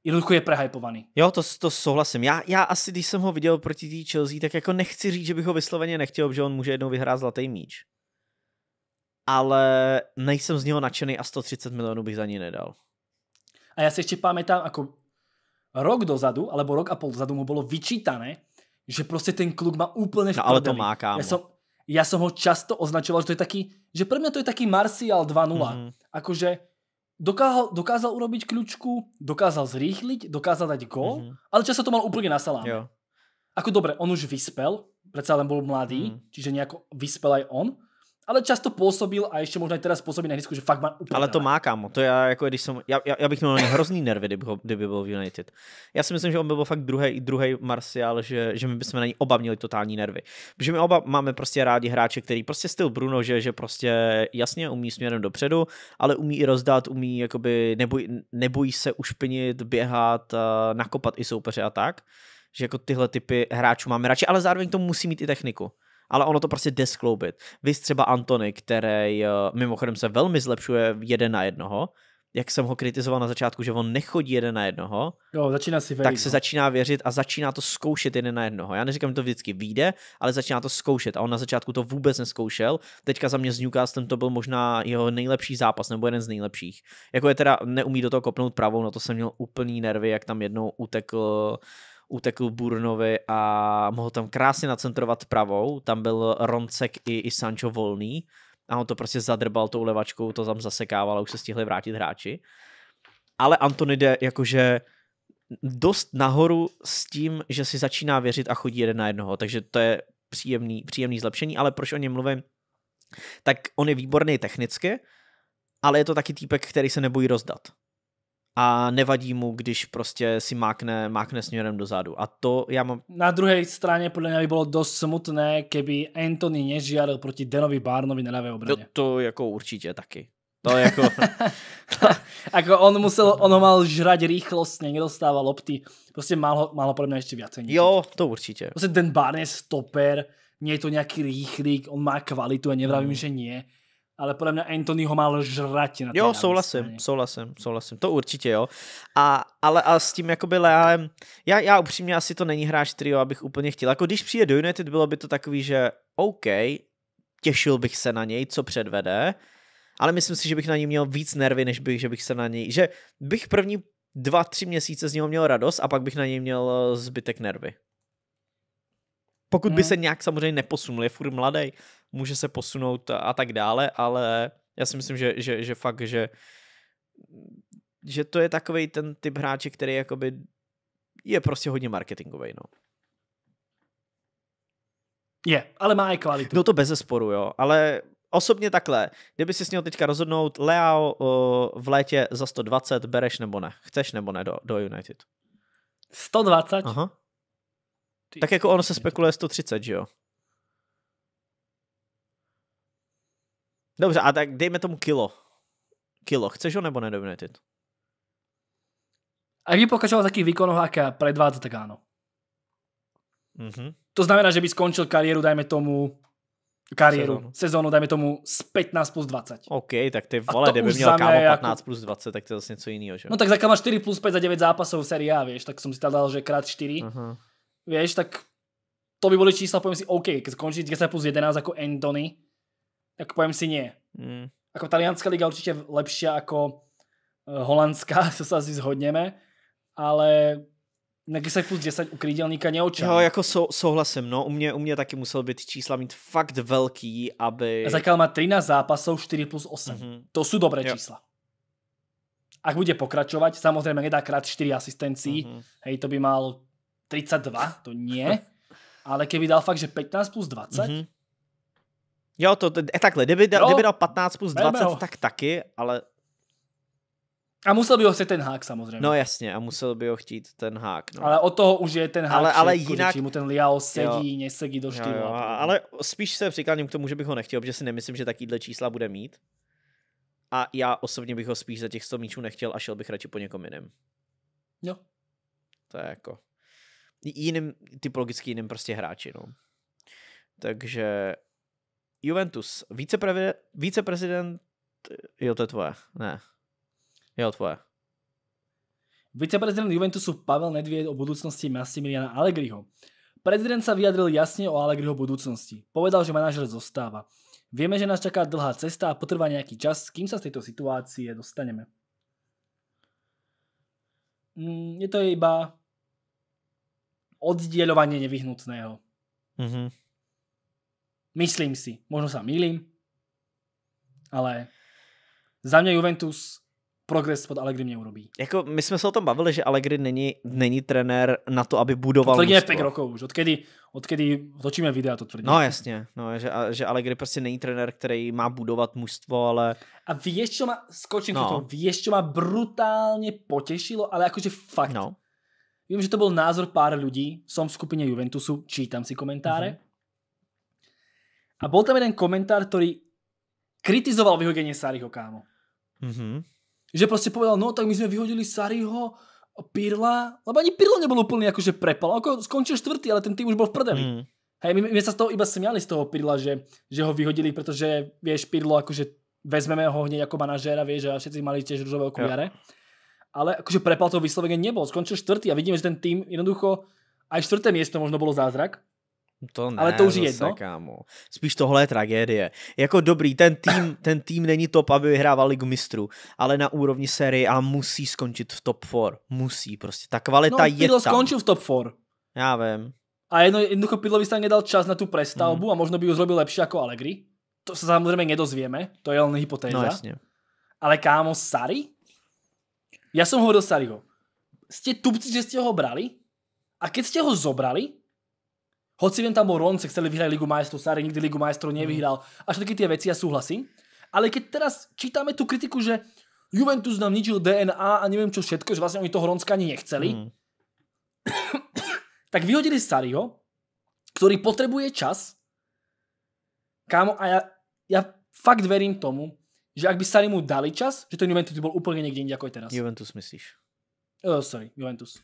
jednoducho je prehypovaný. Jo, to, to souhlasím. Já, já asi, když jsem ho viděl proti té Chelsea, tak jako nechci říct, že bych ho vysloveně nechtěl, že on může jednou vyhrát zlatý míč. Ale nejsem z něho nadšený a 130 milionů bych za ní nedal. A ja si ešte pamätám, ako rok dozadu, alebo rok a pol dozadu mu bolo vyčítané, že proste ten kluk má úplne v no, ale to má, kámo. Ja som, ja som ho často označoval, že to je taký, že pre mňa to je taký Marcial 2.0. Mm-hmm. Akože dokázal, dokázal urobiť kľúčku, dokázal zrýchliť, dokázal dať gol, mm-hmm. ale často to mal úplne na salám. Ako dobre, on už vyspel, predsa len bol mladý, mm. čiže nejako vyspel aj on, ale často působil a ještě možná i teda způsobí na disku, že fakt má úplně Ale to má kámo, to já jako když jsem, já, já, já bych měl hrozný nervy, kdyby, ho, kdyby byl v United. Já si myslím, že on by byl fakt druhý, druhý Martial, že, že my bychom na ní oba měli totální nervy. Protože my oba máme prostě rádi hráče, který prostě styl Bruno, že, že prostě jasně umí směrem dopředu, ale umí i rozdat, umí jakoby, neboj, nebojí se ušpinit, běhat, eh, nakopat i soupeře a tak. Že jako tyhle typy hráčů máme radši, ale zároveň to musí mít i techniku ale ono to prostě jde skloubit. Vy třeba Antony, který eh, mimochodem se velmi zlepšuje jeden na jednoho, jak jsem ho kritizoval na začátku, že on nechodí jeden na jednoho, jo, začíná si verít, tak se no. začíná věřit a začíná to zkoušet jeden na jednoho. Já neříkám, že to vždycky vyjde, ale začíná to zkoušet a on na začátku to vůbec neskoušel. Teďka za mě s Newcastlem to byl možná jeho nejlepší zápas nebo jeden z nejlepších. Jako je teda neumí do toho kopnout pravou, no to jsem měl úplný nervy, jak tam jednou utekl uh, utekl Burnovi a mohl tam krásně nacentrovat pravou. Tam byl Roncek i, i Sancho volný a on to prostě zadrbal tou levačkou, to tam zasekával a už se stihli vrátit hráči. Ale Antony jde jakože dost nahoru s tím, že si začíná věřit a chodí jeden na jednoho, takže to je příjemný, příjemný zlepšení, ale proč o něm mluvím? Tak on je výborný technicky, ale je to taky týpek, který se nebojí rozdat a nevadí mu, když prostě si mákne, mákne směrem dozadu. A to já mám... Na druhé straně podle mě by bylo dost smutné, keby Anthony nežiaril proti Denovi Barnovi na levé obraně. To, to jako určitě taky. To jako... (laughs) ako on musel, on ho mal žrať rýchlostne, nedostával lopty. Prostě mal ho, mal ho podle mě ještě viacej. Jo, to určitě. Prostě ten Barnes stoper, nie je to nějaký rýchlík, on má kvalitu a nevravím, mm. že nie ale podle mě Anthony ho mal žrat. Na jo, souhlasím, straně. souhlasím, souhlasím, to určitě jo. A, ale a s tím jakoby Leaem, já, já upřímně asi to není hráč trio, abych úplně chtěl. Jako když přijde do United, bylo by to takový, že OK, těšil bych se na něj, co předvede, ale myslím si, že bych na něj měl víc nervy, než bych, že bych se na něj, že bych první dva, tři měsíce z něho měl radost a pak bych na něj měl eh, zbytek nervy. Pokud by hmm. se nějak samozřejmě neposunul, je furt mladý, může se posunout a tak dále, ale já si myslím, že, že, že fakt, že že to je takový ten typ hráče, který jakoby je prostě hodně marketingový, no. Je, ale má i kvalitu. No to bez zesporu, jo, ale osobně takhle, kdyby si něho teďka rozhodnout, Leo eh, v létě za 120 bereš nebo ne, chceš nebo ne do, do United? 120? Aha. Tak jako ono se spekuluje 130, že jo? Dobře, a tak dejme tomu kilo. Kilo, chceš ho nebo nedominated? A kdyby pokračoval taký výkonov, aká predvádza, tak áno. Mm-hmm. To znamená, že by skončil kariéru, dajme tomu, kariéru, sezónu, sezónu dajme tomu, z 15 plus 20. OK, tak ty vole, kdyby měl kámo 15 jako... plus 20, tak to je zase něco jiného, že? No tak za máš 4 plus 5 za 9 zápasov v sérii A, vieš, tak som si tady dal, že krát 4. Uh-huh. Mhm vieš, tak to by boli čísla, poviem si, OK, keď skončí 10 plus 11 ako Anthony, tak poviem si nie. Mm. Ako talianská liga určite lepšia ako eh, holandská, (laughs) to sa asi zhodneme, ale na 10 plus 10 u krídelníka neočám. Jo, jako sou, souhlasím, no, u mě, u mě taky musel být čísla mít fakt velký, aby... Zakal má 13 zápasov, 4 plus 8. Mm -hmm. To jsou dobré jo. čísla. Ak bude pokračovat, samozřejmě nedá krát 4 asistencí, mm -hmm. hej, to by mal 32, to nie. (laughs) Ale keby dal fakt, že 15 plus 20, mm-hmm. Jo, to, je takhle, kdyby dal, kdyby dal 15 plus 20, ho. tak taky, ale... A musel by ho chtít ten hák samozřejmě. No jasně, a musel by ho chtít ten hák. No. Ale o toho už je ten hák ale, ale všetko, jinak... mu ten Liao sedí, jo. nesedí do štylu. Jo, jo, ale spíš se přikláním k tomu, že bych ho nechtěl, protože si nemyslím, že takýhle čísla bude mít. A já osobně bych ho spíš za těch 100 míčů nechtěl a šel bych radši po někom jiném. Jo. To je jako jiným, typologicky jiným prostě hráči, no. Takže Juventus, viceprezident, více jo, to je tvoje, ne, jo, tvoje. Viceprezident Juventusu Pavel Nedvěd o budoucnosti Massimiliana Allegriho. Prezident sa vyjadril jasne o Allegriho budúcnosti. Povedal, že manažer zostáva. Vieme, že nás čaká dlhá cesta a potrvá nejaký čas, kým sa z tejto situácie dostaneme. Mm, je to iba oddielovanie nevyhnutného. Mm-hmm. Myslím si, možno sa mýlim, ale za mě Juventus progres pod Allegri urobí. Jako my jsme se o tom bavili, že Allegri není, není trenér na to, aby budoval To je 5 rokov už, odkedy, odkedy točíme videa, to tvrdí. No jasně, no, že, že Allegri prostě není trenér, který má budovat mužstvo, ale... A víš, co má, skočím no. to, víš, co má brutálně potěšilo, ale jakože fakt. No. Vím, že to byl názor pár lidí, jsem v skupině Juventusu, čítám si komentáře. Mm-hmm. A byl tam jeden komentár, který kritizoval vyhodenie Sariho, kámo. Mm-hmm. Že prostě povedal, no tak my jsme vyhodili Sariho, Pirla, lebo ani Pirlo nebyl úplně jakože prepal. Ako skončil čtvrtý, ale ten tým už byl v prdeli. Mm. Hej, my, my, sa z toho iba smiali z toho Pirla, že, že ho vyhodili, pretože vieš, Pirlo akože vezmeme ho hneď ako manažéra, vieš, a všetci mali tiež ružové okuliare. Yeah ale akože to vyslovene nebol. Skončil štvrtý a vidíme, že ten tým jednoducho aj štvrté miesto možno bolo zázrak. To ne, ale to už je jedno. Kámo. Spíš tohle je tragédie. Jako dobrý, ten tým, (coughs) ten tým není top, aby vyhrával ligu mistrů, ale na úrovni série A musí skončit v top 4. Musí prostě. Ta kvalita no, je Pidlo tam. skončil v top 4. Já vím. A jedno, jednoducho by sa nedal čas na tu prestavbu mm. a možno by ju zrobil lepšie ako Allegri. To sa samozrejme nedozvieme, to je len hypotéza. No jasne. Ale kámo, Sari? Ja som hovoril Sariho, ste tupci, že ste ho brali? A keď ste ho zobrali, hoci viem, tam bol Ronce, chceli vyhrať Ligu majstrov, Sari nikdy Ligu majstrov mhm. nevyhral a všetky tie veci, ja súhlasím. Ale keď teraz čítame tú kritiku, že Juventus nám ničil DNA a neviem čo všetko, že vlastne oni toho Ronska ani nechceli, mm. (coughs) tak vyhodili Sariho, ktorý potrebuje čas, kámo, a ja, ja fakt verím tomu, že ak by mu dali čas, že ten Juventus by byl úplně někde jinde, jako je teraz. Juventus myslíš? Oh, sorry, Juventus.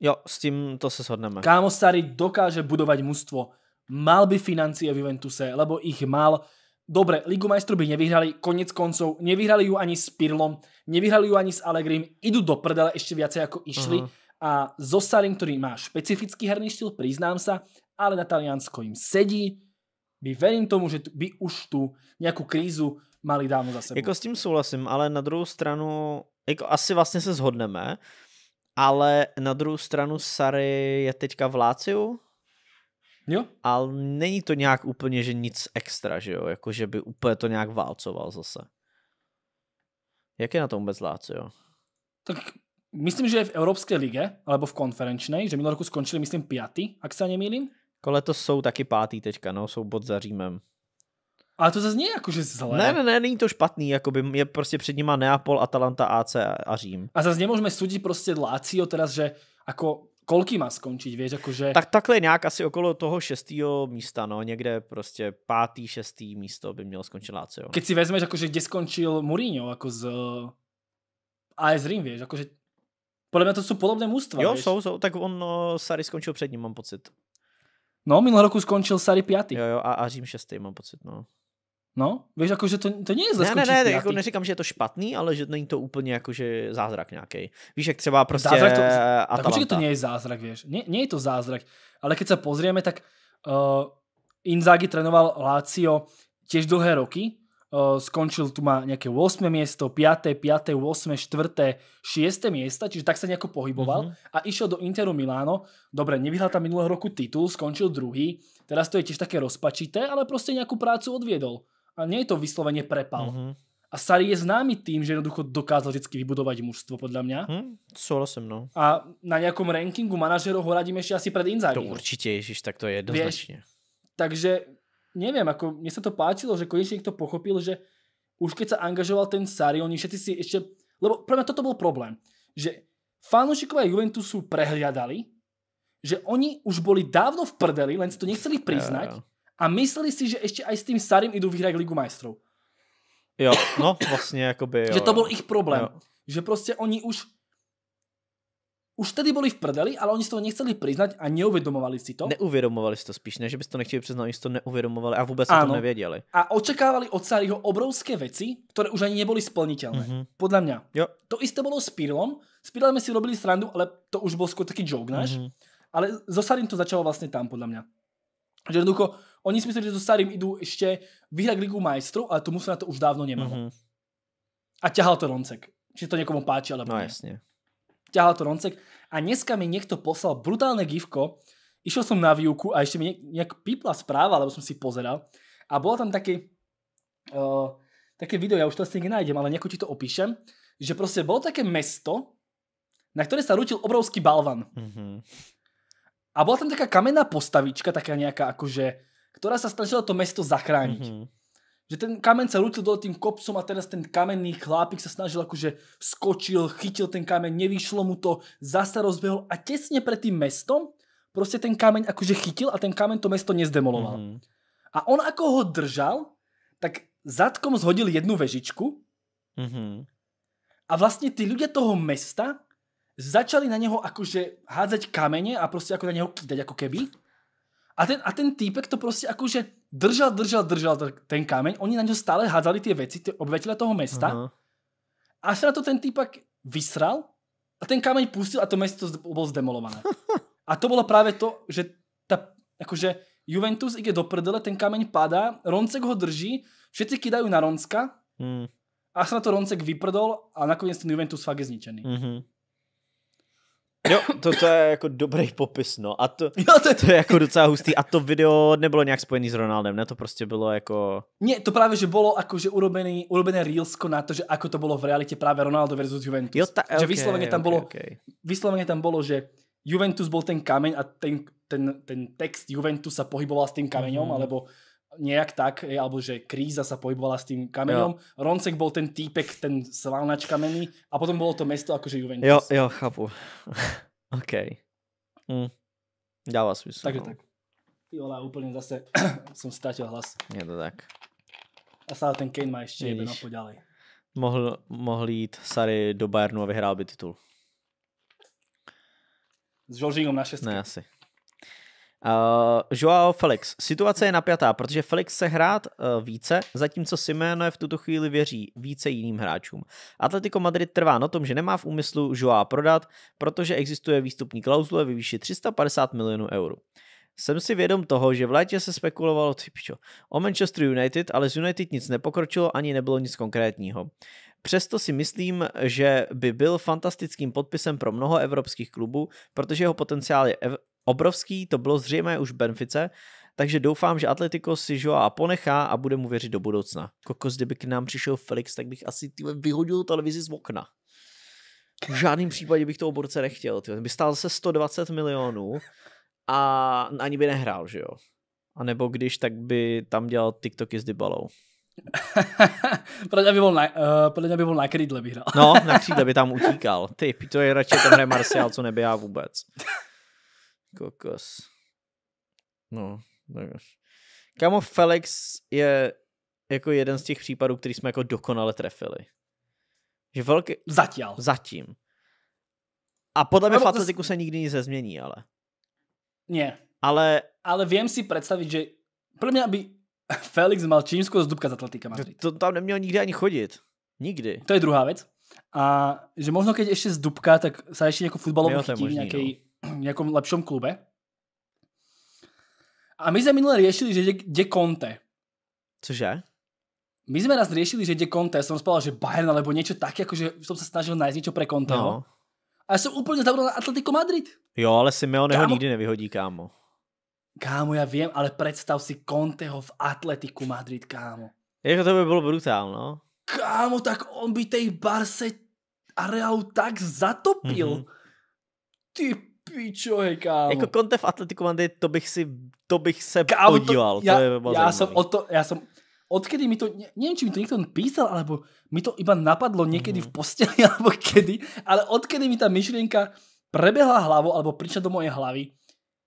Jo, s tím to se shodneme. Kámo Sarri dokáže budovat mužstvo. Mal by financie v Juventuse, lebo ich mal. Dobre, Ligu majstru by nevyhrali, konec koncov, nevyhrali ju ani s Pirlom, nevyhrali ju ani s Allegrim, idú do prdele ešte viacej ako išli. Uh-huh. A so Sarim, ktorý má špecifický herný štýl, priznám sa, ale na Taliansko im sedí. by verím tomu, že by už tu nejakú krízu malý dámu za sebou. Jako s tím souhlasím, ale na druhou stranu, jako asi vlastně se zhodneme, ale na druhou stranu Sary je teďka v Láciu, Jo. Ale není to nějak úplně, že nic extra, že jo? Jako, že by úplně to nějak válcoval zase. Jak je na tom vůbec Láciu? Tak myslím, že je v Evropské lige, alebo v konferenčnej, že minulý roku skončili, myslím, pjatý, ak se nemýlím. Kole jako to jsou taky pátý teďka, no, jsou bod za Římem. Ale to zase není jako, že zle. Ne, ne, ne, není to špatný, jakoby je prostě před nima Neapol, Atalanta, AC a Řím. A zase nemůžeme sudit prostě Lácio teraz, že jako kolky má skončit, víš, jakože... Tak takhle nějak asi okolo toho šestého místa, no, někde prostě pátý, šestý místo by měl skončit Lácio. No. Keď si vezmeš, jakože kde skončil Mourinho, jako z eh, AS Rím, víš, jakože podle mě to jsou podobné mužstva. Jo, jsou, jsou, tak on no, eh, Sari skončil před ním, mám pocit. No, minulý roku skončil Sari pátý. Jo, jo, a, a Řím šestý, mám pocit, no. No, víš, jako, že to, to není zase. Ne, ne, ne, tak jako neříkám, že je to špatný, ale že není to úplně jako, že zázrak nějaký. Víš, jak třeba prostě zázrak to, eh, Tak určitě to není zázrak, víš. Není nie je to zázrak. Ale když se pozrieme, tak uh, Inzaghi trénoval Lazio těž dlhé roky. Uh, skončil tu má nějaké 8. místo, 5., 5., 8., 4., 6. místa. čiže tak se nějak pohyboval mm -hmm. a išel do Interu Miláno. Dobře, nevyhrál tam minulého roku titul, skončil druhý. Teraz to je tiež také rozpačité, ale prostě nejakú prácu odviedol a nie je to vyslovene prepal. Mm-hmm. A Sari je známy tým, že jednoducho dokázal vždy vybudovať mužstvo, podľa mňa. Hm, súhlasím, no. A na nejakom rankingu manažerov ho radím ešte asi pred Inzaghi. To určite, Ježiš, tak to je jednoznačne. Vieš, takže neviem, ako mne sa to páčilo, že konečne niekto pochopil, že už keď sa angažoval ten Sari, oni všetci si ešte... Lebo pre mňa toto bol problém, že fanúšikovia Juventusu prehliadali, že oni už boli dávno v prdeli, len si to nechceli priznať. ja a mysleli si, že ještě aj s tím starým idú vyhrát Ligu majstrov. Jo, no vlastně, jakoby, jo, Že to byl ich problém. Jo. Že prostě oni už už tedy byli v prdeli, ale oni si to nechceli přiznat a neuvědomovali si to. Neuvědomovali si to spíš, ne, že by si to nechtěli přiznat, oni si to neuvědomovali a vůbec ano. o tom nevěděli. A očekávali od Sariho obrovské věci, které už ani nebyly splnitelné. Mm -hmm. Podle mě. Jo. To isté bylo s Pirlom. S Pirlem si robili srandu, ale to už byl skoro taký joke náš. Mm -hmm. Ale so Sarim to začalo vlastně tam, podle mě. Že jednoducho, Oni si mysleli, že so starým idú ešte vyhrať Ligu majstrov, ale to sa na to už dávno nemalo. Mm-hmm. A ťahal to Roncek. Či to niekomu páči, alebo No nie. jasne. Ťahal to Roncek. A dneska mi niekto poslal brutálne gifko. Išiel som na výuku a ešte mi nejak pípla správa, lebo som si pozeral. A bolo tam taký, uh, také video, ja už to asi nenájdem, ale nejako ti to opíšem, že proste bolo také mesto, na ktoré sa rútil obrovský balvan. Mm-hmm. A bola tam taká kamenná postavička, taká nejaká akože ktorá sa snažila to mesto zachrániť. Mm-hmm. Že ten kamen sa rútil dole tým kopcom a teraz ten kamenný chlápik sa snažil akože skočil, chytil ten kamen, nevyšlo mu to, zase rozbehol a tesne pred tým mestom prostě ten kameň akože chytil a ten kamen to mesto nezdemoloval. Mm-hmm. A on ako ho držal, tak zadkom zhodil jednu vežičku mm-hmm. a vlastně ty ľudia toho mesta začali na něho akože hádzať kamene a prostě ako na něho kýdať ako keby. A ten, a ten týpek to prostě akože držel, držel, držel ten kámeň, oni na něho stále házali ty věci, ty obyvatele toho města. Uh-huh. A se na to ten týpek vysral a ten kámeň pustil a to město bylo zdemolované. (laughs) a to bylo právě to, že ta, akože Juventus ide do prdele, ten kámen padá, Roncek ho drží, všetci kydají na Ronska hmm. a se na to Roncek vyprdol a nakonec ten Juventus fakt je zničený. Mm-hmm. Jo, to, to je jako dobrý popis, no. A to, (laughs) jo, to, je... to je jako docela hustý. A to video nebylo nějak spojený s Ronaldem, ne? To prostě bylo jako... Ne, to právě, že bylo že urobený, urobené reelsko na to, že ako to bylo v realitě právě Ronaldo versus Juventus. Jo, ta, okay, že vysloveně tam okay, bylo, okay. vysloveně tam bylo, že Juventus byl ten kameň a ten, ten, ten text Juventus se pohyboval s tím kameňom, mm. alebo nejak tak, alebo že kríza sa pohybovala s tým kamenom. Jo. Roncek bol ten týpek, ten svalnač kamenný a potom bolo to mesto akože Juventus. Jo, jo, chápu. (laughs) OK. Mm. Hm. Dáva smysl. Takže tak. Ty vole, úplne zase (clears throat) som stratil hlas. Je to tak. A stále ten Kane má ešte jeden a poďalej. Mohl, mohl jít Sary do Bayernu a vyhrál by titul. S Žoržíngom na šestke. Ne, asi. Uh, Joao Felix. Situace je napjatá, protože Felix se hrát uh, více, zatímco Simeone v tuto chvíli věří více jiným hráčům. Atletico Madrid trvá na tom, že nemá v úmyslu Joao prodat, protože existuje výstupní klauzule ve výši 350 milionů eur. Jsem si vědom toho, že v létě se spekulovalo typičo, o Manchester United, ale z United nic nepokročilo ani nebylo nic konkrétního. Přesto si myslím, že by byl fantastickým podpisem pro mnoho evropských klubů, protože jeho potenciál je ev- obrovský, to bylo zřejmé už v Benfice, takže doufám, že Atletico si a ponechá a bude mu věřit do budoucna. Kokos, kdyby k nám přišel Felix, tak bych asi tyhle vyhodil televizi z okna. V žádném případě bych toho borce nechtěl. Tyhle. By stál se 120 milionů a ani by nehrál, že jo? A nebo když, tak by tam dělal TikToky s Dybalou. (laughs) podle, mě by byl na, uh, podle mě by byl na křídle bych hrál. no, na (laughs) křídle by tam utíkal. Ty, to je radši hraje Marcial, co neběhá vůbec. Kokos. No, tak Kamo Felix je jako jeden z těch případů, který jsme jako dokonale trefili. Že velký... Zatím. Zatím. A podle mě no, v Atletiku se nikdy nic nezmění, ale. Nie. Ale... Ale vím si představit, že podľa mě by (laughs) Felix mal z Dubka z Atletika Madrid. To, to tam neměl nikdy ani chodit. Nikdy. To je druhá věc. A že možno když ještě z Dubka, tak se ještě jako futbalový chtí v nějakej, no. nějakom (clears throat) lepšom klube. A my jsme minule řešili, že je Conte. Cože? My jsme nás řešili, že De Conte, jsem spala, že Bayern, alebo něco tak, jakože jsem se snažil najít něco pre Conteho. No. A já jsem úplně zabral na Atletico Madrid. Jo, ale Simeone ho nikdy nevyhodí, kámo. Kámo, já vím, ale představ si Conteho v Atletiku Madrid, kámo. Jako to by bylo brutál, no. Kámo, tak on by tej Barse a Realu tak zatopil. Mm-hmm. Ty pičo, hej, kámo. Jako Conte v Atletiku Madrid, to bych si, to bych se kámo, podíval. To, já, to je já jsem o to, já jsem, odkedy mi to, nevím, či mi to někdo písal, alebo mi to iba napadlo někdy mm-hmm. v mhm. posteli, (laughs) alebo kedy, ale odkedy mi ta myšlienka prebehla hlavou, alebo přišla do moje hlavy,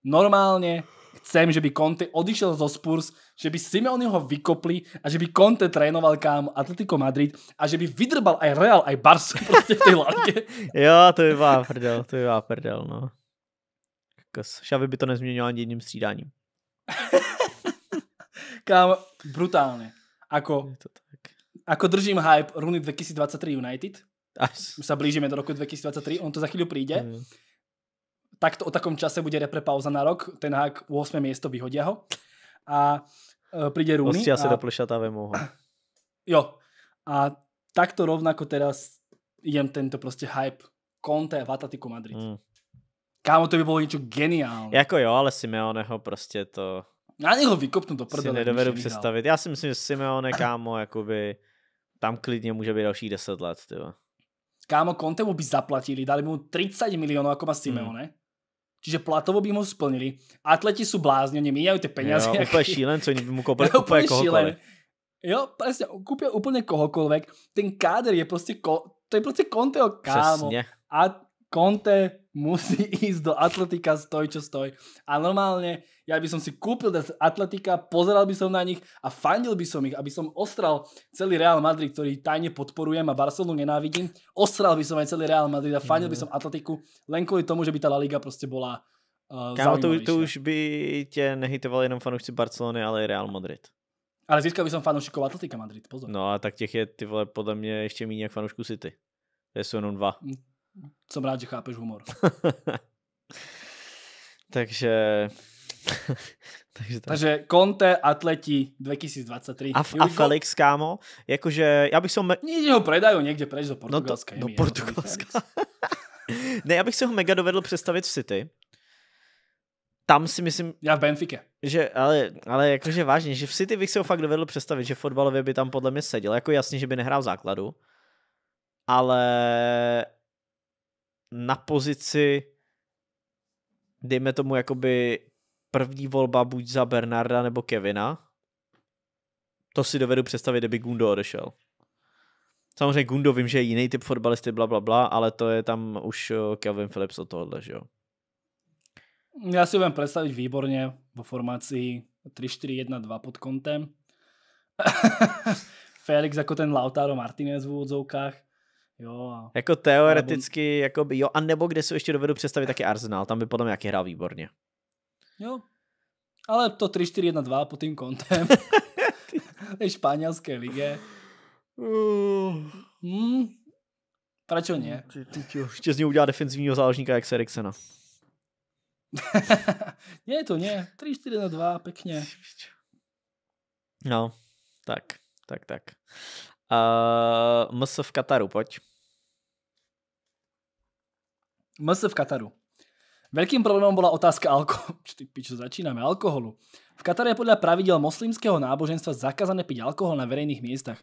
normálně chcem, že by Conte odišiel zo Spurs, že by Simeone ho vykopli a že by Conte trénoval kam Atletico Madrid a že by vydrbal aj Real, aj Barca (laughs) prostě v tej lálke. jo, to by byla prdel, to by byla prdel, no. Kos. Šavy by to nezměnil ani jedním střídáním. (laughs) kámo, brutálně. Ako, to tak. ako držím hype Rooney 2023 United, Až. sa blížime do roku 2023, on to za chvíľu príde. Mm takto o takom čase bude repre pauza na rok, ten hák 8. miesto vyhodia ho. A e, príde Rooney. Hostia a... sa do plešatá vemoho. (clears throat) Jo. A takto rovnako teraz idem tento proste hype Conte v Atletiku Madrid. Mm. Kámo, to by bolo niečo geniálne. Jako jo, ale Simeoneho prostě to... Já neho vykopnú do prdele. Si nedovedu představit. Já si myslím, že Simeone, kámo, jakoby tam klidně může být dalších 10 let, tyvo. Kámo, mu by zaplatili, dali mu 30 milionů, jako má mm. Simeone. Mm čiže platovo by mu splnili. Atleti sú blázni, oni míjajú tie peniaze. Jo, úplne co oni by mu kúpili úplne, šílen. Jo, presne, kúpia úplne kohokoľvek. Ten káder je proste, ko, to je proste Conteho kámo. Přesně. A Conte musí (laughs) ísť do atletika stoj, čo stoj. A normálne, ja by som si kúpil des atletika, pozeral by som na nich a fandil by som ich, aby som ostral celý Real Madrid, ktorý tajne podporujem a Barcelonu nenávidím. Ostral by som aj celý Real Madrid a fandil by mhm. som atletiku len kvôli tomu, že by tá La Liga proste bola uh, Kámo, to, už by tě nehejtoval jenom fanúšci Barcelony, ale aj Real Madrid. Ale získal by som fanúšikov Atletika Madrid, pozor. No a tak těch je, podľa mňa ešte mě ještě méně jak fanoušků City. To sú jenom dva. Hm. Jsem rád, že chápeš humor. (laughs) takže... (laughs) takže, tak. takže Conte atleti 2023. A, a Felix, kámo, jakože já bych se... Me... Někde ho predají někde preč do no Portugalska. No to, do Portugalska. (laughs) ne, já bych se ho mega dovedl představit v City tam si myslím... Já v Benfike. Že, ale, ale jakože vážně, že v City bych se ho fakt dovedl představit, že fotbalově by tam podle mě seděl. Jako jasně, že by nehrál v základu, ale na pozici dejme tomu jakoby první volba buď za Bernarda nebo Kevina. To si dovedu představit, kdyby Gundo odešel. Samozřejmě Gundo vím, že je jiný typ fotbalisty, bla, bla, bla, ale to je tam už Kevin eh, Phillips od tohohle, že jo? Já si vám představit výborně vo formaci 3-4-1-2 pod kontem. (laughs) Felix jako ten Lautaro Martinez v úvodzovkách. Jo, Jako teoreticky, nebo... jako by, jo, a nebo kde se ještě dovedu představit taky Arsenal, tam by podle mě jaký hrál výborně. Jo, ale to 3-4-1-2 pod tím kontem tej (laughs) španělské lige. Hmm. Proč ne? Ještě z něj udělá defenzivního záložníka jak Seriksena. ne, (laughs) to ne. 3, 4, 1, 2, pěkně. No, tak, tak, tak. Uh, eh, MS v Kataru, pojď. MS v Kataru. Velkým problémem byla otázka alkoholu. (laughs) Ty pičo, začínáme. Alkoholu. V Kataru je podle pravidel moslimského náboženstva zakázané pít alkohol na verejných místech.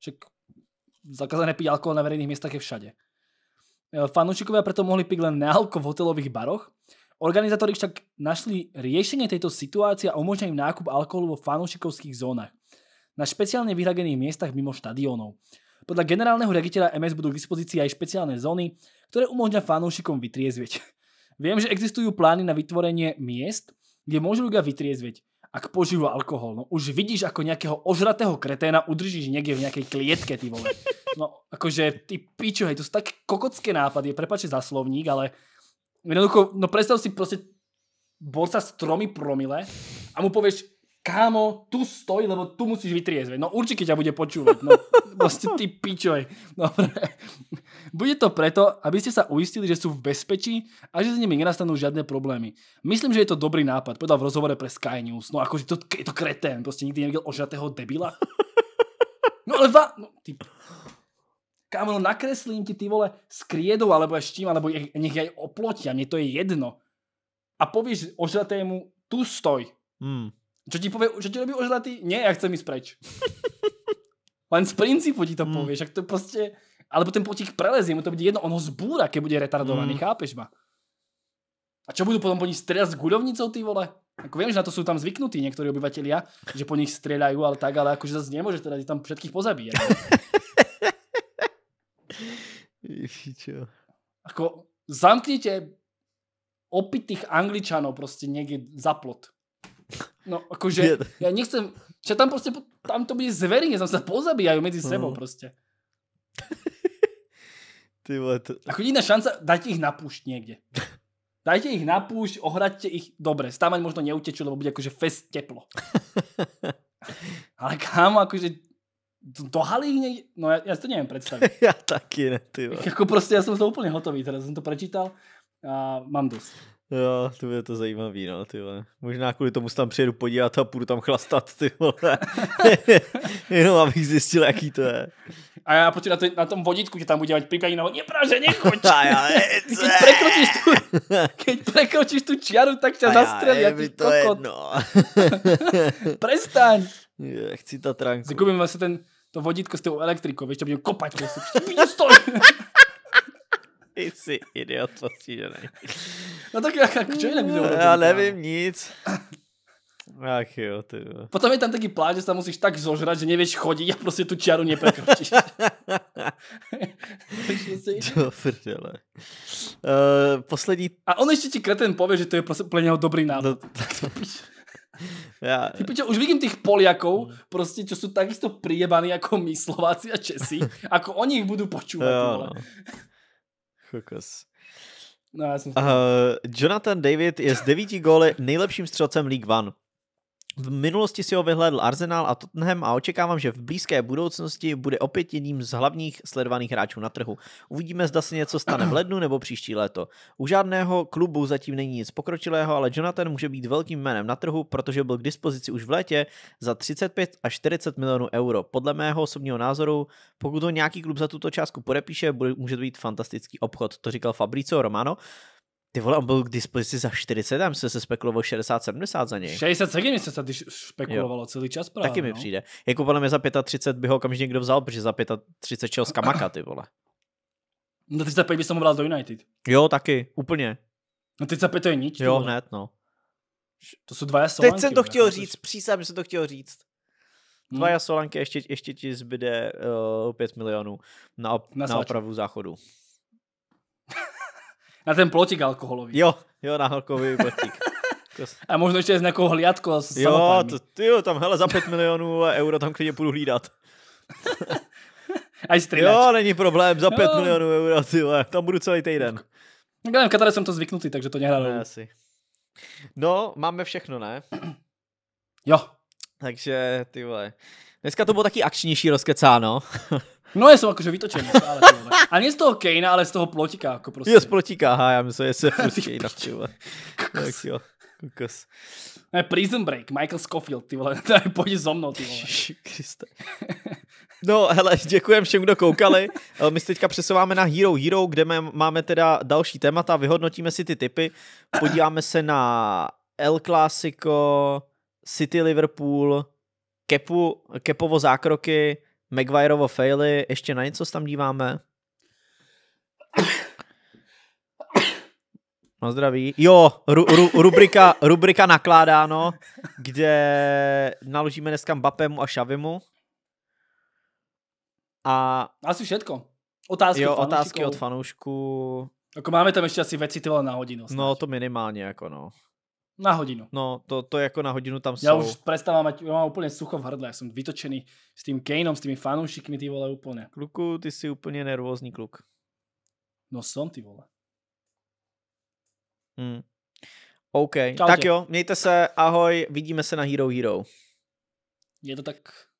Však zakázané pít alkohol na verejných místech je všade. E, Fanúšikovia preto mohli piť len nealko v hotelových baroch. Organizátori však našli riešenie tejto situácie a umožnili nákup alkoholu vo fanúšikovských zónach na špeciálne vyhradených miestach mimo štadionov. Podľa generálneho riaditeľa MS budú k dispozícii aj špeciálne zóny, ktoré umožňa fanúšikom vytriezvieť. Viem, že existujú plány na vytvorenie miest, kde môžu ľudia vytriezvieť, ak požívajú alkohol. No už vidíš, ako nejakého ožratého kreténa udržíš niekde v nejakej klietke, ty vole. No, akože, ty pičo, hej, to sú tak kokocké nápady, prepáčte za slovník, ale jednoducho, no predstav si proste borca s tromi promile a mu povieš, kámo, tu stoj, lebo tu musíš vytriezveť. No určite ťa bude počúvať. No, (laughs) proste ty pičoj. Dobre. Bude to preto, aby ste sa uistili, že sú v bezpečí a že s nimi nenastanú žiadne problémy. Myslím, že je to dobrý nápad, povedal v rozhovore pre Sky News. No akože to, je to kretén, proste nikdy nevidel ožratého debila. (laughs) No ale va... No, ty... Kámo, no nakreslím ti ty vole s kriedou alebo ešte s alebo nech aj oplotia, mne to je jedno. A povieš ožratému tu stoj. Hmm. Čo ti povie, čo ti robí ožratý? Nie, ja chcem ísť preč. (laughs) Len z princípu ti to hmm. povieš, ak to proste... Alebo ten potík prelezie, mu to bude jedno, on ho zbúra, keď bude retardovaný, hmm. chápeš ma? A čo budú potom po nich strieľať s guľovnicou, ty vole? Ako viem, že na to sú tam zvyknutí niektorí obyvateľia, že po nich strieľajú, ale tak, ale akože zase nemôže teda tam všetkých pozabíjať. Ako, zamknite opitých angličanov proste niekde za plot. No, akože, ja nechcem, že tam proste, tam to bude zverejne, tam sa pozabíjajú medzi mhm. sebou proste. (laughs) Ty vole, to... Ako jediná šanca, dajte ich na púšť niekde. Dajte ich na púšť, ohraďte ich, dobre, stávať možno neutečú, lebo bude akože fest teplo. (laughs) Ale kámo, akože dohali ich niekde, no ja, ja si to neviem predstaviť. (laughs) ja taky ne, ty vole. Ako proste, ja som to úplne hotový, teraz som to prečítal a mám dosť. Jo, to je to zajímavý, no, ty vole. Možná kvůli tomu se tam přijedu podívat a půjdu tam chlastat, ty vole. (laughs) Jenom abych zjistil, jaký to je. A já pojď na, to, na tom vodítku, že tam budu dělat pikaní na vodě, praže, nechoď. (laughs) A já (laughs) keď prekročíš tu, keď prekročíš tu čiaru, tak tě zastrelí, jaký to je Jedno. Prestaň. Je, chci ta tranku. Zakupím vlastně ten, to vodítko s tou elektrikou, víš, to budu kopat. Prostě. Stoj. Ty jsi idiot postižený. No tak jak, k čemu jinak Já nevím nic. Ach jo, ty jo. Potom je tam taky pláč, že se musíš tak zožrat, že nevíš chodit a prostě tu čiaru neprekročíš. (laughs) Do prdele. Uh, poslední... A on ještě ti kreten pově, že to je prostě pro něho dobrý návod. No, (laughs) Já... Ty pičo, už vidím těch Poliakov, prostě, čo jsou takisto prijebaní jako my Slováci a Česi, (laughs) jako oni jich budú počúvat. Jo, Kokos. No, já jsem... Uh, Jonathan David je s devíti góly nejlepším střelcem League One. V minulosti si ho vyhledl Arsenal a Tottenham a očekávám, že v blízké budoucnosti bude opět jedním z hlavních sledovaných hráčů na trhu. Uvidíme, zda se něco stane v lednu nebo příští léto. U žádného klubu zatím není nic pokročilého, ale Jonathan může být velkým jménem na trhu, protože byl k dispozici už v létě za 35 až 40 milionů euro. Podle mého osobního názoru, pokud ho nějaký klub za tuto částku podepíše, může to být fantastický obchod, to říkal Fabrizio Romano. Ty vole, on byl k dispozici za 40, tam se se spekulovalo 60-70 za něj. 67 se tady spekulovalo jo. celý čas právě. Taky mi no. přijde. Jako podle mě za 35 by ho okamžitě někdo vzal, protože za 35 šel z Kamaka, ty vole. No 35 by se mu do United. Jo, taky, úplně. No 35 je nič. Jo, hned, no. To jsou dva jasolanky. Teď jsem to chtěl chtěl říct, přísám, že jsem to chtěl říct. Hm? Dva hmm. jasolanky, ještě, ještě ti zbyde uh, eh, 5 milionů na, na, na opravu záchodu. Na ten plotík alkoholový. Jo, jo, na alkoholový plotík. (laughs) A možno ještě s nějakou hliadkou. S jo, to, ty jo, tam hele, za 5 milionů euro tam klidně půjdu hlídat. Aj (laughs) Jo, není problém, za 5 milionů euro, ty jo, tam budu celý týden. Nevím, v Katare jsem to zvyknutý, takže to nehradu. Ne, asi. No, máme všechno, ne? Jo. Takže, ty vole. Dneska to bylo taky akčnější rozkecáno. (laughs) No je jsou jakože vytočený. Ale, a ne z toho Kejna, ale z toho plotika. Jako prostě. Jo, z plotika, aha, já myslím, že se (laughs) furt Kejna, Tak jo, kukos. Ne, Prison Break, Michael Scofield, ty vole, (laughs) tady pojď so mnou, ty vole. No, hele, děkujem všem, kdo koukali. Eh, my se teďka přesouváme na Hero Hero, kde máme teda další témata, vyhodnotíme si ty typy, podíváme se na El Clásico, City Liverpool, Kepu, Kepovo zákroky, Maguireovo faily, ještě na něco tam díváme? No zdraví. Jo, ru, ru, rubrika, rubrika nakládáno, kde naložíme dneska Mbappému a Šavimu. A... Asi všetko. Otázky jo, od otázky od fanoušků. Jako máme tam ještě asi věci ty na hodinu. Snad. No to minimálně jako no. Na hodinu. No, to, to jako na hodinu tam já jsou. Já už prestávám, já mám úplně sucho v hrdle, já jsem vytočený s tím Kaneom, s těmi fanoušikmi, ty vole, úplně. Kluku, ty jsi úplně nervózní kluk. No jsem, ty vole. Hmm. OK, Čau tak tě. jo, mějte se, ahoj, vidíme se na Hero Hero. Je to tak.